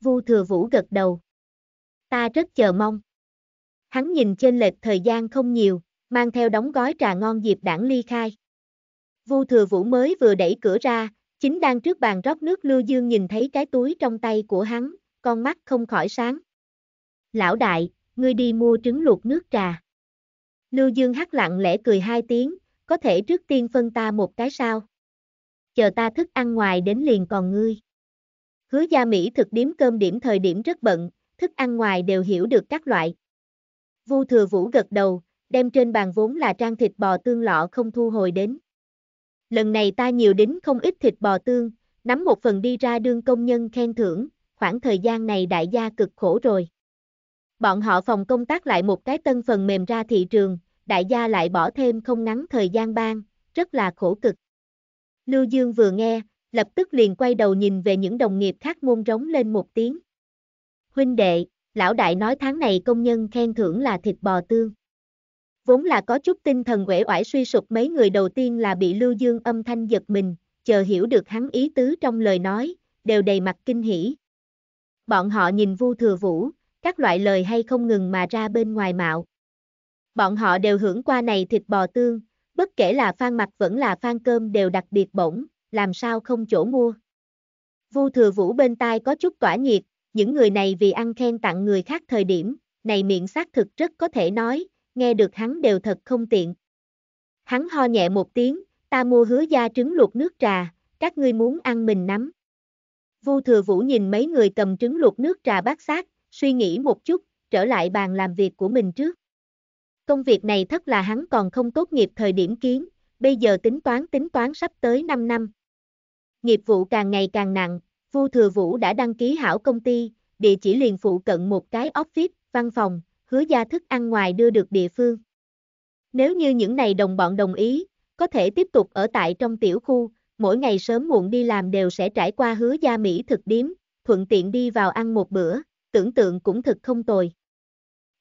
Vu thừa vũ gật đầu. Ta rất chờ mong. Hắn nhìn trên lệch thời gian không nhiều, mang theo đóng gói trà ngon dịp đảng ly khai. Vu thừa vũ mới vừa đẩy cửa ra, chính đang trước bàn rót nước Lưu Dương nhìn thấy cái túi trong tay của hắn, con mắt không khỏi sáng. Lão đại, ngươi đi mua trứng luộc nước trà. Lưu Dương Hắc lặng lẽ cười hai tiếng, có thể trước tiên phân ta một cái sao. Chờ ta thức ăn ngoài đến liền còn ngươi. Hứa gia Mỹ thực điếm cơm điểm thời điểm rất bận, thức ăn ngoài đều hiểu được các loại. Vu thừa vũ gật đầu, đem trên bàn vốn là trang thịt bò tương lọ không thu hồi đến. Lần này ta nhiều đính không ít thịt bò tương, nắm một phần đi ra đương công nhân khen thưởng, khoảng thời gian này đại gia cực khổ rồi. Bọn họ phòng công tác lại một cái tân phần mềm ra thị trường, đại gia lại bỏ thêm không ngắn thời gian ban, rất là khổ cực. Lưu Dương vừa nghe, lập tức liền quay đầu nhìn về những đồng nghiệp khác môn rống lên một tiếng. Huynh đệ, lão đại nói tháng này công nhân khen thưởng là thịt bò tương. Vốn là có chút tinh thần uể oải suy sụp mấy người đầu tiên là bị Lưu Dương âm thanh giật mình, chờ hiểu được hắn ý tứ trong lời nói, đều đầy mặt kinh hỉ. Bọn họ nhìn Vu Thừa Vũ, các loại lời hay không ngừng mà ra bên ngoài mạo. Bọn họ đều hưởng qua này thịt bò tương, bất kể là phan mặt vẫn là phan cơm đều đặc biệt bổng, làm sao không chỗ mua. Vu thừa vũ bên tai có chút tỏa nhiệt, những người này vì ăn khen tặng người khác thời điểm, này miệng xác thực rất có thể nói, nghe được hắn đều thật không tiện. Hắn ho nhẹ một tiếng, ta mua hứa da trứng luộc nước trà, các ngươi muốn ăn mình nắm. Vu thừa vũ nhìn mấy người cầm trứng luộc nước trà bát xác suy nghĩ một chút, trở lại bàn làm việc của mình trước. Công việc này thất là hắn còn không tốt nghiệp thời điểm kiến, bây giờ tính toán tính toán sắp tới 5 năm. Nghiệp vụ càng ngày càng nặng, Vu Thừa Vũ đã đăng ký hảo công ty, địa chỉ liền phụ cận một cái office, văn phòng, hứa gia thức ăn ngoài đưa được địa phương. Nếu như những này đồng bọn đồng ý, có thể tiếp tục ở tại trong tiểu khu, mỗi ngày sớm muộn đi làm đều sẽ trải qua hứa gia Mỹ thực điếm, thuận tiện đi vào ăn một bữa, tưởng tượng cũng thực không tồi.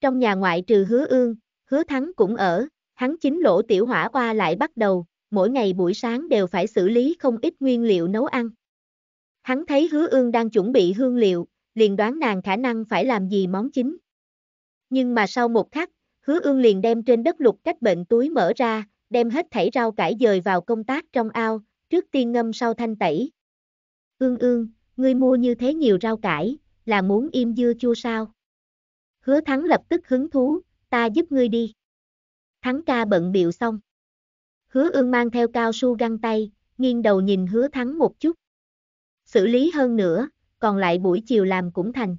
Trong nhà ngoại trừ hứa ương, hứa thắng cũng ở, hắn chính lỗ tiểu hỏa qua lại bắt đầu, mỗi ngày buổi sáng đều phải xử lý không ít nguyên liệu nấu ăn. Hắn thấy hứa ương đang chuẩn bị hương liệu, liền đoán nàng khả năng phải làm gì món chính. Nhưng mà sau một khắc, hứa ương liền đem trên đất lục cách bệnh túi mở ra, đem hết thảy rau cải dời vào công tác trong ao, trước tiên ngâm sau thanh tẩy. Ương ương, ngươi mua như thế nhiều rau cải, là muốn im dưa chua sao? Hứa thắng lập tức hứng thú, ta giúp ngươi đi. Thắng ca bận biệu xong. Hứa ương mang theo cao su găng tay, nghiêng đầu nhìn hứa thắng một chút. Xử lý hơn nữa, còn lại buổi chiều làm cũng thành.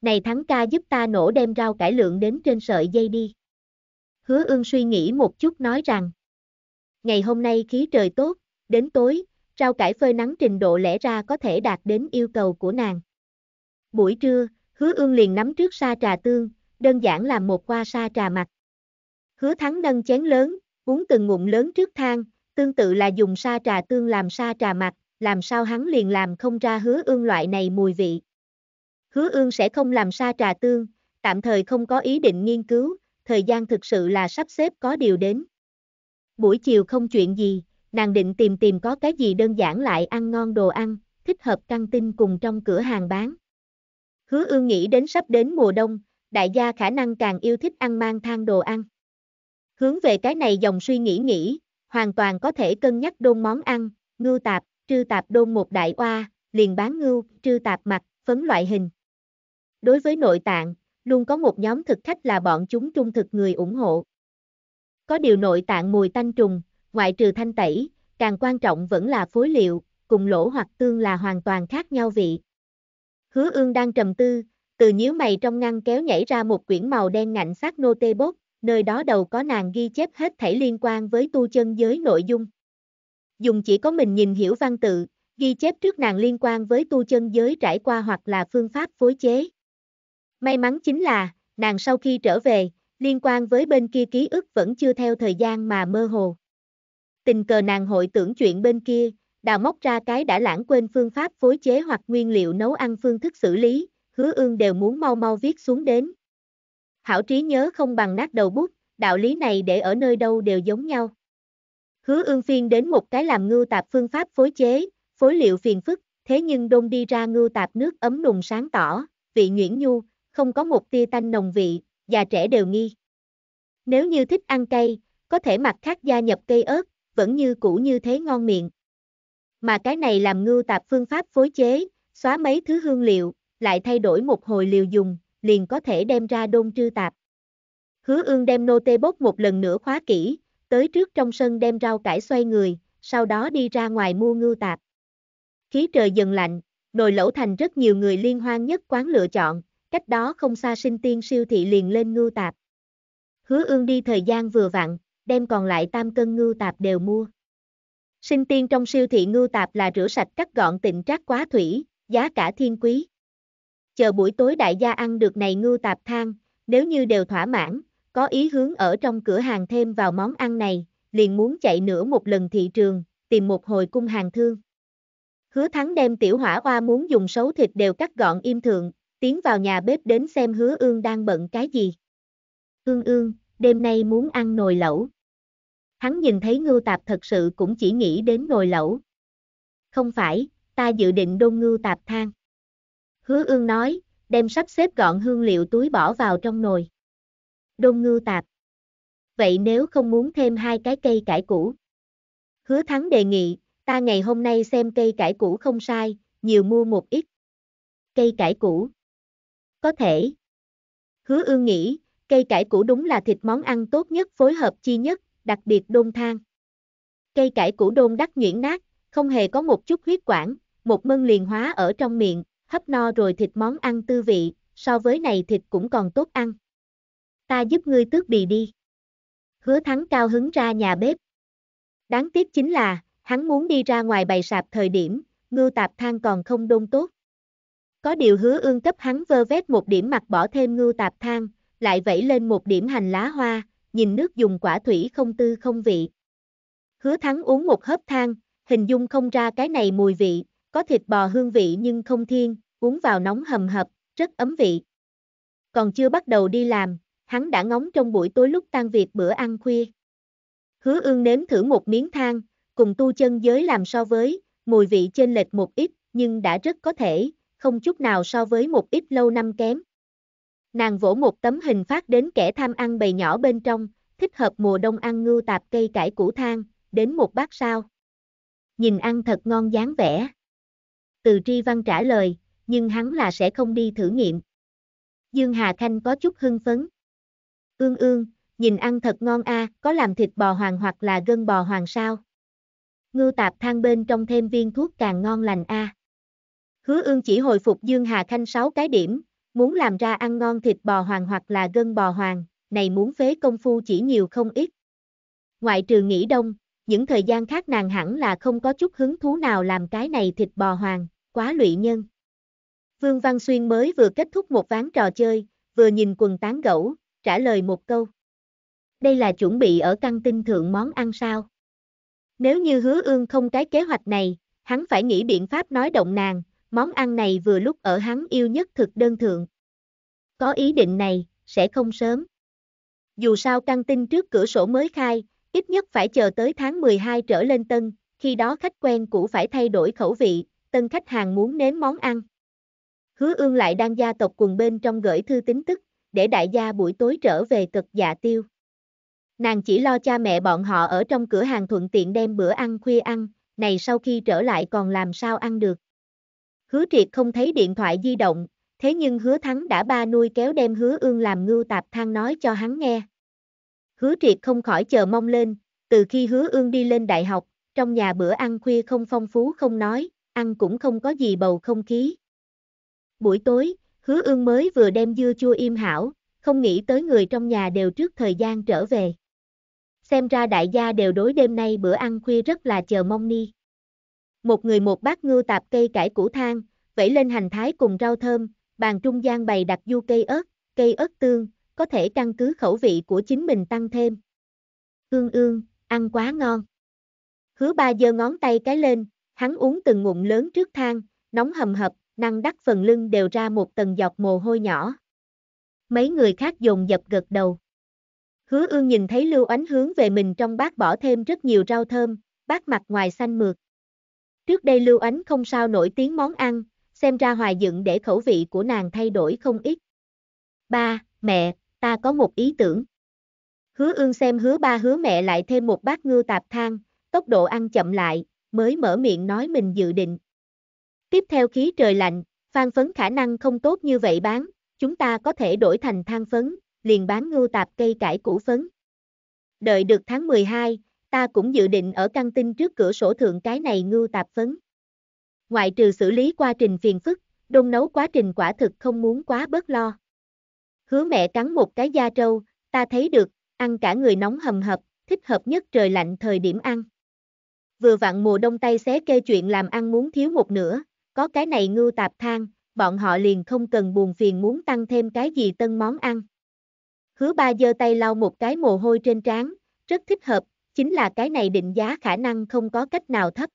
Này thắng ca giúp ta nổ đem rau cải lượng đến trên sợi dây đi. Hứa ương suy nghĩ một chút nói rằng. Ngày hôm nay khí trời tốt, đến tối, rau cải phơi nắng trình độ lẽ ra có thể đạt đến yêu cầu của nàng. Buổi trưa, hứa ương liền nắm trước sa trà tương, đơn giản làm một qua sa trà mặt. Hứa thắng nâng chén lớn, uống từng ngụm lớn trước thang, tương tự là dùng sa trà tương làm sa trà mặt, làm sao hắn liền làm không ra hứa ương loại này mùi vị. Hứa ương sẽ không làm sa trà tương, tạm thời không có ý định nghiên cứu, thời gian thực sự là sắp xếp có điều đến. Buổi chiều không chuyện gì, nàng định tìm tìm có cái gì đơn giản lại ăn ngon đồ ăn, thích hợp căng tin cùng trong cửa hàng bán. Hứa ương nghĩ đến sắp đến mùa đông, đại gia khả năng càng yêu thích ăn mang thang đồ ăn. Hướng về cái này dòng suy nghĩ nghĩ, hoàn toàn có thể cân nhắc đôn món ăn, ngưu tạp, trư tạp đôn một đại oa, liền bán ngưu, trư tạp mặt, phấn loại hình. Đối với nội tạng, luôn có một nhóm thực khách là bọn chúng trung thực người ủng hộ. Có điều nội tạng mùi tanh trùng, ngoại trừ thanh tẩy, càng quan trọng vẫn là phối liệu, cùng lỗ hoặc tương là hoàn toàn khác nhau vị. Hứa ương đang trầm tư, từ nhíu mày trong ngăn kéo nhảy ra một quyển màu đen ngạnh sắc nô tê bốt, nơi đó đầu có nàng ghi chép hết thảy liên quan với tu chân giới nội dung. Dùng chỉ có mình nhìn hiểu văn tự, ghi chép trước nàng liên quan với tu chân giới trải qua hoặc là phương pháp phối chế. May mắn chính là, nàng sau khi trở về, liên quan với bên kia ký ức vẫn chưa theo thời gian mà mơ hồ. Tình cờ nàng hội tưởng chuyện bên kia, đào móc ra cái đã lãng quên phương pháp phối chế hoặc nguyên liệu nấu ăn phương thức xử lý, hứa ương đều muốn mau mau viết xuống đến. Hảo trí nhớ không bằng nát đầu bút, đạo lý này để ở nơi đâu đều giống nhau. Hứa ương phiên đến một cái làm ngưu tạp phương pháp phối chế, phối liệu phiền phức, thế nhưng đôn đi ra ngưu tạp nước ấm nùng sáng tỏ, vị nhuyễn nhu, không có một tia tanh nồng vị, già trẻ đều nghi. Nếu như thích ăn cây có thể mặt khác gia nhập cây ớt, vẫn như cũ như thế ngon miệng. Mà cái này làm ngưu tạp phương pháp phối chế, xóa mấy thứ hương liệu, lại thay đổi một hồi liều dùng, liền có thể đem ra đôn trư tạp. Hứa ương đem nô tê bốc một lần nữa khóa kỹ, tới trước trong sân đem rau cải xoay người, sau đó đi ra ngoài mua ngưu tạp. Khí trời dần lạnh, nồi lẩu thành rất nhiều người liên hoan nhất quán lựa chọn, cách đó không xa sinh tiên siêu thị liền lên ngưu tạp. Hứa ương đi thời gian vừa vặn, đem còn lại tam cân ngưu tạp đều mua. Sinh tiên trong siêu thị ngưu tạp là rửa sạch cắt gọn tịnh trác quá thủy, giá cả thiên quý chờ buổi tối đại gia ăn được này ngưu tạp thang, nếu như đều thỏa mãn, có ý hướng ở trong cửa hàng thêm vào món ăn này, liền muốn chạy nửa một lần thị trường, tìm một hồi cung hàng thương. Hứa thắng đem tiểu hỏa hoa muốn dùng xấu thịt đều cắt gọn im thượng, tiến vào nhà bếp đến xem hứa ương đang bận cái gì. Ương ương, đêm nay muốn ăn nồi lẩu. Hắn nhìn thấy ngưu tạp thật sự cũng chỉ nghĩ đến nồi lẩu. Không phải, ta dự định đôn ngưu tạp thang. Hứa ương nói, đem sắp xếp gọn hương liệu túi bỏ vào trong nồi. Đôn Ngư tạp. Vậy nếu không muốn thêm hai cái cây cải củ. Hứa thắng đề nghị, ta ngày hôm nay xem cây cải củ không sai, nhiều mua một ít. Cây cải củ. Có thể. Hứa ương nghĩ, cây cải củ đúng là thịt món ăn tốt nhất phối hợp chi nhất, đặc biệt đôn thang. Cây cải củ đôn đắt nhuyễn nát, không hề có một chút huyết quản, một mân liền hóa ở trong miệng, hấp no rồi thịt món ăn tư vị, so với này thịt cũng còn tốt ăn. Ta giúp ngươi tước bì đi. Hứa thắng cao hứng ra nhà bếp. Đáng tiếc chính là, hắn muốn đi ra ngoài bày sạp thời điểm, ngưu tạp than còn không đông tốt. Có điều hứa ương cấp hắn vơ vét một điểm mặt bỏ thêm ngưu tạp than, lại vẩy lên một điểm hành lá hoa, nhìn nước dùng quả thủy không tư không vị. Hứa thắng uống một hớp than, hình dung không ra cái này mùi vị, có thịt bò hương vị nhưng không thiên, uống vào nóng hầm hập, rất ấm vị. Còn chưa bắt đầu đi làm, hắn đã ngóng trong buổi tối lúc tan việc bữa ăn khuya. Hứa ương nếm thử một miếng thang, cùng tu chân giới làm so với, mùi vị trên lệch một ít, nhưng đã rất có thể, không chút nào so với một ít lâu năm kém. Nàng vỗ một tấm hình phát đến kẻ tham ăn bầy nhỏ bên trong, thích hợp mùa đông ăn ngưu tạp cây cải củ thang, đến một bát sao. Nhìn ăn thật ngon dáng vẻ từ tri văn trả lời, nhưng hắn là sẽ không đi thử nghiệm. Dương Hà Khanh có chút hưng phấn. Ương ương, nhìn ăn thật ngon a, à, có làm thịt bò hoàng hoặc là gân bò hoàng sao? Ngưu tạp thang bên trong thêm viên thuốc càng ngon lành a. À. Hứa ương chỉ hồi phục Dương Hà Khanh 6 cái điểm, muốn làm ra ăn ngon thịt bò hoàng hoặc là gân bò hoàng, này muốn phế công phu chỉ nhiều không ít. Ngoại trừ nghỉ đông, những thời gian khác nàng hẳn là không có chút hứng thú nào làm cái này thịt bò hoàng, quá lụy nhân. Vương Văn Xuyên mới vừa kết thúc một ván trò chơi, vừa nhìn quần tán gẫu, trả lời một câu. Đây là chuẩn bị ở căn tin thượng món ăn sao? Nếu như hứa ương không cái kế hoạch này, hắn phải nghĩ biện pháp nói động nàng, món ăn này vừa lúc ở hắn yêu nhất thực đơn thượng. Có ý định này, sẽ không sớm. Dù sao căng tin trước cửa sổ mới khai, ít nhất phải chờ tới tháng 12 trở lên tân, khi đó khách quen cũ phải thay đổi khẩu vị, tân khách hàng muốn nếm món ăn. Hứa ương lại đang gia tộc quần bên trong gửi thư tính tức, để đại gia buổi tối trở về cực dạ tiêu. Nàng chỉ lo cha mẹ bọn họ ở trong cửa hàng thuận tiện đem bữa ăn khuya ăn, này sau khi trở lại còn làm sao ăn được. Hứa triệt không thấy điện thoại di động, thế nhưng hứa thắng đã ba nuôi kéo đem hứa ương làm ngưu tạp thang nói cho hắn nghe hứa triệt không khỏi chờ mong lên, từ khi hứa ương đi lên đại học, trong nhà bữa ăn khuya không phong phú không nói, ăn cũng không có gì bầu không khí. Buổi tối, hứa ương mới vừa đem dưa chua im hảo, không nghĩ tới người trong nhà đều trước thời gian trở về. Xem ra đại gia đều đối đêm nay bữa ăn khuya rất là chờ mong ni. Một người một bát ngư tạp cây cải củ thang, vẫy lên hành thái cùng rau thơm, bàn trung gian bày đặt du cây ớt, cây ớt tương, có thể căn cứ khẩu vị của chính mình tăng thêm. Ương ương, ăn quá ngon. Hứa ba giơ ngón tay cái lên, hắn uống từng ngụm lớn trước thang, nóng hầm hập, năng đắt phần lưng đều ra một tầng giọt mồ hôi nhỏ. Mấy người khác dồn dập gật đầu. Hứa ương nhìn thấy lưu ánh hướng về mình trong bát bỏ thêm rất nhiều rau thơm, bát mặt ngoài xanh mượt. Trước đây lưu ánh không sao nổi tiếng món ăn, xem ra hoài dựng để khẩu vị của nàng thay đổi không ít. Ba, mẹ, ta có một ý tưởng. Hứa ương xem hứa ba hứa mẹ lại thêm một bát ngư tạp thang, tốc độ ăn chậm lại, mới mở miệng nói mình dự định. Tiếp theo khí trời lạnh, phan phấn khả năng không tốt như vậy bán, chúng ta có thể đổi thành than phấn, liền bán ngưu tạp cây cải củ phấn. Đợi được tháng 12, ta cũng dự định ở căng tin trước cửa sổ thượng cái này ngưu tạp phấn. Ngoại trừ xử lý quá trình phiền phức, đông nấu quá trình quả thực không muốn quá bớt lo. Hứa mẹ cắn một cái da trâu, ta thấy được, ăn cả người nóng hầm hập, thích hợp nhất trời lạnh thời điểm ăn. Vừa vặn mùa đông tay xé kê chuyện làm ăn muốn thiếu một nửa, có cái này ngưu tạp thang, bọn họ liền không cần buồn phiền muốn tăng thêm cái gì tân món ăn. Hứa ba giơ tay lau một cái mồ hôi trên trán, rất thích hợp, chính là cái này định giá khả năng không có cách nào thấp.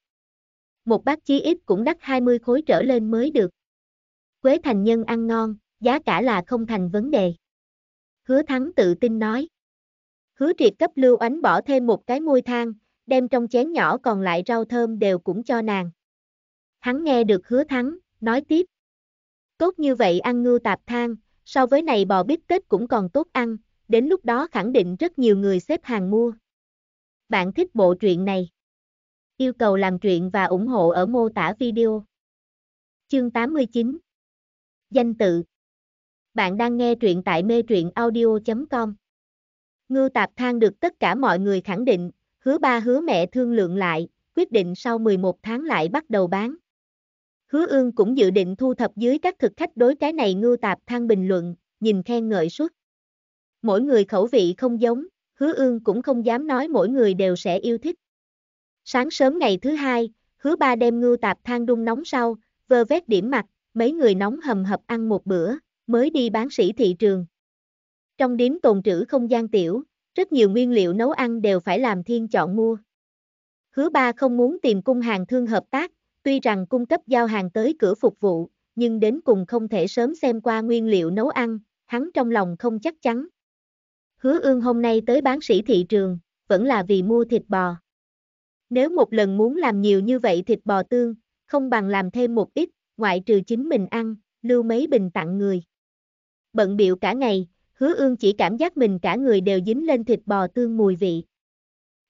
Một bát chí ít cũng đắt 20 khối trở lên mới được. Quế thành nhân ăn ngon, giá cả là không thành vấn đề. Hứa thắng tự tin nói. Hứa triệt cấp lưu ánh bỏ thêm một cái môi thang, đem trong chén nhỏ còn lại rau thơm đều cũng cho nàng. Hắn nghe được hứa thắng, nói tiếp. Tốt như vậy ăn ngưu tạp thang, so với này bò bít tết cũng còn tốt ăn, đến lúc đó khẳng định rất nhiều người xếp hàng mua. Bạn thích bộ truyện này? Yêu cầu làm truyện và ủng hộ ở mô tả video. Chương 89 Danh tự bạn đang nghe truyện tại mê truyện audio.com. Ngư Tạp Thang được tất cả mọi người khẳng định, hứa ba hứa mẹ thương lượng lại, quyết định sau 11 tháng lại bắt đầu bán. Hứa ương cũng dự định thu thập dưới các thực khách đối cái này Ngư Tạp Thang bình luận, nhìn khen ngợi suốt. Mỗi người khẩu vị không giống, hứa ương cũng không dám nói mỗi người đều sẽ yêu thích. Sáng sớm ngày thứ hai, hứa ba đem Ngư Tạp Thang đun nóng sau, vơ vét điểm mặt, mấy người nóng hầm hập ăn một bữa, mới đi bán sỉ thị trường. Trong điếm tồn trữ không gian tiểu, rất nhiều nguyên liệu nấu ăn đều phải làm thiên chọn mua. Hứa ba không muốn tìm cung hàng thương hợp tác, tuy rằng cung cấp giao hàng tới cửa phục vụ, nhưng đến cùng không thể sớm xem qua nguyên liệu nấu ăn, hắn trong lòng không chắc chắn. Hứa ương hôm nay tới bán sỉ thị trường, vẫn là vì mua thịt bò. Nếu một lần muốn làm nhiều như vậy thịt bò tương, không bằng làm thêm một ít, ngoại trừ chính mình ăn, lưu mấy bình tặng người bận biệu cả ngày, hứa ương chỉ cảm giác mình cả người đều dính lên thịt bò tương mùi vị.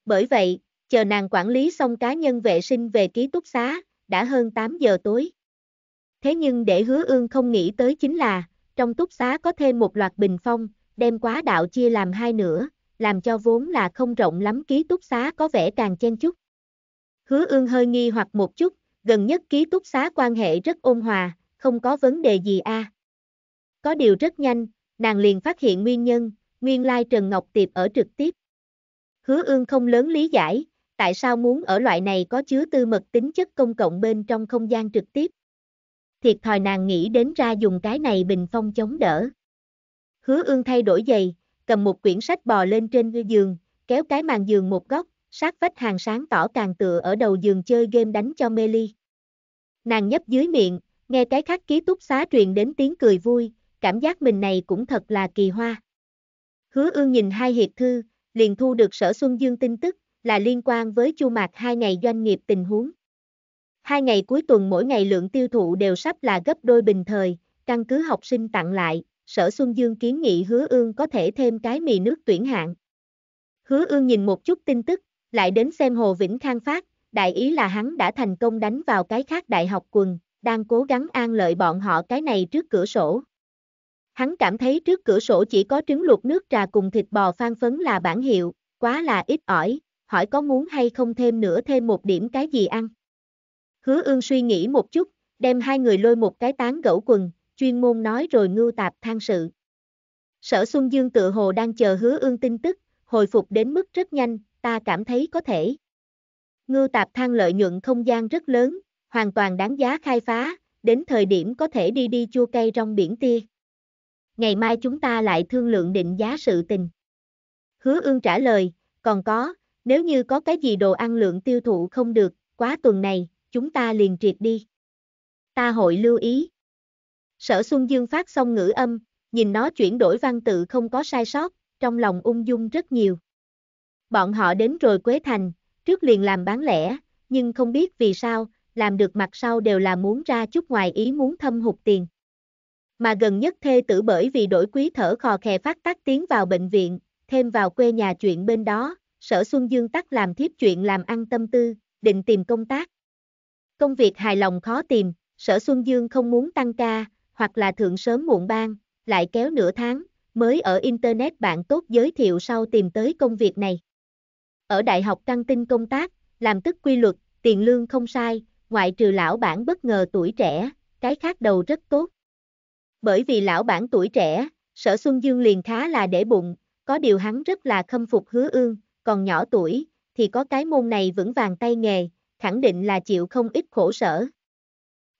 Bởi vậy, chờ nàng quản lý xong cá nhân vệ sinh về ký túc xá, đã hơn 8 giờ tối. Thế nhưng để hứa ương không nghĩ tới chính là, trong túc xá có thêm một loạt bình phong, đem quá đạo chia làm hai nửa, làm cho vốn là không rộng lắm ký túc xá có vẻ càng chen chút. Hứa ương hơi nghi hoặc một chút, gần nhất ký túc xá quan hệ rất ôn hòa, không có vấn đề gì a. À. Có điều rất nhanh, nàng liền phát hiện nguyên nhân, nguyên lai Trần Ngọc Tiệp ở trực tiếp. Hứa ương không lớn lý giải, tại sao muốn ở loại này có chứa tư mật tính chất công cộng bên trong không gian trực tiếp. Thiệt thòi nàng nghĩ đến ra dùng cái này bình phong chống đỡ. Hứa ương thay đổi giày, cầm một quyển sách bò lên trên giường, kéo cái màn giường một góc, sát vách hàng sáng tỏ càng tựa ở đầu giường chơi game đánh cho mê ly. Nàng nhấp dưới miệng, nghe cái khắc ký túc xá truyền đến tiếng cười vui, cảm giác mình này cũng thật là kỳ hoa. Hứa ương nhìn hai hiệp thư, liền thu được sở Xuân Dương tin tức, là liên quan với chu mạc hai ngày doanh nghiệp tình huống. Hai ngày cuối tuần mỗi ngày lượng tiêu thụ đều sắp là gấp đôi bình thời, căn cứ học sinh tặng lại, sở Xuân Dương kiến nghị hứa ương có thể thêm cái mì nước tuyển hạng. Hứa ương nhìn một chút tin tức, lại đến xem Hồ Vĩnh Khang phát, đại ý là hắn đã thành công đánh vào cái khác đại học quần, đang cố gắng an lợi bọn họ cái này trước cửa sổ. Hắn cảm thấy trước cửa sổ chỉ có trứng luộc nước trà cùng thịt bò phan phấn là bản hiệu, quá là ít ỏi, hỏi có muốn hay không thêm nữa thêm một điểm cái gì ăn. Hứa ương suy nghĩ một chút, đem hai người lôi một cái tán gẫu quần, chuyên môn nói rồi ngưu tạp than sự. Sở Xuân Dương tự hồ đang chờ hứa ương tin tức, hồi phục đến mức rất nhanh, ta cảm thấy có thể. Ngưu tạp than lợi nhuận không gian rất lớn, hoàn toàn đáng giá khai phá, đến thời điểm có thể đi đi chua cây trong biển tia ngày mai chúng ta lại thương lượng định giá sự tình. Hứa ương trả lời, còn có, nếu như có cái gì đồ ăn lượng tiêu thụ không được, quá tuần này, chúng ta liền triệt đi. Ta hội lưu ý. Sở Xuân Dương phát xong ngữ âm, nhìn nó chuyển đổi văn tự không có sai sót, trong lòng ung dung rất nhiều. Bọn họ đến rồi Quế Thành, trước liền làm bán lẻ, nhưng không biết vì sao, làm được mặt sau đều là muốn ra chút ngoài ý muốn thâm hụt tiền. Mà gần nhất thê tử bởi vì đổi quý thở khò khè phát tác tiến vào bệnh viện, thêm vào quê nhà chuyện bên đó, sở Xuân Dương tắc làm thiếp chuyện làm ăn tâm tư, định tìm công tác. Công việc hài lòng khó tìm, sở Xuân Dương không muốn tăng ca, hoặc là thượng sớm muộn ban, lại kéo nửa tháng, mới ở Internet bạn tốt giới thiệu sau tìm tới công việc này. Ở đại học căng tin công tác, làm tức quy luật, tiền lương không sai, ngoại trừ lão bản bất ngờ tuổi trẻ, cái khác đầu rất tốt bởi vì lão bản tuổi trẻ, sở Xuân Dương liền khá là để bụng, có điều hắn rất là khâm phục hứa ương, còn nhỏ tuổi, thì có cái môn này vững vàng tay nghề, khẳng định là chịu không ít khổ sở.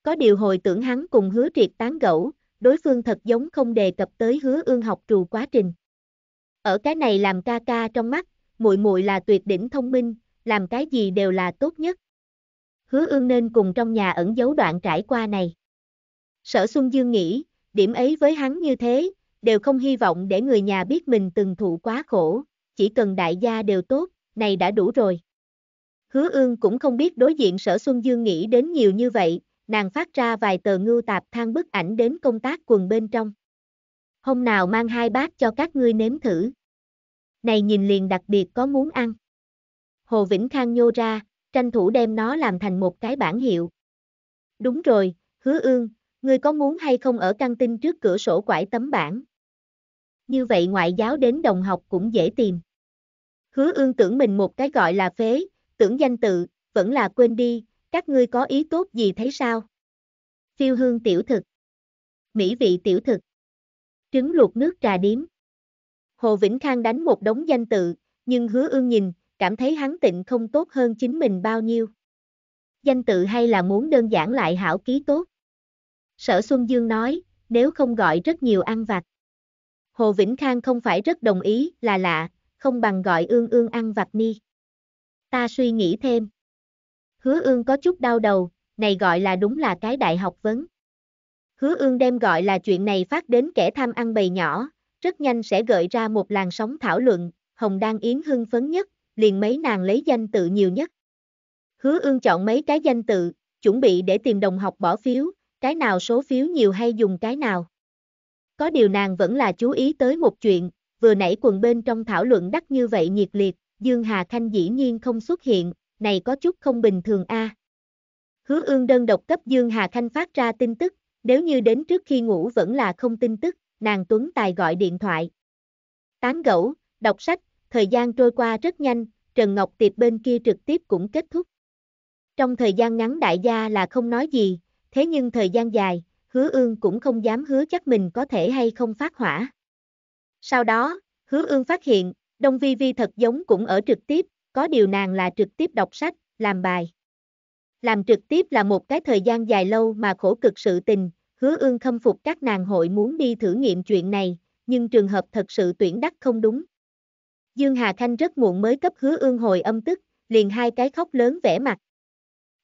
Có điều hồi tưởng hắn cùng hứa triệt tán gẫu, đối phương thật giống không đề cập tới hứa ương học trù quá trình. Ở cái này làm ca ca trong mắt, muội muội là tuyệt đỉnh thông minh, làm cái gì đều là tốt nhất. Hứa ương nên cùng trong nhà ẩn giấu đoạn trải qua này. Sở Xuân Dương nghĩ, điểm ấy với hắn như thế, đều không hy vọng để người nhà biết mình từng thụ quá khổ, chỉ cần đại gia đều tốt, này đã đủ rồi. Hứa ương cũng không biết đối diện sở Xuân Dương nghĩ đến nhiều như vậy, nàng phát ra vài tờ ngưu tạp thang bức ảnh đến công tác quần bên trong. Hôm nào mang hai bát cho các ngươi nếm thử. Này nhìn liền đặc biệt có muốn ăn. Hồ Vĩnh Khang nhô ra, tranh thủ đem nó làm thành một cái bản hiệu. Đúng rồi, hứa ương, ngươi có muốn hay không ở căng tin trước cửa sổ quải tấm bảng. Như vậy ngoại giáo đến đồng học cũng dễ tìm. Hứa ương tưởng mình một cái gọi là phế, tưởng danh tự, vẫn là quên đi, các ngươi có ý tốt gì thấy sao? Phiêu hương tiểu thực. Mỹ vị tiểu thực. Trứng luộc nước trà điếm. Hồ Vĩnh Khang đánh một đống danh tự, nhưng hứa ương nhìn, cảm thấy hắn tịnh không tốt hơn chính mình bao nhiêu. Danh tự hay là muốn đơn giản lại hảo ký tốt. Sở Xuân Dương nói, nếu không gọi rất nhiều ăn vặt. Hồ Vĩnh Khang không phải rất đồng ý, là lạ, không bằng gọi ương ương ăn vặt ni. Ta suy nghĩ thêm. Hứa ương có chút đau đầu, này gọi là đúng là cái đại học vấn. Hứa ương đem gọi là chuyện này phát đến kẻ tham ăn bầy nhỏ, rất nhanh sẽ gợi ra một làn sóng thảo luận, Hồng Đan Yến hưng phấn nhất, liền mấy nàng lấy danh tự nhiều nhất. Hứa ương chọn mấy cái danh tự, chuẩn bị để tìm đồng học bỏ phiếu, cái nào số phiếu nhiều hay dùng cái nào. Có điều nàng vẫn là chú ý tới một chuyện, vừa nãy quần bên trong thảo luận đắt như vậy nhiệt liệt, Dương Hà Khanh dĩ nhiên không xuất hiện, này có chút không bình thường a. À. Hứa ương đơn độc cấp Dương Hà Khanh phát ra tin tức, nếu như đến trước khi ngủ vẫn là không tin tức, nàng Tuấn Tài gọi điện thoại. Tán gẫu, đọc sách, thời gian trôi qua rất nhanh, Trần Ngọc Tiệp bên kia trực tiếp cũng kết thúc. Trong thời gian ngắn đại gia là không nói gì, thế nhưng thời gian dài, hứa ương cũng không dám hứa chắc mình có thể hay không phát hỏa. Sau đó, hứa ương phát hiện, Đông Vi Vi thật giống cũng ở trực tiếp, có điều nàng là trực tiếp đọc sách, làm bài. Làm trực tiếp là một cái thời gian dài lâu mà khổ cực sự tình, hứa ương khâm phục các nàng hội muốn đi thử nghiệm chuyện này, nhưng trường hợp thật sự tuyển đắc không đúng. Dương Hà Khanh rất muộn mới cấp hứa ương hồi âm tức, liền hai cái khóc lớn vẻ mặt.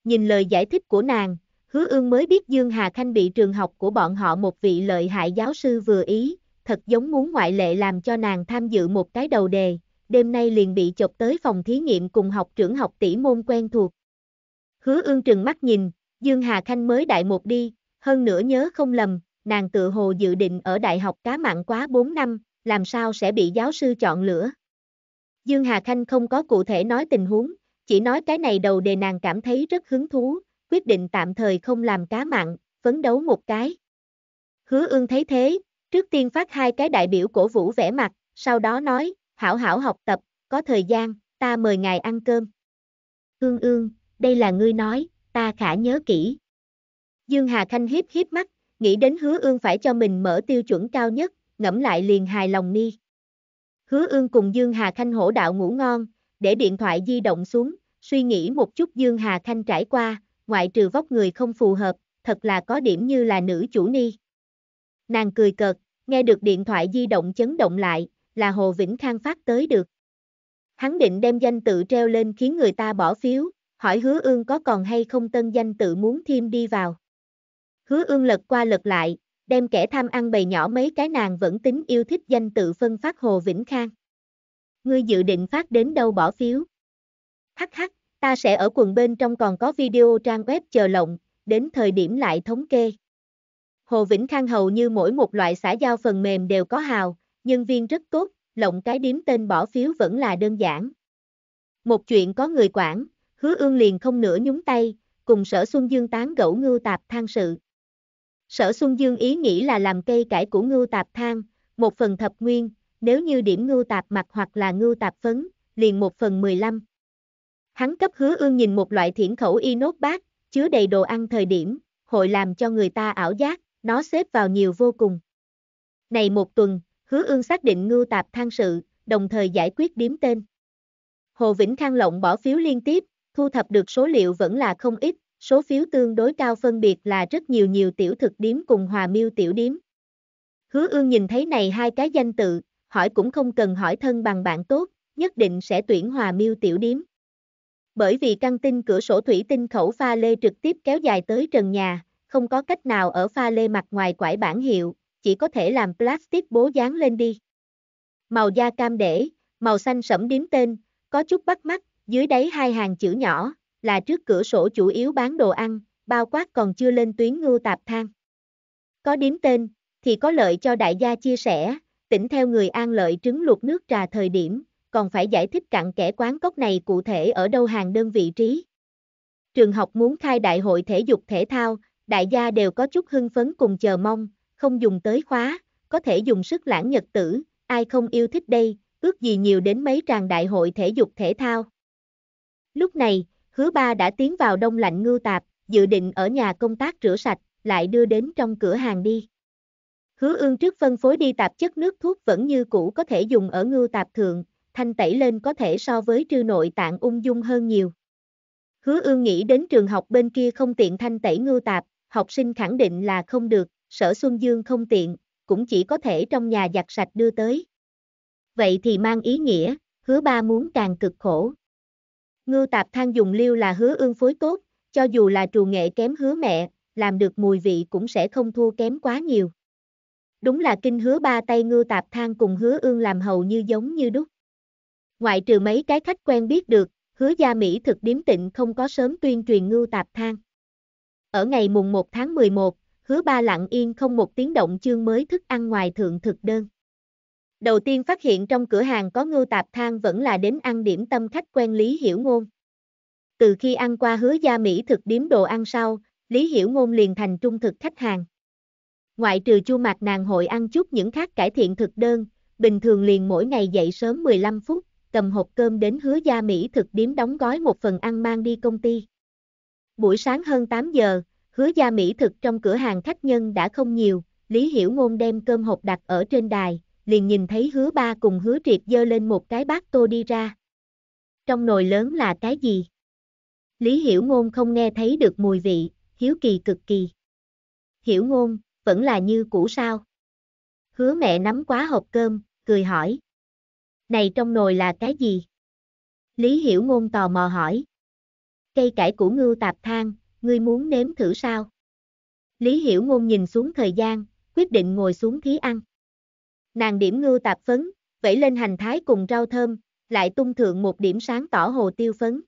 Nhìn lời giải thích của nàng, Hứa ương mới biết Dương Hà Khanh bị trường học của bọn họ một vị lợi hại giáo sư vừa ý, thật giống muốn ngoại lệ làm cho nàng tham dự một cái đầu đề, đêm nay liền bị chộp tới phòng thí nghiệm cùng học trưởng học tỷ môn quen thuộc. Hứa ương trừng mắt nhìn, Dương Hà Khanh mới đại một đi, hơn nữa nhớ không lầm, nàng tự hồ dự định ở đại học cá mạng quá 4 năm, làm sao sẽ bị giáo sư chọn lửa. Dương Hà Khanh không có cụ thể nói tình huống, chỉ nói cái này đầu đề nàng cảm thấy rất hứng thú, quyết định tạm thời không làm cá mặn, phấn đấu một cái. Hứa ương thấy thế, trước tiên phát hai cái đại biểu cổ vũ vẽ mặt, sau đó nói, hảo hảo học tập, có thời gian, ta mời ngài ăn cơm. Hương ương, đây là ngươi nói, ta khả nhớ kỹ. Dương Hà Khanh hiếp hiếp mắt, nghĩ đến hứa ương phải cho mình mở tiêu chuẩn cao nhất, ngẫm lại liền hài lòng ni. Hứa ương cùng Dương Hà Khanh hổ đạo ngủ ngon, để điện thoại di động xuống, suy nghĩ một chút Dương Hà Khanh trải qua, ngoại trừ vóc người không phù hợp, thật là có điểm như là nữ chủ ni. Nàng cười cợt, nghe được điện thoại di động chấn động lại, là Hồ Vĩnh Khang phát tới được. Hắn định đem danh tự treo lên khiến người ta bỏ phiếu, hỏi hứa ương có còn hay không tân danh tự muốn thêm đi vào. Hứa ương lật qua lật lại, đem kẻ tham ăn bầy nhỏ mấy cái nàng vẫn tính yêu thích danh tự phân phát Hồ Vĩnh Khang. Ngươi dự định phát đến đâu bỏ phiếu? Hắc hắc, Ta sẽ ở quần bên trong còn có video trang web chờ lộng, đến thời điểm lại thống kê. Hồ Vĩnh Khang hầu như mỗi một loại xã giao phần mềm đều có hào, nhân viên rất tốt, lộng cái điếm tên bỏ phiếu vẫn là đơn giản. Một chuyện có người quản, hứa ương liền không nửa nhúng tay, cùng sở Xuân Dương tán gẫu ngưu tạp than sự. Sở Xuân Dương ý nghĩ là làm cây cải của ngưu tạp than, một phần thập nguyên, nếu như điểm ngưu tạp mặt hoặc là ngưu tạp phấn, liền một phần mười lăm. Hắn cấp hứa ương nhìn một loại thiển khẩu y nốt bát, chứa đầy đồ ăn thời điểm, hội làm cho người ta ảo giác, nó xếp vào nhiều vô cùng. Này một tuần, hứa ương xác định ngưu tạp thang sự, đồng thời giải quyết điếm tên. Hồ Vĩnh Khang lộng bỏ phiếu liên tiếp, thu thập được số liệu vẫn là không ít, số phiếu tương đối cao phân biệt là rất nhiều nhiều tiểu thực điếm cùng hòa miêu tiểu điếm. Hứa ương nhìn thấy này hai cái danh tự, hỏi cũng không cần hỏi thân bằng bạn tốt, nhất định sẽ tuyển hòa miêu tiểu điếm bởi vì căng tin cửa sổ thủy tinh khẩu pha lê trực tiếp kéo dài tới trần nhà, không có cách nào ở pha lê mặt ngoài quải bản hiệu, chỉ có thể làm plastic bố dán lên đi. Màu da cam để, màu xanh sẫm điếm tên, có chút bắt mắt, dưới đáy hai hàng chữ nhỏ, là trước cửa sổ chủ yếu bán đồ ăn, bao quát còn chưa lên tuyến ngưu tạp thang. Có điếm tên, thì có lợi cho đại gia chia sẻ, tỉnh theo người an lợi trứng luộc nước trà thời điểm, còn phải giải thích cặn kẽ quán cốc này cụ thể ở đâu hàng đơn vị trí. Trường học muốn khai đại hội thể dục thể thao, đại gia đều có chút hưng phấn cùng chờ mong, không dùng tới khóa, có thể dùng sức lãng nhật tử, ai không yêu thích đây, ước gì nhiều đến mấy tràng đại hội thể dục thể thao. Lúc này, hứa ba đã tiến vào đông lạnh ngưu tạp, dự định ở nhà công tác rửa sạch, lại đưa đến trong cửa hàng đi. Hứa ương trước phân phối đi tạp chất nước thuốc vẫn như cũ có thể dùng ở ngưu tạp thượng, thanh tẩy lên có thể so với trư nội tạng ung dung hơn nhiều. Hứa ương nghĩ đến trường học bên kia không tiện thanh tẩy ngưu tạp, học sinh khẳng định là không được, sở Xuân Dương không tiện, cũng chỉ có thể trong nhà giặt sạch đưa tới. Vậy thì mang ý nghĩa, hứa ba muốn càng cực khổ. Ngưu tạp than dùng liêu là hứa ương phối tốt, cho dù là trù nghệ kém hứa mẹ, làm được mùi vị cũng sẽ không thua kém quá nhiều. Đúng là kinh hứa ba tay ngưu tạp than cùng hứa ương làm hầu như giống như đúc. Ngoại trừ mấy cái khách quen biết được, hứa gia Mỹ thực điếm tịnh không có sớm tuyên truyền ngưu tạp thang. Ở ngày mùng 1 tháng 11, hứa ba lặng yên không một tiếng động chương mới thức ăn ngoài thượng thực đơn. Đầu tiên phát hiện trong cửa hàng có ngưu tạp thang vẫn là đến ăn điểm tâm khách quen Lý Hiểu Ngôn. Từ khi ăn qua hứa gia Mỹ thực điếm đồ ăn sau, Lý Hiểu Ngôn liền thành trung thực khách hàng. Ngoại trừ chu mạc nàng hội ăn chút những khác cải thiện thực đơn, bình thường liền mỗi ngày dậy sớm 15 phút, cầm hộp cơm đến hứa gia Mỹ thực điếm đóng gói một phần ăn mang đi công ty. Buổi sáng hơn 8 giờ, hứa gia Mỹ thực trong cửa hàng khách nhân đã không nhiều, Lý Hiểu Ngôn đem cơm hộp đặt ở trên đài, liền nhìn thấy hứa ba cùng hứa triệt dơ lên một cái bát tô đi ra. Trong nồi lớn là cái gì? Lý Hiểu Ngôn không nghe thấy được mùi vị, hiếu kỳ cực kỳ. Hiểu Ngôn, vẫn là như cũ sao? Hứa mẹ nắm quá hộp cơm, cười hỏi. Này trong nồi là cái gì? Lý Hiểu Ngôn tò mò hỏi. Cây cải của ngưu tạp thang, ngươi muốn nếm thử sao? Lý Hiểu Ngôn nhìn xuống thời gian, quyết định ngồi xuống thí ăn. Nàng điểm ngưu tạp phấn, vẩy lên hành thái cùng rau thơm, lại tung thượng một điểm sáng tỏ hồ tiêu phấn.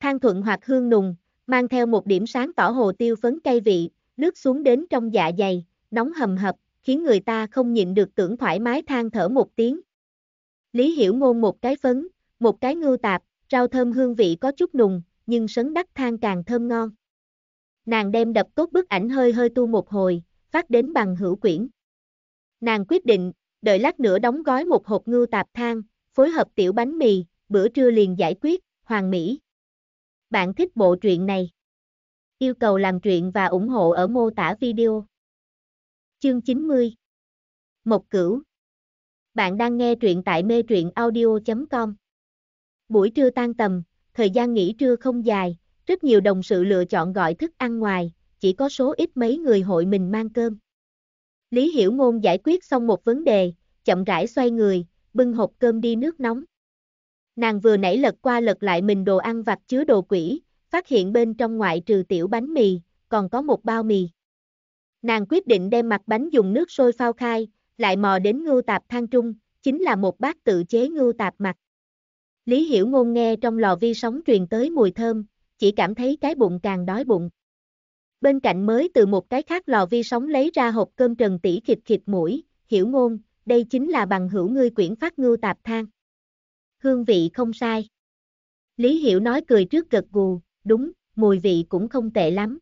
Thang thuận hoặc hương nùng, mang theo một điểm sáng tỏ hồ tiêu phấn cay vị, lướt xuống đến trong dạ dày, nóng hầm hập, khiến người ta không nhịn được tưởng thoải mái than thở một tiếng, Lý Hiểu Ngôn một cái phấn, một cái ngưu tạp, rau thơm hương vị có chút nùng, nhưng sấn đắc than càng thơm ngon. Nàng đem đập tốt bức ảnh hơi hơi tu một hồi, phát đến bằng hữu quyển. Nàng quyết định, đợi lát nữa đóng gói một hộp ngưu tạp than, phối hợp tiểu bánh mì, bữa trưa liền giải quyết, hoàng mỹ. Bạn thích bộ truyện này? Yêu cầu làm truyện và ủng hộ ở mô tả video. Chương 90 Một cửu bạn đang nghe truyện tại mê truyện audio.com. Buổi trưa tan tầm, thời gian nghỉ trưa không dài, rất nhiều đồng sự lựa chọn gọi thức ăn ngoài, chỉ có số ít mấy người hội mình mang cơm. Lý Hiểu Ngôn giải quyết xong một vấn đề, chậm rãi xoay người, bưng hộp cơm đi nước nóng. Nàng vừa nãy lật qua lật lại mình đồ ăn vặt chứa đồ quỷ, phát hiện bên trong ngoại trừ tiểu bánh mì, còn có một bao mì. Nàng quyết định đem mặt bánh dùng nước sôi phao khai, lại mò đến ngưu tạp thang trung, chính là một bát tự chế ngưu tạp mặt. Lý Hiểu Ngôn nghe trong lò vi sóng truyền tới mùi thơm, chỉ cảm thấy cái bụng càng đói bụng. Bên cạnh mới từ một cái khác lò vi sóng lấy ra hộp cơm trần tỷ khịt khịt mũi, Hiểu Ngôn, đây chính là bằng hữu ngươi quyển phát ngưu tạp thang. Hương vị không sai. Lý Hiểu nói cười trước gật gù, đúng, mùi vị cũng không tệ lắm.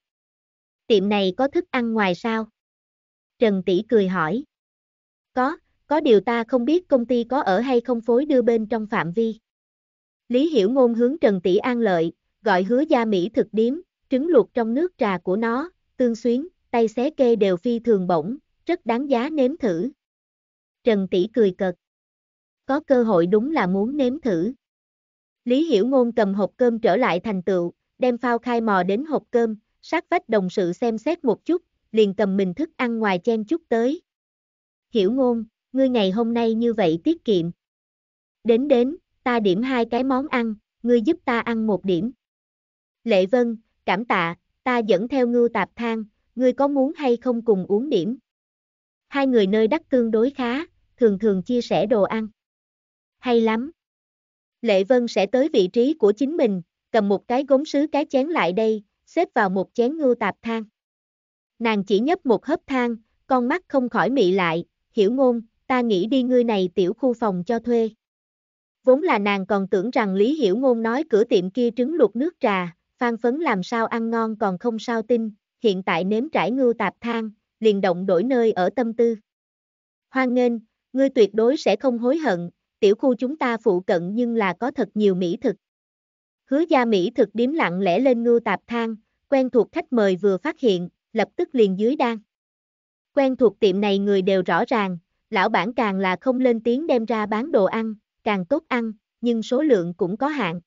Tiệm này có thức ăn ngoài sao? Trần Tỷ cười hỏi. Có, có điều ta không biết công ty có ở hay không phối đưa bên trong phạm vi. Lý Hiểu Ngôn hướng Trần Tỷ An lợi, gọi hứa gia Mỹ thực điếm, trứng luộc trong nước trà của nó, tương xuyến, tay xé kê đều phi thường bổng, rất đáng giá nếm thử. Trần Tỷ cười cợt. Có cơ hội đúng là muốn nếm thử. Lý Hiểu Ngôn cầm hộp cơm trở lại thành tựu, đem phao khai mò đến hộp cơm, sát vách đồng sự xem xét một chút, liền cầm mình thức ăn ngoài chen chút tới hiểu ngôn, ngươi ngày hôm nay như vậy tiết kiệm. Đến đến, ta điểm hai cái món ăn, ngươi giúp ta ăn một điểm. Lệ Vân, cảm tạ, ta dẫn theo ngưu tạp thang, ngươi có muốn hay không cùng uống điểm. Hai người nơi đắc tương đối khá, thường thường chia sẻ đồ ăn. Hay lắm. Lệ Vân sẽ tới vị trí của chính mình, cầm một cái gốm sứ cái chén lại đây, xếp vào một chén ngưu tạp thang. Nàng chỉ nhấp một hớp thang, con mắt không khỏi mị lại, hiểu ngôn, ta nghĩ đi ngươi này tiểu khu phòng cho thuê. Vốn là nàng còn tưởng rằng Lý Hiểu Ngôn nói cửa tiệm kia trứng luộc nước trà, phan phấn làm sao ăn ngon còn không sao tin, hiện tại nếm trải ngưu tạp thang, liền động đổi nơi ở tâm tư. Hoan nghênh, ngươi tuyệt đối sẽ không hối hận, tiểu khu chúng ta phụ cận nhưng là có thật nhiều mỹ thực. Hứa gia mỹ thực điếm lặng lẽ lên ngưu tạp thang, quen thuộc khách mời vừa phát hiện, lập tức liền dưới đan. Quen thuộc tiệm này người đều rõ ràng, lão bản càng là không lên tiếng đem ra bán đồ ăn, càng tốt ăn, nhưng số lượng cũng có hạn.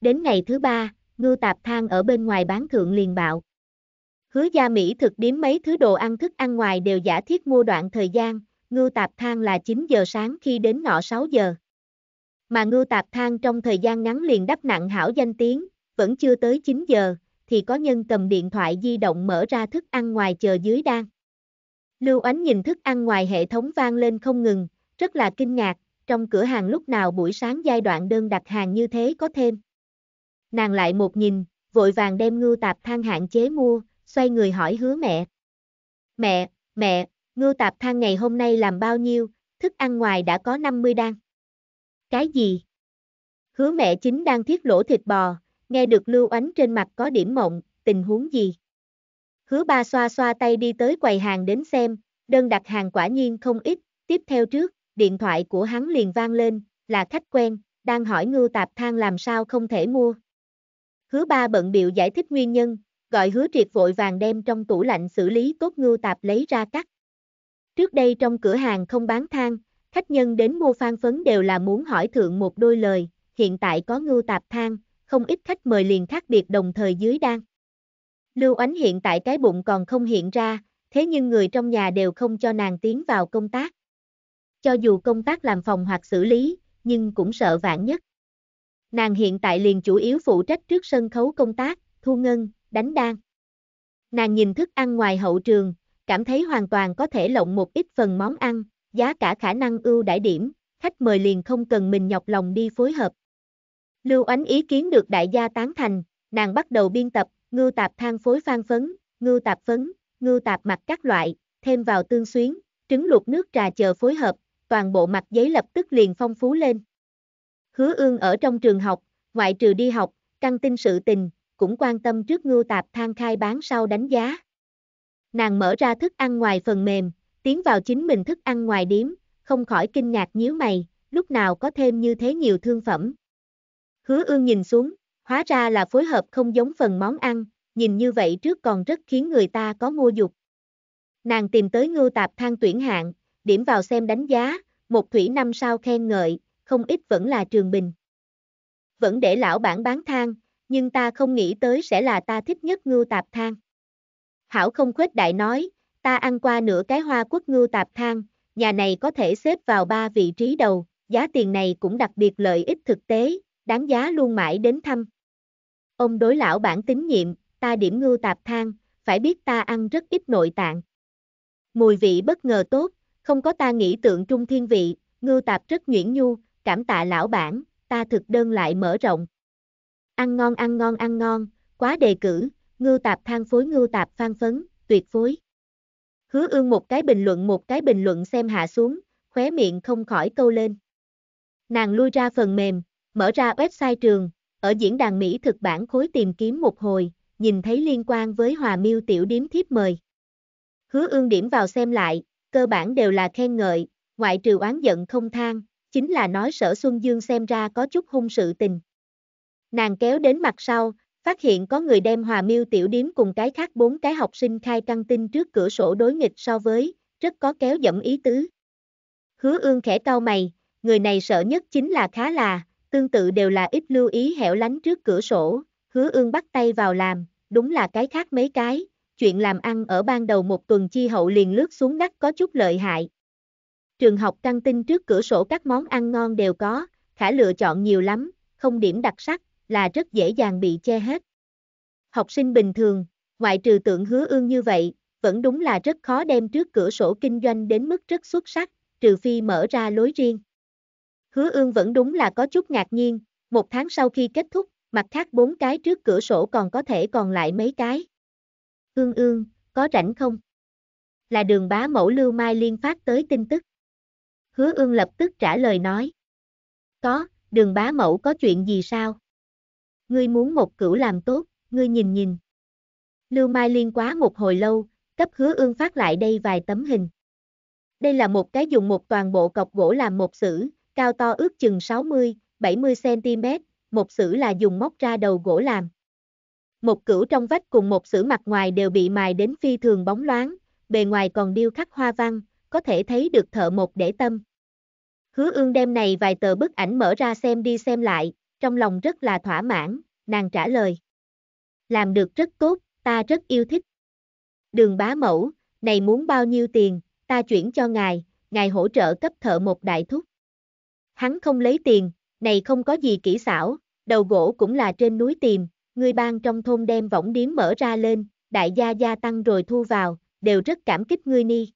Đến ngày thứ ba, ngư tạp thang ở bên ngoài bán thượng liền bạo. Hứa gia Mỹ thực điếm mấy thứ đồ ăn thức ăn ngoài đều giả thiết mua đoạn thời gian, ngư tạp thang là 9 giờ sáng khi đến ngọ 6 giờ. Mà ngư tạp thang trong thời gian ngắn liền đắp nặng hảo danh tiếng, vẫn chưa tới 9 giờ, thì có nhân cầm điện thoại di động mở ra thức ăn ngoài chờ dưới đang. Lưu Ánh nhìn thức ăn ngoài hệ thống vang lên không ngừng, rất là kinh ngạc, trong cửa hàng lúc nào buổi sáng giai đoạn đơn đặt hàng như thế có thêm. Nàng lại một nhìn, vội vàng đem ngưu tạp than hạn chế mua, xoay người hỏi hứa mẹ. Mẹ, mẹ, ngưu tạp than ngày hôm nay làm bao nhiêu, thức ăn ngoài đã có 50 đan. Cái gì? Hứa mẹ chính đang thiết lỗ thịt bò, nghe được Lưu Ánh trên mặt có điểm mộng, tình huống gì? Hứa ba xoa xoa tay đi tới quầy hàng đến xem, đơn đặt hàng quả nhiên không ít, tiếp theo trước, điện thoại của hắn liền vang lên, là khách quen, đang hỏi ngưu tạp thang làm sao không thể mua. Hứa ba bận biểu giải thích nguyên nhân, gọi hứa triệt vội vàng đem trong tủ lạnh xử lý tốt ngưu tạp lấy ra cắt. Trước đây trong cửa hàng không bán thang, khách nhân đến mua phan phấn đều là muốn hỏi thượng một đôi lời, hiện tại có ngưu tạp thang, không ít khách mời liền khác biệt đồng thời dưới đang. Lưu Ánh hiện tại cái bụng còn không hiện ra, thế nhưng người trong nhà đều không cho nàng tiến vào công tác. Cho dù công tác làm phòng hoặc xử lý, nhưng cũng sợ vạn nhất. Nàng hiện tại liền chủ yếu phụ trách trước sân khấu công tác, thu ngân, đánh đan. Nàng nhìn thức ăn ngoài hậu trường, cảm thấy hoàn toàn có thể lộng một ít phần món ăn, giá cả khả năng ưu đãi điểm, khách mời liền không cần mình nhọc lòng đi phối hợp. Lưu Ánh ý kiến được đại gia tán thành, nàng bắt đầu biên tập, ngưu tạp than phối phan phấn, ngưu tạp phấn, ngưu tạp mặt các loại, thêm vào tương xuyến, trứng luộc nước trà chờ phối hợp, toàn bộ mặt giấy lập tức liền phong phú lên. Hứa ương ở trong trường học, ngoại trừ đi học, căng tin sự tình, cũng quan tâm trước ngưu tạp than khai bán sau đánh giá. Nàng mở ra thức ăn ngoài phần mềm, tiến vào chính mình thức ăn ngoài điếm, không khỏi kinh ngạc nhíu mày, lúc nào có thêm như thế nhiều thương phẩm. Hứa ương nhìn xuống, Hóa ra là phối hợp không giống phần món ăn, nhìn như vậy trước còn rất khiến người ta có mua dục. Nàng tìm tới ngưu tạp thang tuyển hạng, điểm vào xem đánh giá, một thủy năm sao khen ngợi, không ít vẫn là trường bình. Vẫn để lão bản bán thang, nhưng ta không nghĩ tới sẽ là ta thích nhất ngưu tạp thang. Hảo không khuếch đại nói, ta ăn qua nửa cái hoa quốc ngưu tạp thang, nhà này có thể xếp vào ba vị trí đầu, giá tiền này cũng đặc biệt lợi ích thực tế, đáng giá luôn mãi đến thăm. Ông đối lão bản tín nhiệm, ta điểm ngưu tạp thang, phải biết ta ăn rất ít nội tạng. Mùi vị bất ngờ tốt, không có ta nghĩ tượng trung thiên vị, ngưu tạp rất nhuyễn nhu, cảm tạ lão bản, ta thực đơn lại mở rộng. Ăn ngon ăn ngon ăn ngon, quá đề cử, ngưu tạp thang phối ngưu tạp phan phấn, tuyệt phối. Hứa ương một cái bình luận một cái bình luận xem hạ xuống, khóe miệng không khỏi câu lên. Nàng lui ra phần mềm, Mở ra website trường, ở diễn đàn Mỹ thực bản khối tìm kiếm một hồi, nhìn thấy liên quan với Hòa Miêu tiểu điếm thiếp mời. Hứa ương điểm vào xem lại, cơ bản đều là khen ngợi, ngoại trừ oán giận không than, chính là nói sở Xuân Dương xem ra có chút hung sự tình. Nàng kéo đến mặt sau, phát hiện có người đem Hòa Miêu tiểu điếm cùng cái khác bốn cái học sinh khai căng tin trước cửa sổ đối nghịch so với, rất có kéo dẫm ý tứ. Hứa ương khẽ cau mày, người này sợ nhất chính là khá là, tương tự đều là ít lưu ý hẻo lánh trước cửa sổ, hứa ương bắt tay vào làm, đúng là cái khác mấy cái, chuyện làm ăn ở ban đầu một tuần chi hậu liền lướt xuống đất có chút lợi hại. Trường học căng tin trước cửa sổ các món ăn ngon đều có, khả lựa chọn nhiều lắm, không điểm đặc sắc, là rất dễ dàng bị che hết. Học sinh bình thường, ngoại trừ tượng hứa ương như vậy, vẫn đúng là rất khó đem trước cửa sổ kinh doanh đến mức rất xuất sắc, trừ phi mở ra lối riêng. Hứa ương vẫn đúng là có chút ngạc nhiên, một tháng sau khi kết thúc, mặt khác bốn cái trước cửa sổ còn có thể còn lại mấy cái. Ương ương, có rảnh không? Là đường bá mẫu Lưu Mai liên phát tới tin tức. Hứa ương lập tức trả lời nói. Có, đường bá mẫu có chuyện gì sao? Ngươi muốn một cửu làm tốt, ngươi nhìn nhìn. Lưu Mai liên quá một hồi lâu, cấp hứa ương phát lại đây vài tấm hình. Đây là một cái dùng một toàn bộ cọc gỗ làm một xử cao to ước chừng 60, 70cm, một sử là dùng móc ra đầu gỗ làm. Một cửu trong vách cùng một sử mặt ngoài đều bị mài đến phi thường bóng loáng, bề ngoài còn điêu khắc hoa văn, có thể thấy được thợ một để tâm. Hứa ương đem này vài tờ bức ảnh mở ra xem đi xem lại, trong lòng rất là thỏa mãn, nàng trả lời. Làm được rất tốt, ta rất yêu thích. Đường bá mẫu, này muốn bao nhiêu tiền, ta chuyển cho ngài, ngài hỗ trợ cấp thợ một đại thúc. Hắn không lấy tiền, này không có gì kỹ xảo, đầu gỗ cũng là trên núi tìm, người bang trong thôn đem võng điếm mở ra lên, đại gia gia tăng rồi thu vào, đều rất cảm kích ngươi ni.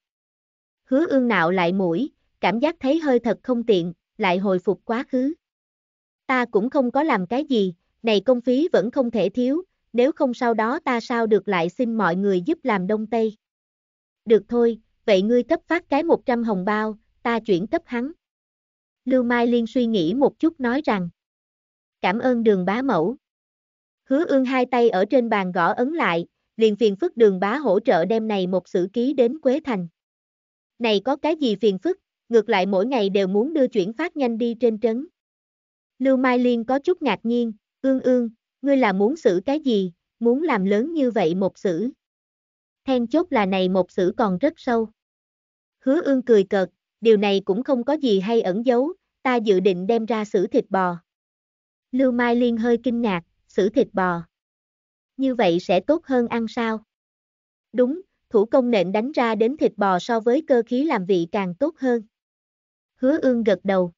Hứa ương nạo lại mũi, cảm giác thấy hơi thật không tiện, lại hồi phục quá khứ. Ta cũng không có làm cái gì, này công phí vẫn không thể thiếu, nếu không sau đó ta sao được lại xin mọi người giúp làm đông tây. Được thôi, vậy ngươi cấp phát cái 100 hồng bao, ta chuyển cấp hắn. Lưu Mai Liên suy nghĩ một chút nói rằng. Cảm ơn đường bá mẫu. Hứa ương hai tay ở trên bàn gõ ấn lại, liền phiền phức đường bá hỗ trợ đem này một sử ký đến Quế Thành. Này có cái gì phiền phức, ngược lại mỗi ngày đều muốn đưa chuyển phát nhanh đi trên trấn. Lưu Mai Liên có chút ngạc nhiên, ương ương, ngươi là muốn xử cái gì, muốn làm lớn như vậy một sử. Then chốt là này một sử còn rất sâu. Hứa ương cười cợt, điều này cũng không có gì hay ẩn giấu, ta dự định đem ra xử thịt bò. Lưu Mai Liên hơi kinh ngạc, xử thịt bò. Như vậy sẽ tốt hơn ăn sao? Đúng, thủ công nện đánh ra đến thịt bò so với cơ khí làm vị càng tốt hơn. Hứa ương gật đầu.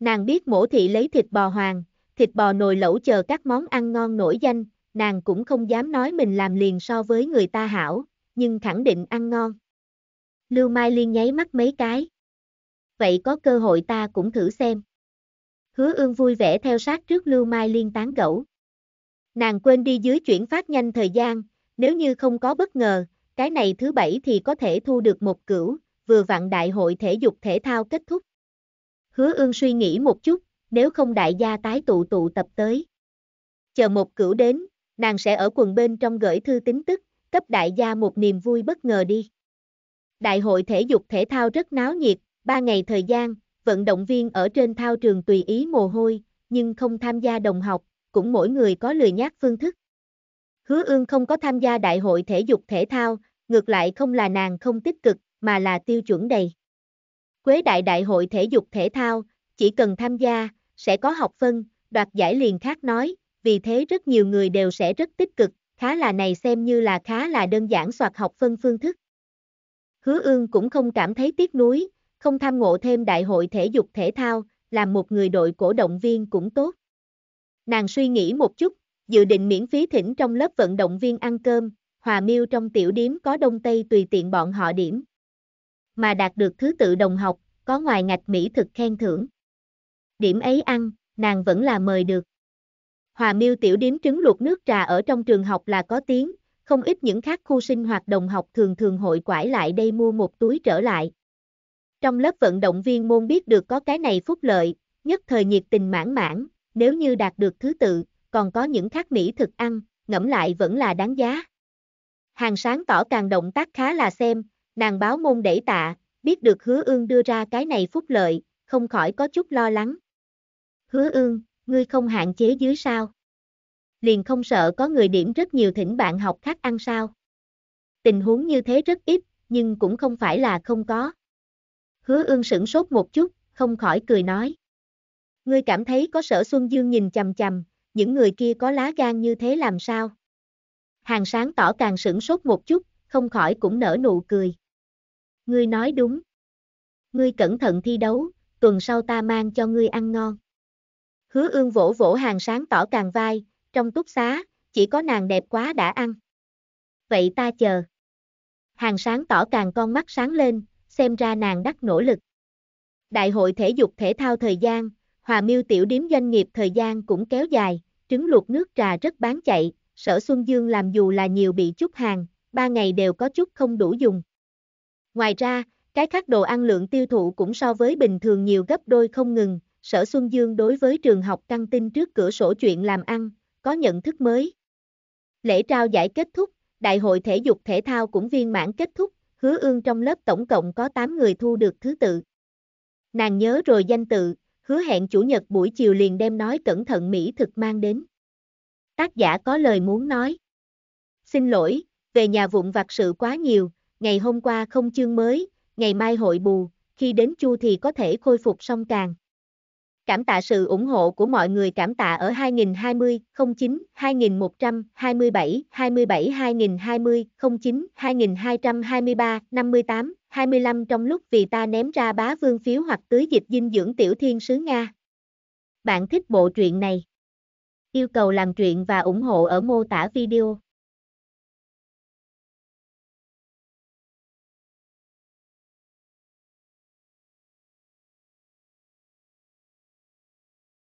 Nàng biết mổ thị lấy thịt bò hoàng, thịt bò nồi lẩu chờ các món ăn ngon nổi danh, nàng cũng không dám nói mình làm liền so với người ta hảo, nhưng khẳng định ăn ngon. Lưu Mai Liên nháy mắt mấy cái. Vậy có cơ hội ta cũng thử xem. Hứa ương vui vẻ theo sát trước Lưu Mai Liên tán gẫu. Nàng quên đi dưới chuyển phát nhanh thời gian, nếu như không có bất ngờ, cái này thứ bảy thì có thể thu được một cửu, vừa vặn đại hội thể dục thể thao kết thúc. Hứa ương suy nghĩ một chút, nếu không đại gia tái tụ tụ tập tới. Chờ một cửu đến, nàng sẽ ở quần bên trong gửi thư tính tức, cấp đại gia một niềm vui bất ngờ đi đại hội thể dục thể thao rất náo nhiệt, 3 ngày thời gian, vận động viên ở trên thao trường tùy ý mồ hôi, nhưng không tham gia đồng học, cũng mỗi người có lười nhát phương thức. Hứa ương không có tham gia đại hội thể dục thể thao, ngược lại không là nàng không tích cực, mà là tiêu chuẩn đầy. Quế đại đại hội thể dục thể thao, chỉ cần tham gia, sẽ có học phân, đoạt giải liền khác nói, vì thế rất nhiều người đều sẽ rất tích cực, khá là này xem như là khá là đơn giản soạt học phân phương thức. Hứa ương cũng không cảm thấy tiếc nuối, không tham ngộ thêm đại hội thể dục thể thao, làm một người đội cổ động viên cũng tốt. Nàng suy nghĩ một chút, dự định miễn phí thỉnh trong lớp vận động viên ăn cơm, hòa miêu trong tiểu điếm có đông tây tùy tiện bọn họ điểm. Mà đạt được thứ tự đồng học, có ngoài ngạch mỹ thực khen thưởng. Điểm ấy ăn, nàng vẫn là mời được. Hòa miêu tiểu điếm trứng luộc nước trà ở trong trường học là có tiếng, không ít những khác khu sinh hoạt đồng học thường thường hội quải lại đây mua một túi trở lại. Trong lớp vận động viên môn biết được có cái này phúc lợi, nhất thời nhiệt tình mãn mãn, nếu như đạt được thứ tự, còn có những khác mỹ thực ăn, ngẫm lại vẫn là đáng giá. Hàng sáng tỏ càng động tác khá là xem, nàng báo môn đẩy tạ, biết được hứa ương đưa ra cái này phúc lợi, không khỏi có chút lo lắng. Hứa ương, ngươi không hạn chế dưới sao? liền không sợ có người điểm rất nhiều thỉnh bạn học khác ăn sao. Tình huống như thế rất ít, nhưng cũng không phải là không có. Hứa ương sửng sốt một chút, không khỏi cười nói. Ngươi cảm thấy có sở Xuân Dương nhìn chầm chầm, những người kia có lá gan như thế làm sao? Hàng sáng tỏ càng sửng sốt một chút, không khỏi cũng nở nụ cười. Ngươi nói đúng. Ngươi cẩn thận thi đấu, tuần sau ta mang cho ngươi ăn ngon. Hứa ương vỗ vỗ hàng sáng tỏ càng vai, trong túc xá, chỉ có nàng đẹp quá đã ăn. Vậy ta chờ. Hàng sáng tỏ càng con mắt sáng lên, xem ra nàng đắt nỗ lực. Đại hội thể dục thể thao thời gian, hòa miêu tiểu điếm doanh nghiệp thời gian cũng kéo dài, trứng luộc nước trà rất bán chạy, sở Xuân Dương làm dù là nhiều bị chút hàng, ba ngày đều có chút không đủ dùng. Ngoài ra, cái khác đồ ăn lượng tiêu thụ cũng so với bình thường nhiều gấp đôi không ngừng, sở Xuân Dương đối với trường học căng tin trước cửa sổ chuyện làm ăn, có nhận thức mới. Lễ trao giải kết thúc, Đại hội thể dục thể thao cũng viên mãn kết thúc, hứa ương trong lớp tổng cộng có 8 người thu được thứ tự. Nàng nhớ rồi danh tự, hứa hẹn chủ nhật buổi chiều liền đem nói cẩn thận mỹ thực mang đến. Tác giả có lời muốn nói. Xin lỗi, về nhà vụn vặt sự quá nhiều, ngày hôm qua không chương mới, ngày mai hội bù, khi đến chu thì có thể khôi phục xong càng. Cảm tạ sự ủng hộ của mọi người cảm tạ ở 2020 09 2127 27 2020 09 2223 58 25 trong lúc vì ta ném ra bá vương phiếu hoặc tưới dịch dinh dưỡng tiểu thiên sứ Nga. Bạn thích bộ truyện này? Yêu cầu làm truyện và ủng hộ ở mô tả video.